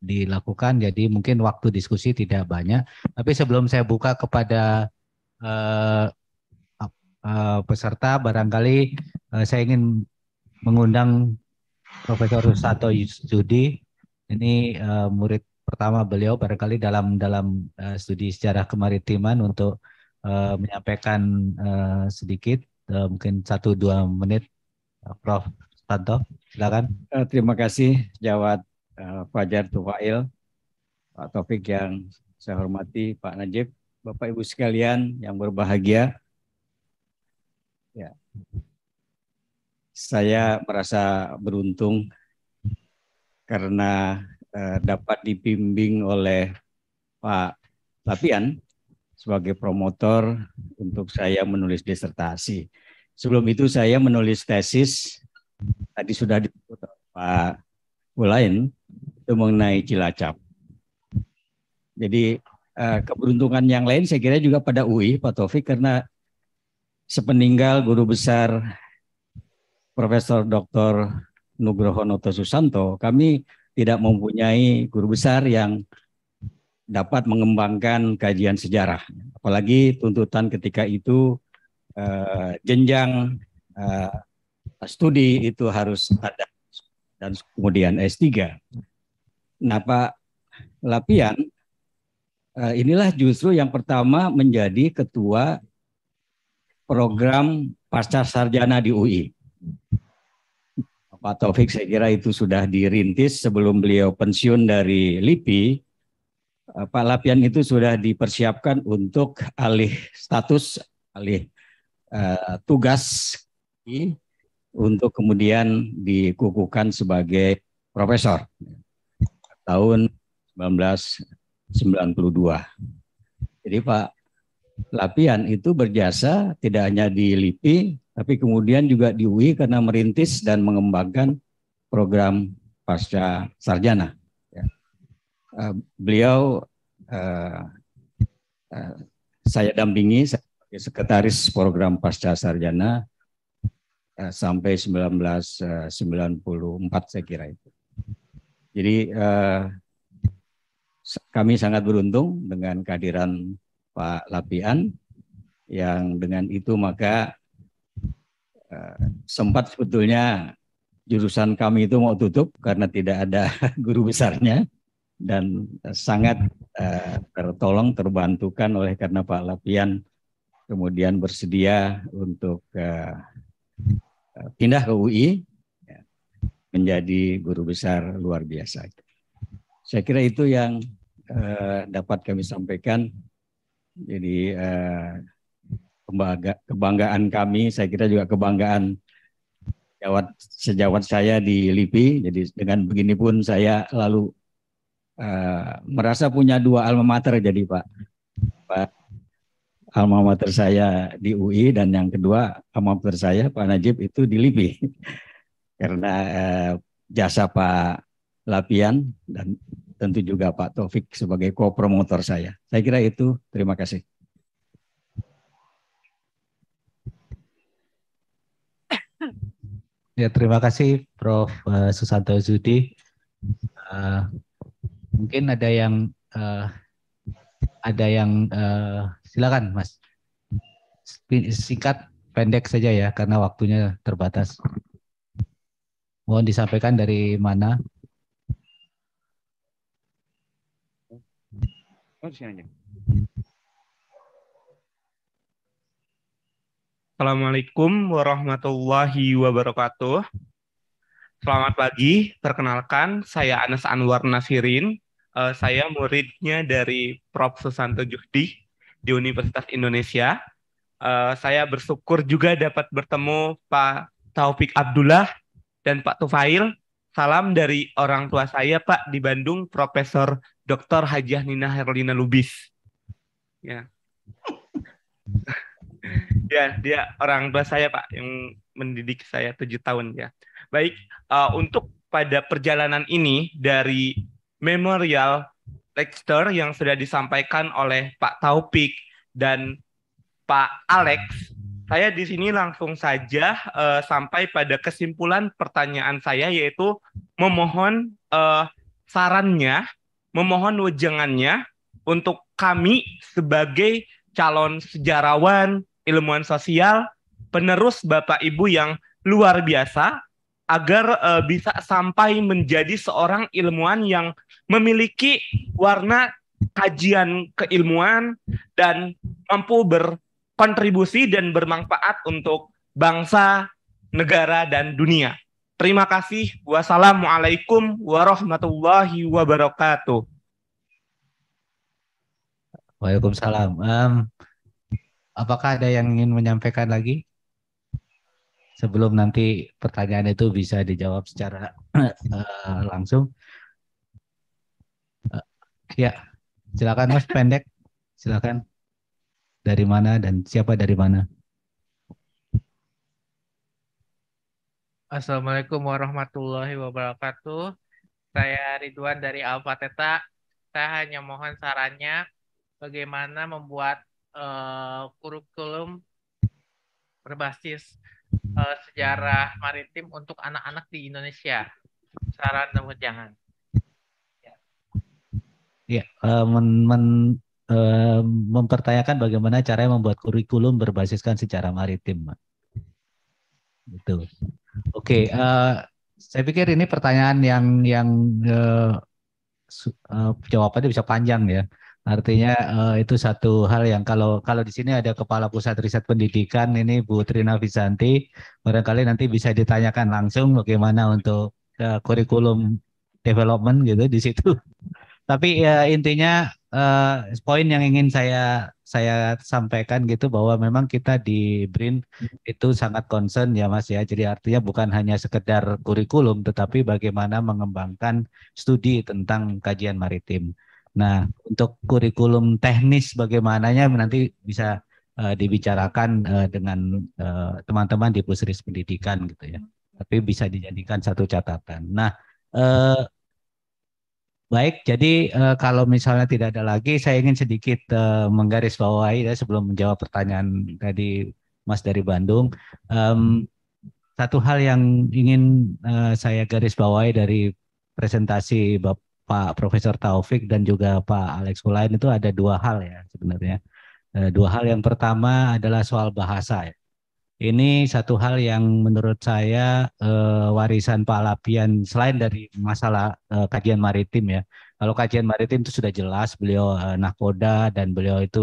dilakukan jadi mungkin waktu diskusi tidak banyak tapi sebelum saya buka kepada uh, Eh, peserta barangkali eh, saya ingin mengundang Profesor Sato Yudi, ini eh, murid pertama beliau barangkali dalam dalam studi sejarah kemaritiman untuk menyampaikan sedikit mungkin satu dua menit Prof Tanto silakan terima kasih jawab Fajar Tufail Pak Taufik yang saya hormati Pak Najib Bapak Ibu sekalian yang berbahagia saya merasa beruntung karena eh, dapat dibimbing oleh Pak Lapian sebagai promotor untuk saya menulis disertasi. Sebelum itu saya menulis tesis tadi sudah disebut Pak Ulain itu mengenai Cilacap. Jadi eh, keberuntungan yang lain saya kira juga pada UI Pak Taufik karena sepeninggal guru besar Profesor Dr. Nugroho Noto Susanto, kami tidak mempunyai guru besar yang dapat mengembangkan kajian sejarah. Apalagi tuntutan ketika itu eh, jenjang eh, studi itu harus ada dan kemudian S3. Nah, Pak Lapian eh, inilah justru yang pertama menjadi ketua program pasca sarjana di UI. Pak Taufik saya kira itu sudah dirintis sebelum beliau pensiun dari LIPI. Eh, Pak Lapian itu sudah dipersiapkan untuk alih status, alih uh, tugas untuk kemudian dikukuhkan sebagai profesor tahun 1992. Jadi Pak Lapian itu berjasa tidak hanya di LIPI, tapi kemudian juga di UI karena merintis dan mengembangkan program pasca sarjana. Ya. Eh, beliau eh, eh, saya dampingi sebagai sekretaris program pasca sarjana sampai 1994 saya kira itu. Jadi kami sangat beruntung dengan kehadiran Pak Lapian yang dengan itu maka eh, sempat sebetulnya jurusan kami itu mau tutup karena tidak ada guru besarnya dan sangat eh, tertolong terbantukan oleh karena Pak Lapian kemudian bersedia untuk eh, eh pindah ke UI ya, menjadi guru besar luar biasa. Saya kira itu yang eh, dapat kami sampaikan. Jadi eh, kebanggaan kami, saya kira juga kebanggaan sejawat sejawat saya di LIPI. Jadi dengan begini pun saya lalu uh, merasa punya dua alma mater. Jadi Pak, Pak alma mater saya di UI dan yang kedua alma mater saya Pak Najib itu di LIPI. Karena uh, jasa Pak Lapian dan tentu juga Pak Taufik sebagai co-promotor saya. Saya kira itu. Terima kasih. Ya, terima kasih Prof. Eh, Susanto Zudi. Uh, mungkin ada yang uh, ada yang uh, silakan, Mas. Singkat, pendek saja ya, karena waktunya terbatas. Mohon disampaikan dari mana Oh, Assalamualaikum warahmatullahi wabarakatuh. Selamat pagi, perkenalkan saya Anas Anwar Nasirin. Uh, saya muridnya dari Prof. Susanto Juhdi di Universitas Indonesia. Uh, saya bersyukur juga dapat bertemu Pak Taufik Abdullah dan Pak Tufail Salam dari orang tua saya, Pak, di Bandung, Profesor Dr. Hajah Nina Herlina Lubis. Ya. ya, dia orang tua saya, Pak, yang mendidik saya tujuh tahun ya. Baik, uh, untuk pada perjalanan ini dari memorial lecture yang sudah disampaikan oleh Pak Taufik dan Pak Alex saya di sini langsung saja uh, sampai pada kesimpulan pertanyaan saya yaitu memohon uh, sarannya, memohon wejangannya untuk kami sebagai calon sejarawan, ilmuwan sosial, penerus Bapak Ibu yang luar biasa agar uh, bisa sampai menjadi seorang ilmuwan yang memiliki warna kajian keilmuan dan mampu ber kontribusi dan bermanfaat untuk bangsa, negara, dan dunia. Terima kasih. Wassalamualaikum warahmatullahi wabarakatuh. Waalaikumsalam. Um, apakah ada yang ingin menyampaikan lagi? Sebelum nanti pertanyaan itu bisa dijawab secara uh, langsung. Uh, ya, silakan Mas Pendek. Silakan dari mana dan siapa dari mana? Assalamualaikum warahmatullahi wabarakatuh. Saya Ridwan dari Alfa Teta. Saya hanya mohon sarannya bagaimana membuat uh, kurikulum berbasis uh, sejarah maritim untuk anak-anak di Indonesia. Saran dan jangan. Ya, eh, men, men, mempertanyakan bagaimana cara membuat kurikulum berbasiskan secara maritim. Itu. Oke, okay, uh, eh, saya pikir ini pertanyaan yang yang uh, uh, jawabannya bisa panjang ya. Artinya uh, itu satu hal yang kalau kalau di sini ada kepala pusat riset pendidikan ini Bu Trina Visanti, barangkali nanti bisa ditanyakan langsung bagaimana untuk uh, kurikulum development gitu di situ. Tapi ya intinya uh, poin yang ingin saya saya sampaikan gitu bahwa memang kita di BRIN itu sangat concern ya Mas ya. Jadi artinya bukan hanya sekedar kurikulum tetapi bagaimana mengembangkan studi tentang kajian maritim. Nah, untuk kurikulum teknis bagaimananya nanti bisa uh, dibicarakan uh, dengan teman teman-teman di Pusris Pendidikan gitu ya. Tapi bisa dijadikan satu catatan. Nah, uh, Baik, jadi uh, kalau misalnya tidak ada lagi, saya ingin sedikit uh, menggarisbawahi ya, sebelum menjawab pertanyaan tadi Mas dari Bandung. Um, satu hal yang ingin uh, saya garisbawahi dari presentasi Bapak Profesor Taufik dan juga Pak Alex Hulain itu ada dua hal ya sebenarnya. Uh, dua hal yang pertama adalah soal bahasa. Ya ini satu hal yang menurut saya eh, warisan Pak Lapian selain dari masalah eh, kajian maritim ya. Kalau kajian maritim itu sudah jelas beliau eh, nakoda dan beliau itu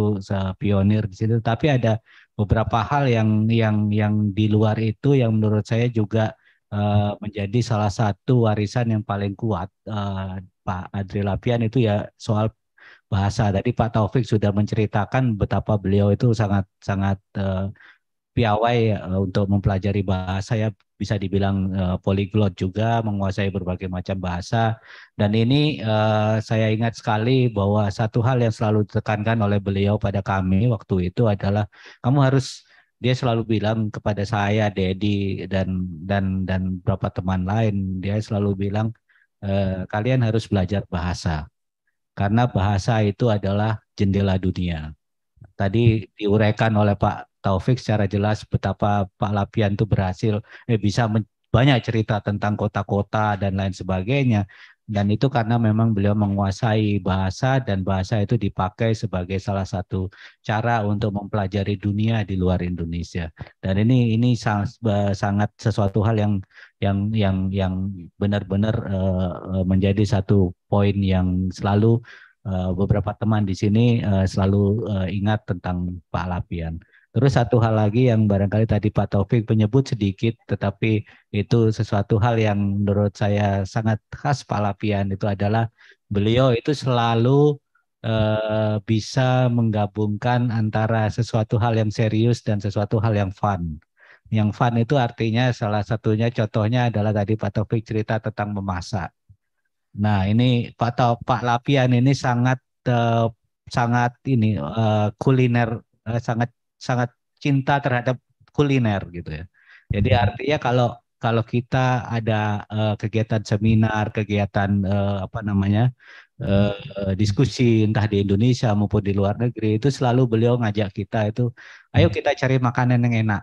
pionir di situ. Tapi ada beberapa hal yang yang yang di luar itu yang menurut saya juga eh, menjadi salah satu warisan yang paling kuat eh, Pak Adri Lapian itu ya soal bahasa. Tadi Pak Taufik sudah menceritakan betapa beliau itu sangat sangat eh, piawai eh, untuk mempelajari bahasa ya bisa dibilang uh, eh, polyglot juga menguasai berbagai macam bahasa dan ini uh, saya ingat sekali bahwa satu hal yang selalu ditekankan oleh beliau pada kami waktu itu adalah kamu harus dia selalu bilang kepada saya Dedi dan dan dan beberapa teman lain dia selalu bilang e, kalian harus belajar bahasa karena bahasa itu adalah jendela dunia tadi diuraikan oleh Pak Taufik secara jelas betapa Pak Lapian itu berhasil eh, bisa banyak cerita tentang kota-kota dan lain sebagainya dan itu karena memang beliau menguasai bahasa dan bahasa itu dipakai sebagai salah satu cara untuk mempelajari dunia di luar Indonesia dan ini ini sangat, sesuatu hal yang yang yang yang benar-benar eh, eh, menjadi satu poin yang selalu Eh, beberapa teman di sini eh, selalu eh, ingat tentang Pak Lapian. Terus satu hal lagi yang barangkali tadi Pak Taufik menyebut sedikit, tetapi itu sesuatu hal yang menurut saya sangat khas Pak Lapian itu adalah beliau itu selalu bisa menggabungkan antara sesuatu hal yang serius dan sesuatu hal yang fun. Yang fun itu artinya salah satunya contohnya adalah tadi Pak Taufik cerita tentang memasak Nah, ini Pak atau Pak Lapian ini sangat uh, sangat ini uh, kuliner uh, sangat sangat cinta terhadap kuliner gitu ya. Jadi hmm. artinya kalau kalau kita ada uh, kegiatan seminar, kegiatan uh, apa namanya uh, diskusi entah di Indonesia maupun di luar negeri itu selalu beliau ngajak kita itu, ayo hmm. kita cari makanan yang enak.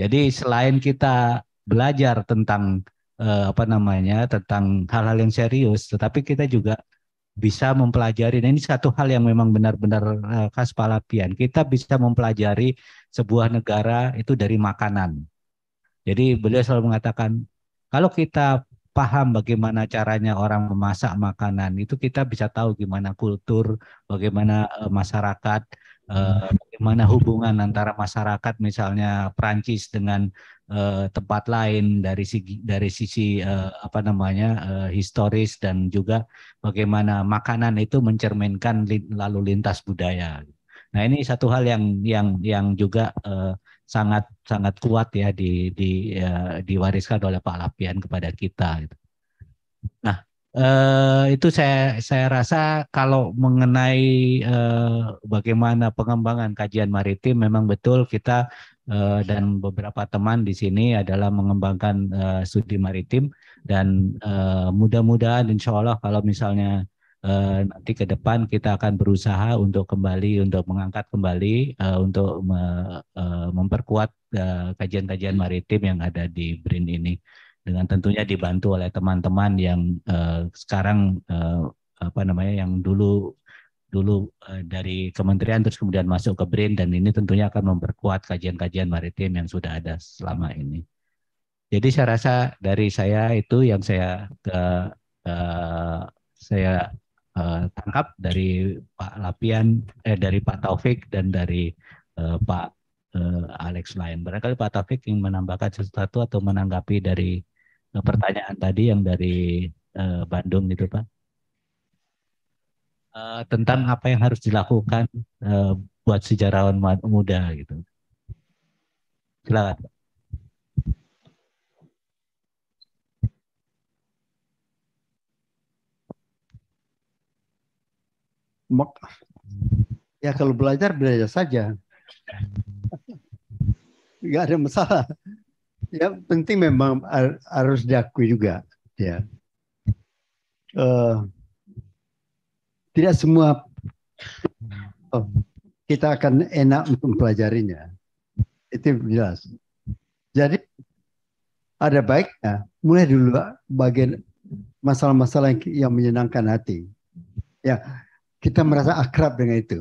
Jadi selain kita belajar tentang uh, apa namanya tentang hal-hal yang serius, tetapi kita juga bisa mempelajari. Nah, ini satu hal yang memang benar-benar uh, khas Palapian. Kita bisa mempelajari sebuah negara itu dari makanan. Jadi beliau selalu mengatakan kalau kita paham bagaimana caranya orang memasak makanan itu kita bisa tahu gimana kultur, bagaimana eh, masyarakat bagaimana hubungan antara masyarakat misalnya Prancis dengan uh, tempat lain dari sisi dari sisi uh, apa namanya uh, historis dan juga bagaimana makanan itu mencerminkan lalu lintas budaya. Nah, ini satu hal yang yang yang juga uh, sangat sangat kuat ya di di uh, diwariskan oleh Pak Lapian kepada kita gitu. Nah, Eh, itu saya saya rasa kalau mengenai uh, bagaimana pengembangan kajian maritim memang betul kita uh, dan beberapa teman di sini adalah mengembangkan uh, studi maritim dan uh, mudah-mudahan insya Allah kalau misalnya uh, nanti ke depan kita akan berusaha untuk kembali untuk mengangkat kembali uh, untuk me, uh, memperkuat uh, kajian -kajian iya. maritim yang ada di BRIN ini dengan tentunya dibantu oleh teman-teman yang uh, sekarang uh, apa namanya yang dulu dulu uh, dari kementerian terus kemudian masuk ke BRIN dan ini tentunya akan memperkuat kajian-kajian maritim yang sudah ada selama ini. Jadi saya rasa dari saya itu yang saya ke uh, saya uh, tangkap dari Pak Lapian eh dari Pak Taufik dan dari uh, Pak uh, Alex lain. Barangkali Pak Taufik yang menambahkan sesuatu atau menanggapi dari uh, pertanyaan tadi yang dari uh, Bandung gitu Pak. Uh, tentang apa yang harus dilakukan uh, buat sejarawan muda gitu. Silakan. Ya kalau belajar belajar saja nggak ada masalah. Ya penting memang harus diakui juga. Ya. Uh, tidak semua oh, kita akan enak untuk mempelajarinya. Itu jelas. Jadi ada baiknya mulai dulu bagian masalah-masalah yang, yang menyenangkan hati. Ya, kita merasa akrab dengan itu.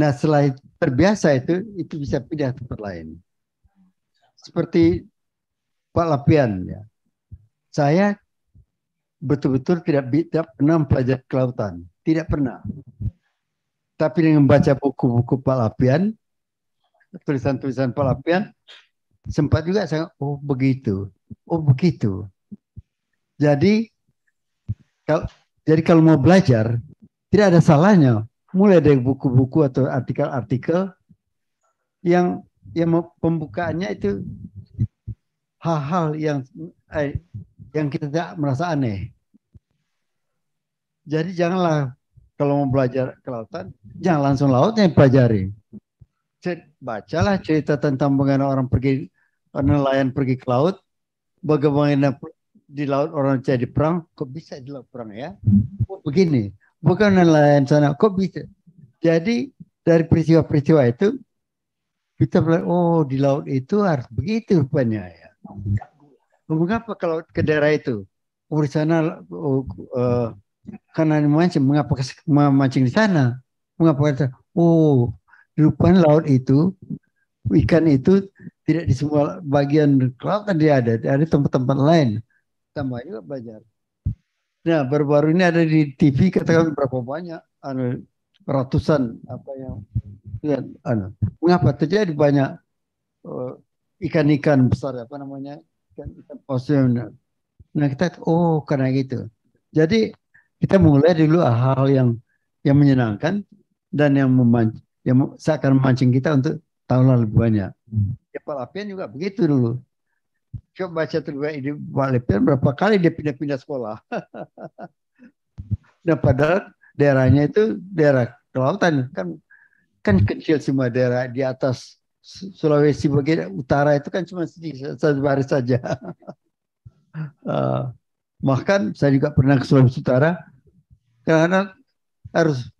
Nah setelah terbiasa itu, itu bisa pindah tempat lain. Seperti Pak Lapian ya. Saya betul-betul tidak, tidak pernah mempelajari kelautan. Tidak pernah. Tapi dengan membaca buku-buku Pak Lapian, tulisan-tulisan Pak Lapian, sempat juga saya, oh begitu, oh begitu. Jadi, kalau, jadi kalau mau belajar, tidak ada salahnya mulai dari buku-buku atau artikel-artikel yang yang pembukaannya itu hal-hal yang eh, yang kita tidak merasa aneh. Jadi janganlah kalau mau belajar kelautan, jangan langsung lautnya yang pelajari. Bacalah cerita tentang bagaimana orang pergi nelayan pergi ke laut, bagaimana di laut orang jadi perang, kok bisa di laut perang ya? Oh, begini, bukan nelayan sana. Kok bisa? Jadi dari peristiwa-peristiwa itu kita bilang oh di laut itu harus begitu rupanya ya. Mengapa kalau ke daerah itu? Oh di sana oh, uh, eh, karena mancing, mengapa memancing di sana? Mengapa kata, oh rupanya laut itu ikan itu tidak di semua bagian kelautan dia ada, ada tempat-tempat lain. Tambah juga belajar. Nah, baru-baru ini ada di TV katakan berapa banyak anu, ratusan apa yang ya, anu. Mengapa terjadi banyak eh, ikan-ikan uh, besar apa namanya? ikan-ikan nah, kita oh karena gitu. Jadi kita mulai dulu hal-hal yang yang menyenangkan dan yang memancing yang akan memancing kita untuk tahu lebih banyak. Ya, Lapian juga begitu dulu. Coba baca terbaik ini Malepir berapa kali dia pindah-pindah sekolah. nah padahal daerahnya itu daerah kelautan kan kan kecil semua daerah di atas Sulawesi bagian utara itu kan cuma sedikit satu baris saja. uh, saya juga pernah ke Sulawesi Utara karena harus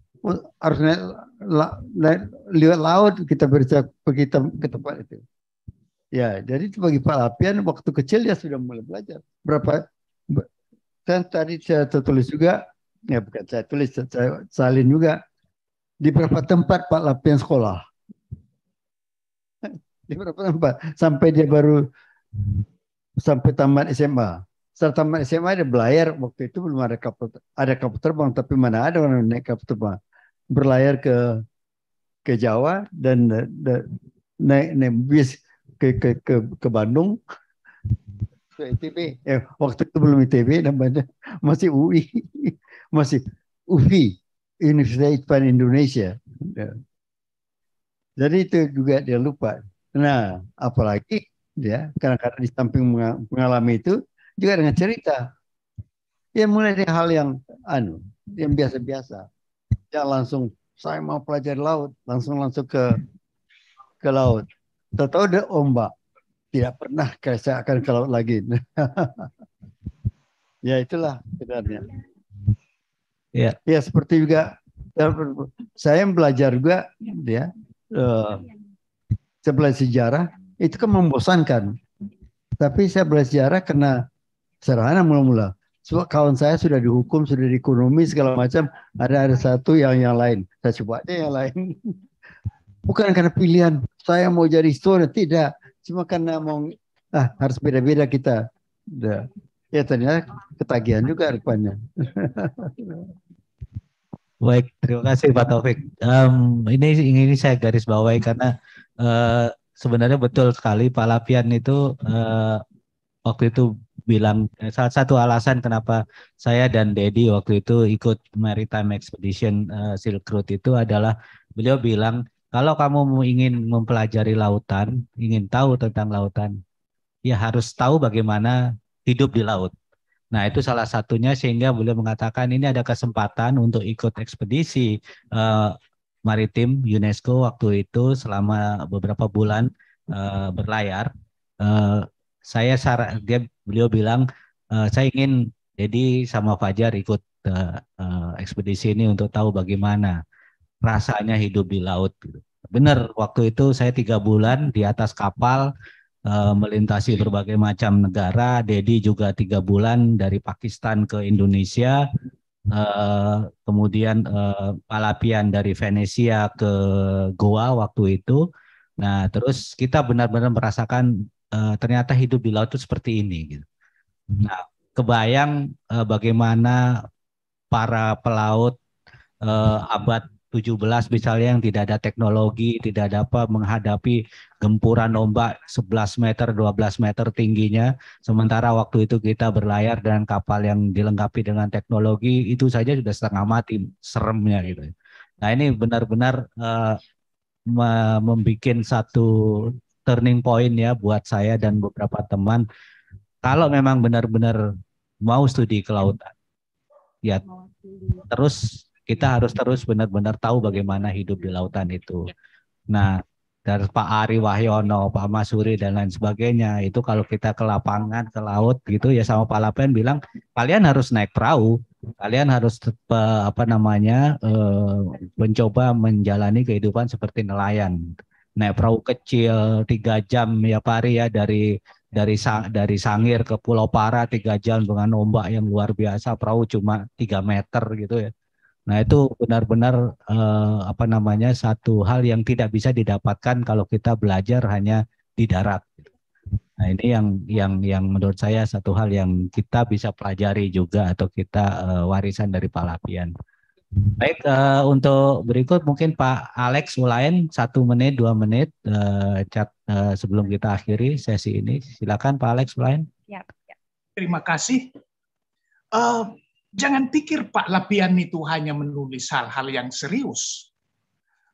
harus naik, naik, naik lewat laut kita berjalan ke tempat itu. Ya, jadi bagi Pak Lapian waktu kecil dia sudah mulai belajar. Berapa? Dan tadi saya tertulis juga, ya bukan saya tulis, saya salin juga. Di berapa tempat Pak Lapian sekolah. Di berapa tempat. Sampai dia baru sampai tamat SMA. Setelah tamat SMA dia belayar. Waktu itu belum ada kapal, ada kapal terbang. Tapi mana ada orang naik kapal terbang. Berlayar ke ke Jawa dan, naik, naik bis ke ke ke, ke Bandung ke ITB. Eh, ya, waktu itu belum ITB namanya masih UI masih UI Universitas Pan Indonesia. Ya. Jadi itu juga dia lupa. Nah, apalagi ya kadang-kadang di samping mengalami itu juga dengan cerita. Ya mulai dari hal yang anu, yang biasa-biasa. Ya langsung saya mau pelajari laut, langsung langsung ke ke laut. Tahu-tahu ada ombak. Oh, tidak pernah saya akan ke laut lagi. ya itulah sebenarnya. Ya. ya seperti juga ya, saya belajar juga ya sebelah saya belajar sejarah itu kan membosankan. Tapi saya belajar sejarah karena sederhana mula-mula. Sebab kawan saya sudah dihukum, sudah dikonomi segala macam. Ada ada satu yang yang lain. Saya coba aja yang lain. Bukan karena pilihan saya mau jadi historian, tidak. Cuma karena mau ah, harus beda-beda kita. Ya ternyata ketagihan juga rupanya. Baik, terima kasih Pak Taufik. Um, ini ini saya garis bawahi karena uh, sebenarnya betul sekali Pak Lapian itu uh, waktu itu bilang eh, salah satu alasan kenapa saya dan Dedi waktu itu ikut Maritime Expedition uh, Silk Road itu adalah beliau bilang kalau kamu ingin mempelajari lautan, ingin tahu tentang lautan, ya harus tahu bagaimana hidup di laut. Nah, itu salah satunya sehingga boleh mengatakan ini ada kesempatan untuk ikut ekspedisi uh, maritim UNESCO waktu itu selama beberapa bulan uh, berlayar. Uh, saya dia beliau bilang uh, saya ingin jadi sama Fajar ikut uh, uh, ekspedisi ini untuk tahu bagaimana rasanya hidup di laut gitu. Bener, waktu itu saya tiga bulan di atas kapal eh, melintasi berbagai macam negara. Dedi juga tiga bulan dari Pakistan ke Indonesia, eh, kemudian eh, Palapian dari Venesia ke Goa waktu itu. Nah, terus kita benar-benar merasakan ternyata hidup di laut itu seperti ini. Gitu. Nah, kebayang bagaimana para pelaut abad 17 misalnya yang tidak ada teknologi, tidak ada apa menghadapi gempuran ombak 11 meter, 12 meter tingginya. Sementara waktu itu kita berlayar dengan kapal yang dilengkapi dengan teknologi, itu saja sudah setengah mati seremnya gitu. Nah, ini benar-benar uh, membuat satu turning point ya buat saya dan beberapa teman kalau memang benar-benar mau studi kelautan. Ya. Terus kita hmm. harus terus benar-benar tahu bagaimana hidup di lautan itu. Ya. Nah, dari Pak Ari Wahyono, Pak Masuri dan lain sebagainya. Itu kalau kita ke lapangan, ke laut gitu ya sama Pak Lapen bilang kalian harus naik perahu, kalian harus apa namanya eh, mencoba menjalani kehidupan seperti nelayan. Naik perahu kecil tiga jam ya Pak Ari ya dari dari dari Sangir ke Pulau Para tiga jam dengan ombak yang luar biasa perahu cuma tiga meter gitu ya Nah, itu benar-benar eh, apa namanya satu hal yang tidak bisa didapatkan kalau kita belajar hanya di darat. Gitu. Nah, ini yang yang yang menurut saya satu hal yang kita bisa pelajari juga atau kita eh, warisan dari Pak Lapian. Baik, uh, untuk berikut mungkin Pak Alex Ulain satu menit dua menit uh, chat uh, sebelum kita akhiri sesi ini. Silakan Pak Alex Ulain. Ya, ya. Terima kasih. Uh, Jangan pikir Pak Lapian itu hanya menulis hal-hal yang serius.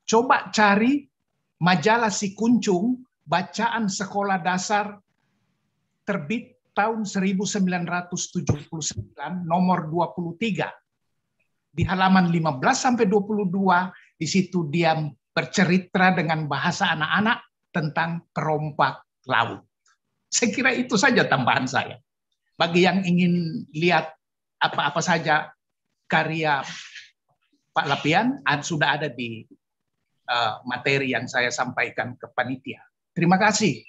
Coba cari majalah si kuncung bacaan sekolah dasar terbit tahun 1979 nomor 23 di halaman 15 sampai 22 di situ dia bercerita dengan bahasa anak-anak tentang perompak laut. Saya kira itu saja tambahan saya. Bagi yang ingin lihat apa-apa saja karya Pak Lapian sudah ada di eh, materi yang saya sampaikan ke panitia. Terima kasih.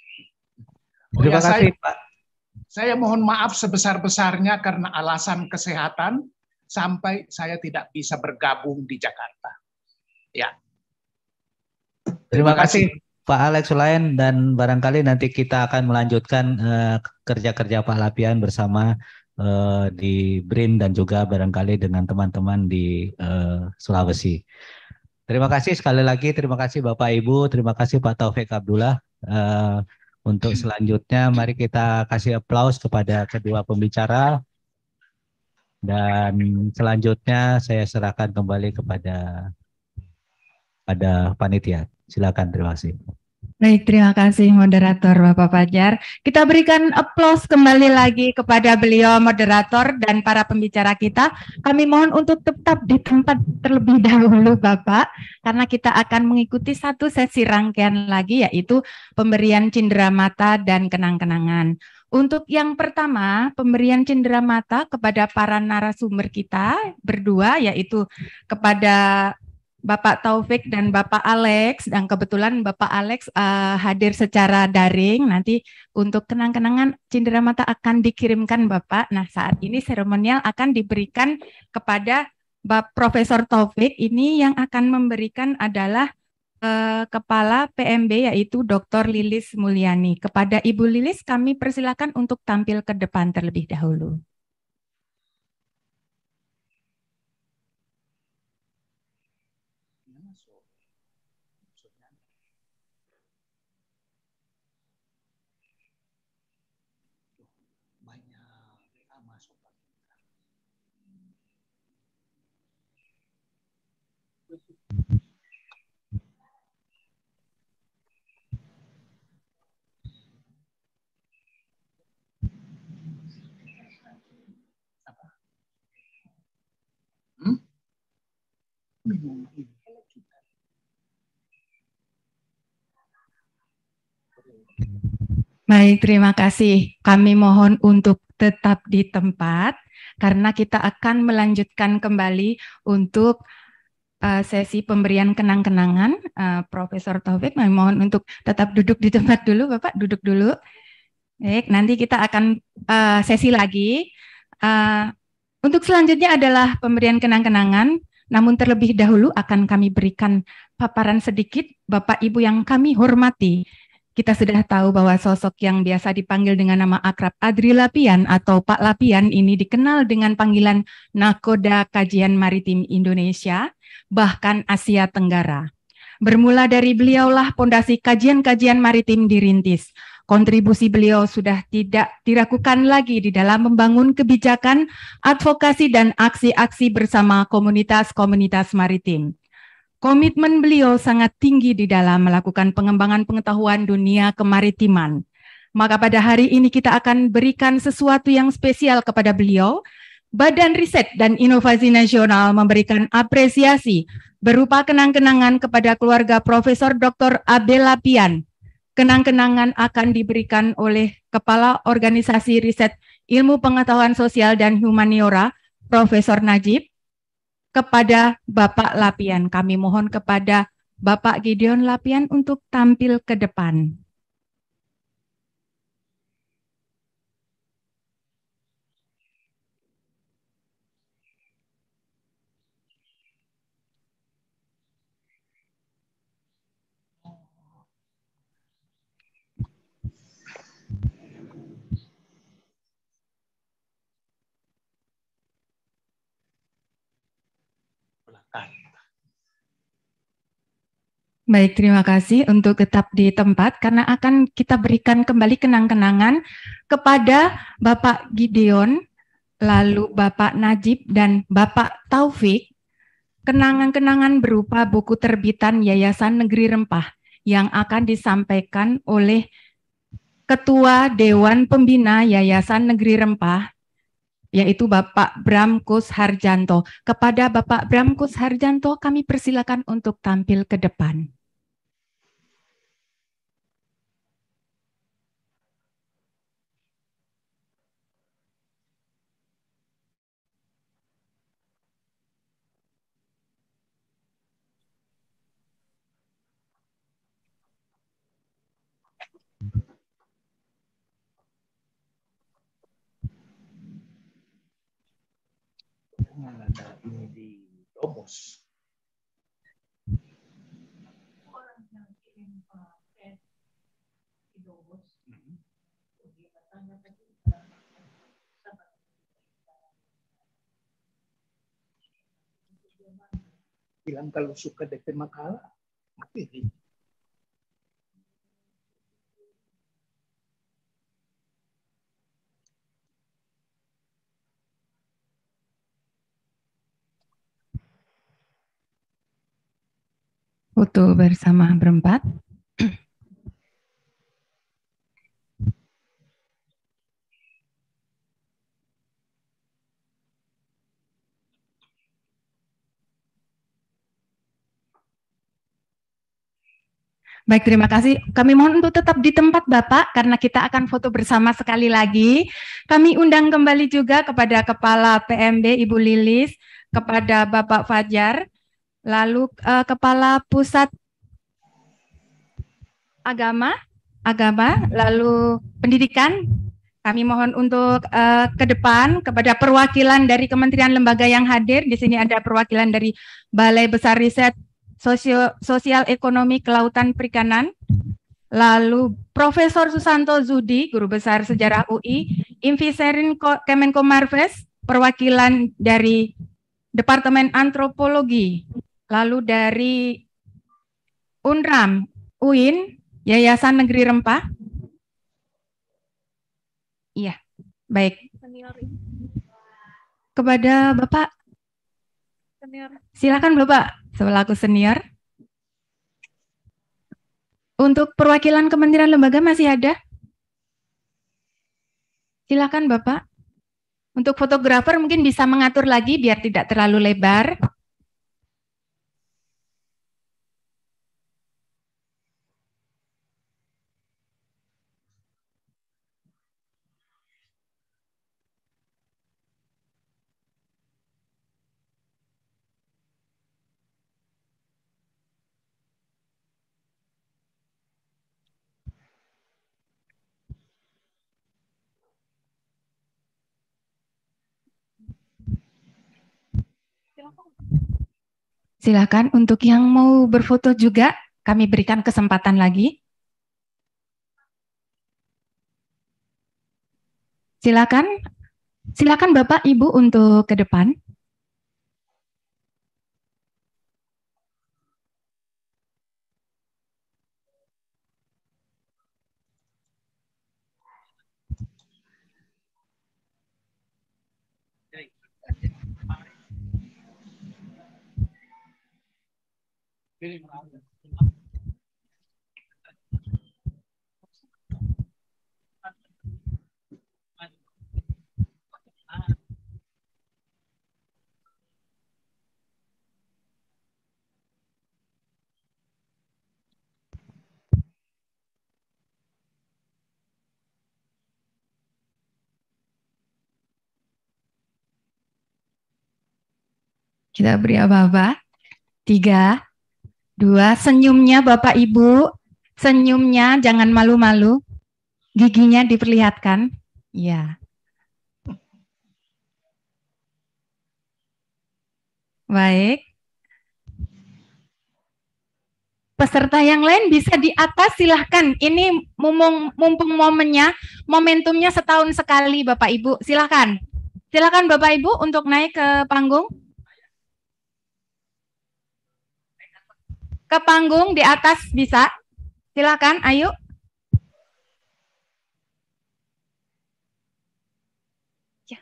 Oh Terima ya, kasih, saya, Pak. Saya mohon maaf sebesar-besarnya karena alasan kesehatan sampai saya tidak bisa bergabung di Jakarta. Ya. Terima, Terima kasih. kasih. Pak Alex Lain dan barangkali nanti kita akan melanjutkan eh, kerja-kerja uh, kerja -kerja Pak Lapian bersama uh, di BRIN dan juga barangkali dengan teman-teman di uh, Sulawesi. Terima kasih sekali lagi, terima kasih Bapak Ibu, terima kasih Pak Taufik Abdullah. Uh, untuk selanjutnya mari kita kasih aplaus kepada kedua pembicara dan selanjutnya saya serahkan kembali kepada pada panitia. Silakan terima kasih. Baik, terima kasih moderator Bapak Fajar. Kita berikan aplaus kembali lagi kepada beliau moderator dan para pembicara kita. Kami mohon untuk tetap di tempat terlebih dahulu Bapak, karena kita akan mengikuti satu sesi rangkaian lagi yaitu pemberian cindera mata dan kenang-kenangan. Untuk yang pertama, pemberian cindera mata kepada para narasumber kita berdua yaitu kepada Bapak Taufik dan Bapak Alex dan kebetulan Bapak Alex uh, hadir secara daring nanti untuk kenang-kenangan cindera mata akan dikirimkan Bapak. Nah, saat ini seremonial akan diberikan kepada Bapak Profesor Taufik. Ini yang akan memberikan adalah uh, kepala PMB yaitu Dr. Lilis Mulyani. Kepada Ibu Lilis kami persilakan untuk tampil ke depan terlebih dahulu. Baik, terima kasih. Kami mohon untuk tetap di tempat karena kita akan melanjutkan kembali untuk uh, sesi pemberian kenang-kenangan uh, Profesor Taufik. Kami mohon untuk tetap duduk di tempat dulu, Bapak duduk dulu. Baik, nanti kita akan uh, sesi lagi. Uh, untuk selanjutnya adalah pemberian kenang-kenangan namun terlebih dahulu akan kami berikan paparan sedikit Bapak Ibu yang kami hormati. Kita sudah tahu bahwa sosok yang biasa dipanggil dengan nama akrab Adri Lapian atau Pak Lapian ini dikenal dengan panggilan Nakoda Kajian Maritim Indonesia, bahkan Asia Tenggara. Bermula dari beliaulah pondasi kajian-kajian maritim dirintis. Kontribusi beliau sudah tidak diragukan lagi di dalam membangun kebijakan, advokasi, dan aksi-aksi bersama komunitas-komunitas maritim. Komitmen beliau sangat tinggi di dalam melakukan pengembangan pengetahuan dunia kemaritiman. Maka pada hari ini kita akan berikan sesuatu yang spesial kepada beliau. Badan Riset dan Inovasi Nasional memberikan apresiasi berupa kenang-kenangan kepada keluarga Profesor Dr. Abela Pian kenang-kenangan akan diberikan oleh Kepala Organisasi Riset Ilmu Pengetahuan Sosial dan Humaniora, Profesor Najib, kepada Bapak Lapian. Kami mohon kepada Bapak Gideon Lapian untuk tampil ke depan. Baik, terima kasih untuk tetap di tempat karena akan kita berikan kembali kenang-kenangan kepada Bapak Gideon, lalu Bapak Najib dan Bapak Taufik. Kenangan-kenangan berupa buku terbitan Yayasan Negeri Rempah yang akan disampaikan oleh Ketua Dewan Pembina Yayasan Negeri Rempah yaitu Bapak Bramkus Harjanto. Kepada Bapak Bramkus Harjanto, kami persilakan untuk tampil ke depan. nada indi Domos. di Domos, dia bertanya tadi, bilang kalau suka dengan makalah, mati. Foto bersama berempat. Baik, terima kasih. Kami mohon untuk tetap di tempat Bapak karena kita akan foto bersama sekali lagi. Kami undang kembali juga kepada Kepala PMB Ibu Lilis, kepada Bapak Fajar, Lalu uh, Kepala Pusat Agama, Agama, lalu Pendidikan. Kami mohon untuk uh, ke depan kepada perwakilan dari kementerian lembaga yang hadir. Di sini ada perwakilan dari Balai Besar Riset Sosio, Sosial Ekonomi Kelautan Perikanan, lalu Profesor Susanto Zudi, Guru Besar Sejarah UI, Inviserin Kemenko Marves, perwakilan dari Departemen Antropologi Lalu dari UNRAM, UIN, Yayasan Negeri Rempah. Iya, baik. Kepada Bapak. Senior. Silakan Bapak, selaku senior. Untuk perwakilan kementerian lembaga masih ada? Silakan Bapak. Untuk fotografer mungkin bisa mengatur lagi biar tidak terlalu lebar. Silakan untuk yang mau berfoto juga kami berikan kesempatan lagi. Silakan, silakan Bapak Ibu untuk ke depan. Kita beri apa-apa? Tiga, Dua, senyumnya Bapak Ibu, senyumnya jangan malu-malu, giginya diperlihatkan. Ya. Baik. Peserta yang lain bisa di atas silahkan. Ini mumpung, mumpung momennya, momentumnya setahun sekali Bapak Ibu. Silahkan. Silahkan Bapak Ibu untuk naik ke panggung. ke panggung di atas bisa? Silakan, Ayu. Ya.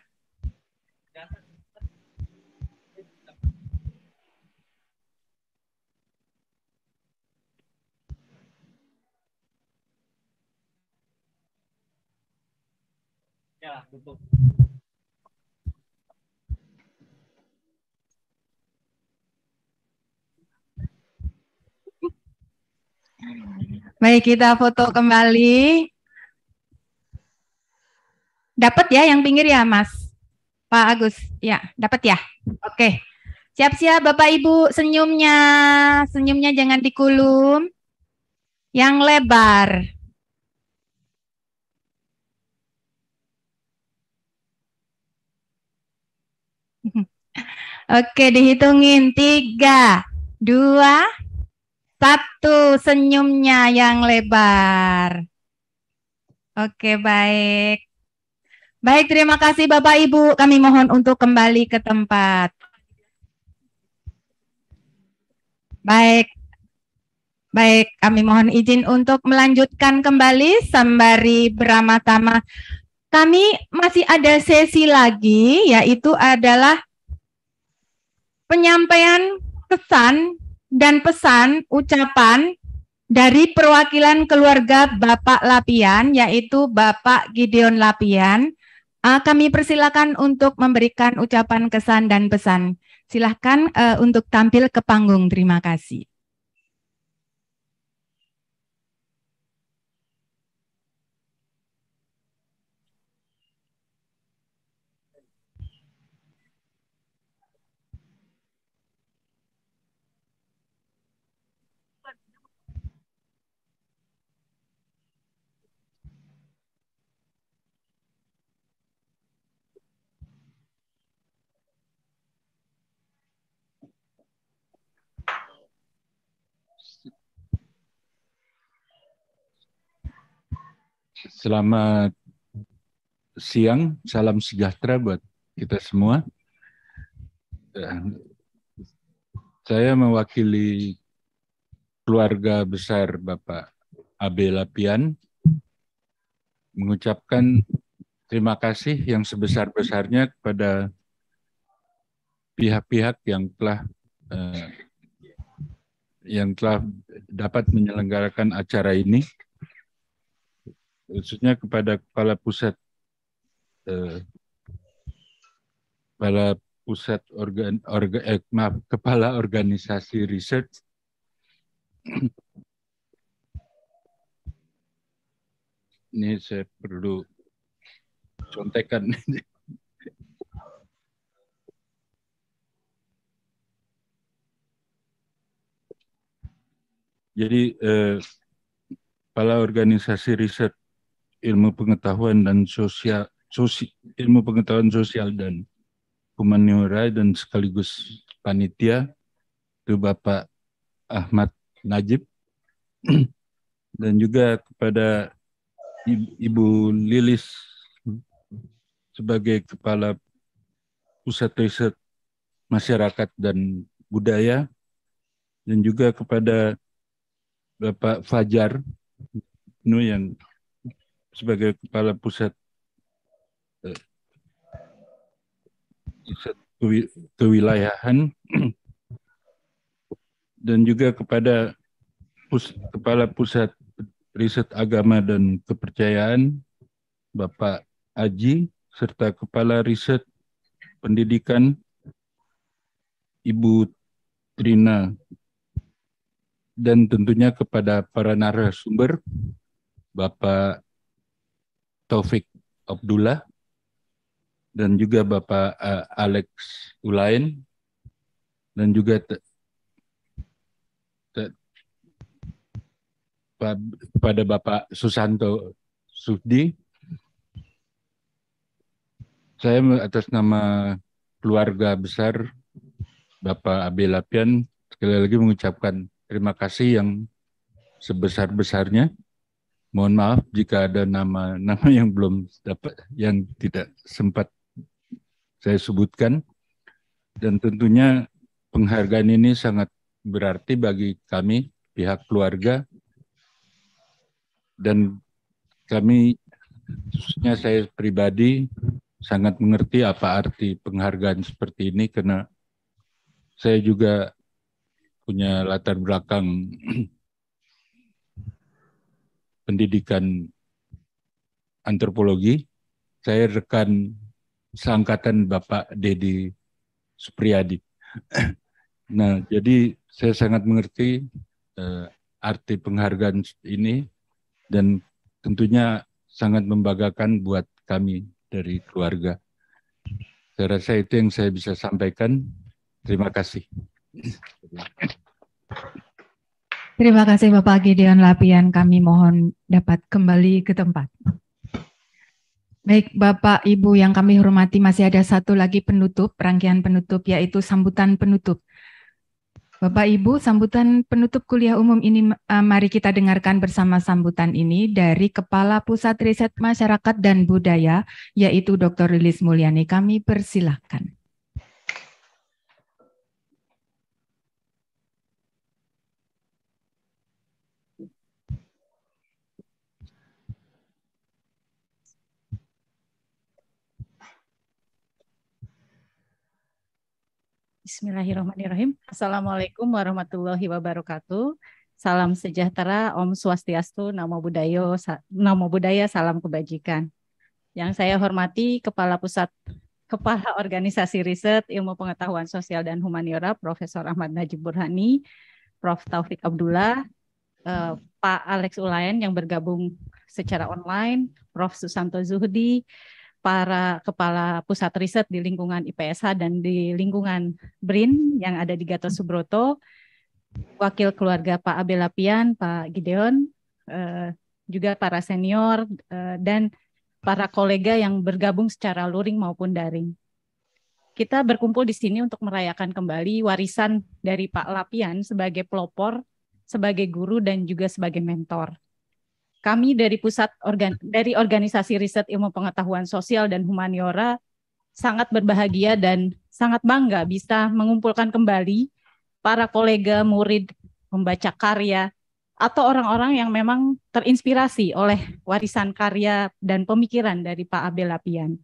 Ya, betul. Baik, kita foto kembali. Dapat ya yang pinggir ya, Mas? Pak Agus, ya, dapat ya? Oke. Siap-siap Bapak Ibu, senyumnya. Senyumnya jangan dikulum. Yang lebar. Oke, dihitungin. Tiga, dua, satu, senyumnya yang lebar. Oke, baik. Baik, terima kasih Bapak Ibu. Kami mohon untuk kembali ke tempat. Baik. Baik, kami mohon izin untuk melanjutkan kembali sembari beramatama. Kami masih ada sesi lagi, yaitu adalah penyampaian kesan dan pesan ucapan dari perwakilan keluarga Bapak Lapian, yaitu Bapak Gideon Lapian. Eh, kami persilakan untuk memberikan ucapan kesan dan pesan. Silahkan eh, untuk tampil ke panggung. Terima kasih. Selamat siang, salam sejahtera buat kita semua. Saya mewakili keluarga besar Bapak Abe Lapian mengucapkan terima kasih yang sebesar-besarnya kepada pihak-pihak yang telah eh, yang telah dapat menyelenggarakan acara ini khususnya kepada kepala pusat eh, kepala pusat organ orga, eh, maaf kepala organisasi riset ini saya perlu contekan jadi eh, kepala organisasi riset ilmu pengetahuan dan sosial, sosi, ilmu pengetahuan sosial dan humaniora dan sekaligus panitia itu Bapak Ahmad Najib dan juga kepada Ibu Lilis sebagai Kepala Pusat Riset Masyarakat dan Budaya dan juga kepada Bapak Fajar yang sebagai kepala pusat eh, pusat kewilayahan dan juga kepada pus, kepala pusat riset agama dan kepercayaan Bapak Aji serta kepala riset pendidikan Ibu Trina dan tentunya kepada para narasumber Bapak Taufik Abdullah dan juga Bapak uh, Alex Ulain dan juga te, te, pa, pada Bapak Susanto Sufdi. Saya atas nama keluarga besar Bapak Abi Lapian sekali lagi mengucapkan terima kasih yang sebesar-besarnya Mohon maaf jika ada nama-nama yang belum dapat, yang tidak sempat saya sebutkan. Dan tentunya penghargaan ini sangat berarti bagi kami, pihak keluarga, dan kami khususnya saya pribadi sangat mengerti apa arti penghargaan seperti ini karena saya juga punya latar belakang pendidikan antropologi. Saya rekan seangkatan Bapak Dedi Supriyadi. Nah, jadi saya sangat mengerti eh, arti penghargaan ini dan tentunya sangat membanggakan buat kami dari keluarga. Saya rasa itu yang saya bisa sampaikan. Terima kasih. Terima kasih Bapak Gideon Lapian. Kami mohon dapat kembali ke tempat. Baik Bapak Ibu yang kami hormati, masih ada satu lagi penutup, rangkaian penutup yaitu sambutan penutup. Bapak Ibu, sambutan penutup kuliah umum ini eh, mari kita dengarkan bersama sambutan ini dari Kepala Pusat Riset Masyarakat dan Budaya yaitu Dr. Lilis Mulyani. Kami persilahkan. Bismillahirrahmanirrahim. Assalamualaikum warahmatullahi wabarakatuh. Salam sejahtera, Om Swastiastu, Namo Buddhaya, Namo Buddhaya, Salam Kebajikan. Yang saya hormati Kepala Pusat Kepala Organisasi Riset Ilmu Pengetahuan Sosial dan Humaniora Profesor Ahmad Najib Burhani, Prof. Taufik Abdullah, eh, Pak Alex Ulayan yang bergabung secara online, Prof. Susanto Zuhdi, para kepala pusat riset di lingkungan IPSH dan di lingkungan BRIN yang ada di Gatot Subroto, wakil keluarga Pak Abel Lapian, Pak Gideon, eh, juga para senior eh, dan para kolega yang bergabung secara luring maupun daring. Kita berkumpul di sini untuk merayakan kembali warisan dari Pak Lapian sebagai pelopor, sebagai guru dan juga sebagai mentor kami dari pusat organ dari organisasi riset ilmu pengetahuan sosial dan humaniora sangat berbahagia dan sangat bangga bisa mengumpulkan kembali para kolega murid membaca karya atau orang-orang yang memang terinspirasi oleh warisan karya dan pemikiran dari Pak Abe Lapian.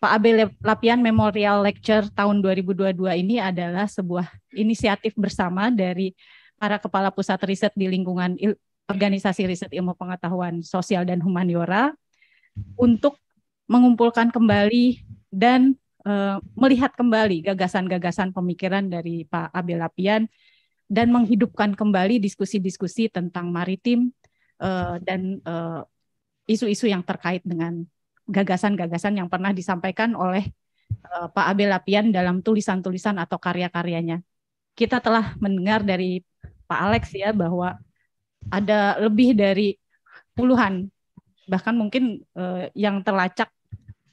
Pak Abe Lapian Memorial Lecture tahun 2022 ini adalah sebuah inisiatif bersama dari para kepala pusat riset di lingkungan il organisasi riset ilmu pengetahuan sosial dan humaniora untuk mengumpulkan kembali dan uh, melihat kembali gagasan-gagasan pemikiran dari Pak Abel Lapian dan menghidupkan kembali diskusi-diskusi tentang maritim uh, dan eh, isu-isu uh, yang terkait dengan gagasan-gagasan yang pernah disampaikan oleh Pak Abel Lapian dalam tulisan-tulisan atau karya-karyanya. Kita telah mendengar dari Pak Alex ya bahwa ada lebih dari puluhan bahkan mungkin eh, yang terlacak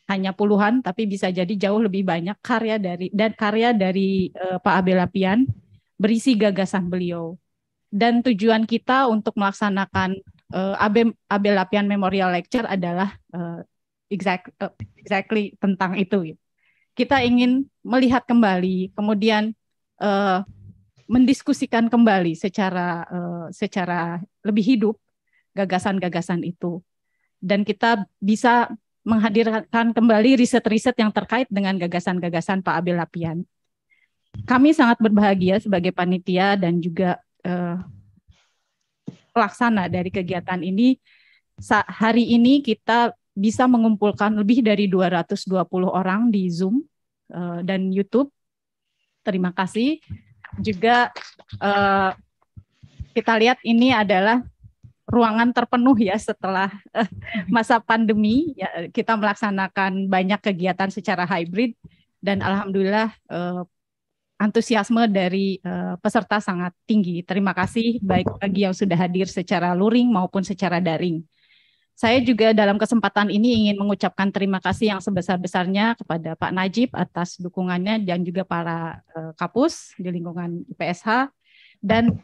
hanya puluhan tapi bisa jadi jauh lebih banyak karya dari dan karya dari eh, Pak Abelapian berisi gagasan beliau dan tujuan kita untuk melaksanakan eh, Abel Abel Memorial Lecture adalah eh, exact, eh, exactly tentang itu kita ingin melihat kembali kemudian eh, mendiskusikan kembali secara uh, secara lebih hidup gagasan-gagasan itu dan kita bisa menghadirkan kembali riset-riset yang terkait dengan gagasan-gagasan Pak Abel Lapian. Kami sangat berbahagia sebagai panitia dan juga uh, pelaksana dari kegiatan ini. Sa hari ini kita bisa mengumpulkan lebih dari 220 orang di Zoom uh, dan YouTube. Terima kasih juga uh, kita lihat ini adalah ruangan terpenuh ya setelah uh, masa pandemi ya kita melaksanakan banyak kegiatan secara hybrid dan alhamdulillah uh, antusiasme dari uh, peserta sangat tinggi. Terima kasih baik bagi yang sudah hadir secara luring maupun secara daring. Saya juga dalam kesempatan ini ingin mengucapkan terima kasih yang sebesar-besarnya kepada Pak Najib atas dukungannya dan juga para eh, kapus di lingkungan IPSH dan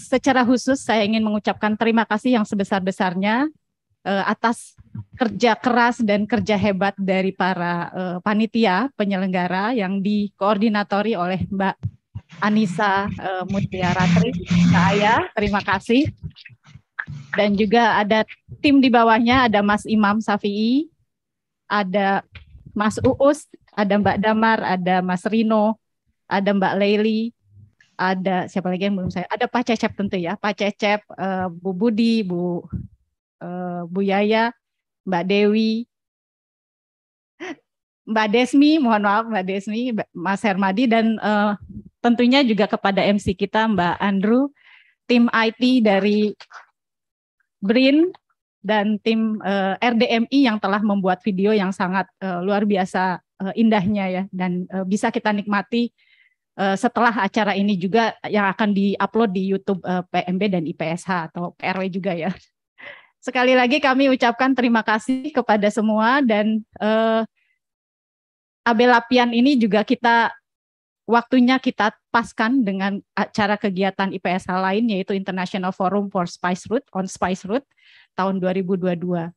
secara khusus saya ingin mengucapkan terima kasih yang sebesar-besarnya eh, atas kerja keras dan kerja hebat dari para eh, panitia penyelenggara yang dikoordinatori oleh Mbak Anissa Mutiara Mutiaratri Saya Terima kasih dan juga ada tim di bawahnya ada Mas Imam Safi'i, ada Mas Uus, ada Mbak Damar, ada Mas Rino, ada Mbak Leili, ada siapa lagi yang belum saya? Ada Pak Cecep tentu ya, Pak Cecep, uh, Bu Budi, Bu uh, Bu Yaya, Mbak Dewi, Mbak Desmi, mohon maaf Mbak Desmi, Mas Hermadi dan uh, tentunya juga kepada MC kita Mbak Andrew, tim IT dari BRIN dan tim uh, eh, RDMI yang telah membuat video yang sangat uh, luar biasa uh, indahnya ya dan uh, bisa kita nikmati uh, setelah acara ini juga yang akan diupload di YouTube uh, PMB dan IPSH atau PRW juga ya. Sekali lagi kami ucapkan terima kasih kepada semua dan uh, Abel Lapian ini juga kita waktunya kita paskan dengan acara kegiatan IPSH lain yaitu International Forum for Spice Route on Spice Route tahun 2022.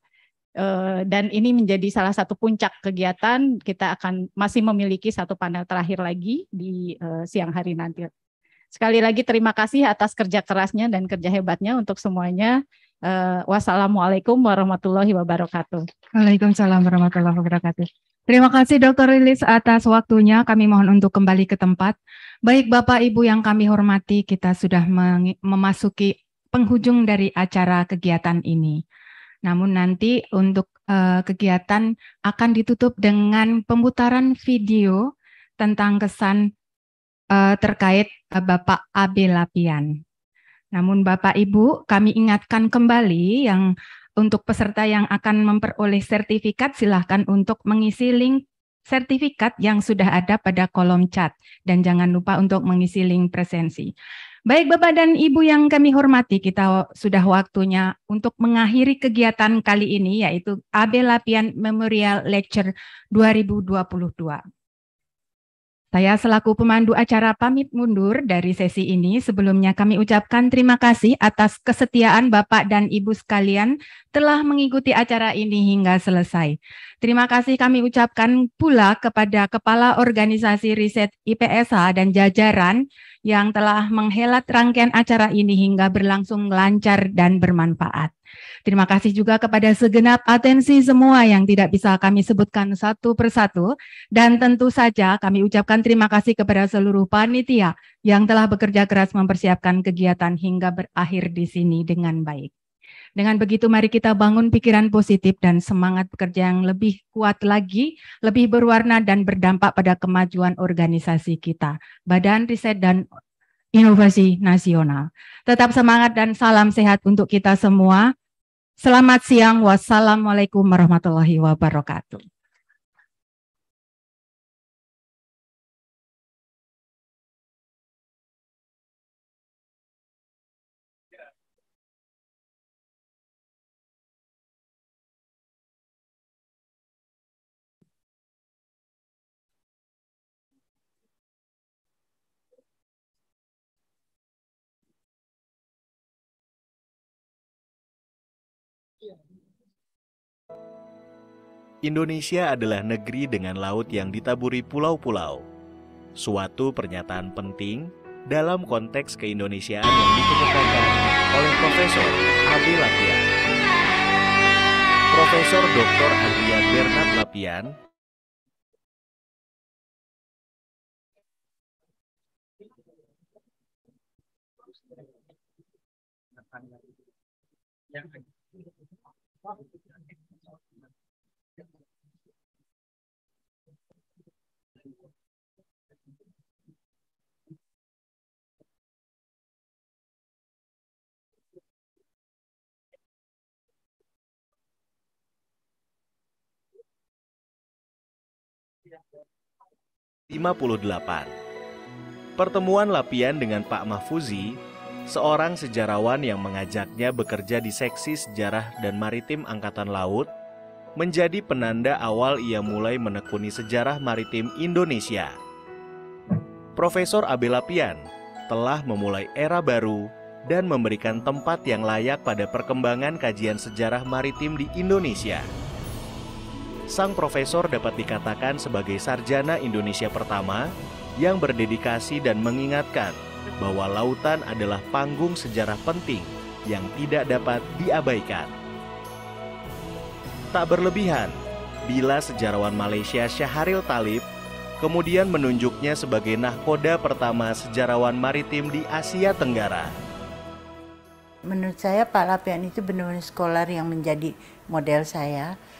Eh, dan ini menjadi salah satu puncak kegiatan. Kita akan masih memiliki satu panel terakhir lagi di eh, siang hari nanti. Sekali lagi terima kasih atas kerja kerasnya dan kerja hebatnya untuk semuanya. Eh, wassalamualaikum warahmatullahi wabarakatuh. Waalaikumsalam warahmatullahi wabarakatuh. Terima kasih Dr. Rilis atas waktunya. Kami mohon untuk kembali ke tempat. Baik Bapak Ibu yang kami hormati, kita sudah memasuki penghujung dari acara kegiatan ini. Namun nanti untuk uh, kegiatan akan ditutup dengan pemutaran video tentang kesan uh, terkait uh, Bapak Abe Lapian. Namun Bapak Ibu, kami ingatkan kembali yang untuk peserta yang akan memperoleh sertifikat, silahkan untuk mengisi link sertifikat yang sudah ada pada kolom chat. Dan jangan lupa untuk mengisi link presensi. Baik Bapak dan Ibu yang kami hormati, kita sudah waktunya untuk mengakhiri kegiatan kali ini yaitu AB Lapian Memorial Lecture 2022. Saya selaku pemandu acara pamit mundur dari sesi ini. Sebelumnya kami ucapkan terima kasih atas kesetiaan Bapak dan Ibu sekalian telah mengikuti acara ini hingga selesai. Terima kasih kami ucapkan pula kepada Kepala Organisasi Riset IPSA dan jajaran yang telah menghelat rangkaian acara ini hingga berlangsung lancar dan bermanfaat. Terima kasih juga kepada segenap atensi semua yang tidak bisa kami sebutkan satu persatu. Dan tentu saja kami ucapkan terima kasih kepada seluruh panitia yang telah bekerja keras mempersiapkan kegiatan hingga berakhir di sini dengan baik. Dengan begitu mari kita bangun pikiran positif dan semangat bekerja yang lebih kuat lagi, lebih berwarna dan berdampak pada kemajuan organisasi kita. Badan Riset dan inovasi nasional. Tetap semangat dan salam sehat untuk kita semua. Selamat siang. Wassalamualaikum warahmatullahi wabarakatuh. Indonesia adalah negeri dengan laut yang ditaburi pulau-pulau. Suatu pernyataan penting dalam konteks keindonesiaan yang dikemukakan oleh Profesor Abi Lapian. Profesor Dr. Adrian Bernard Lapian yang 58. Pertemuan Lapian dengan Pak Mahfuzi, seorang sejarawan yang mengajaknya bekerja di seksi sejarah dan maritim Angkatan Laut, menjadi penanda awal ia mulai menekuni sejarah maritim Indonesia. Profesor Abe Lapian telah memulai era baru dan memberikan tempat yang layak pada perkembangan kajian sejarah maritim di Indonesia sang profesor dapat dikatakan sebagai sarjana Indonesia pertama yang berdedikasi dan mengingatkan bahwa lautan adalah panggung sejarah penting yang tidak dapat diabaikan. Tak berlebihan bila sejarawan Malaysia Syahril Talib kemudian menunjuknya sebagai nahkoda pertama sejarawan maritim di Asia Tenggara menurut saya Pak Lapian itu benar-benar skolar yang menjadi model saya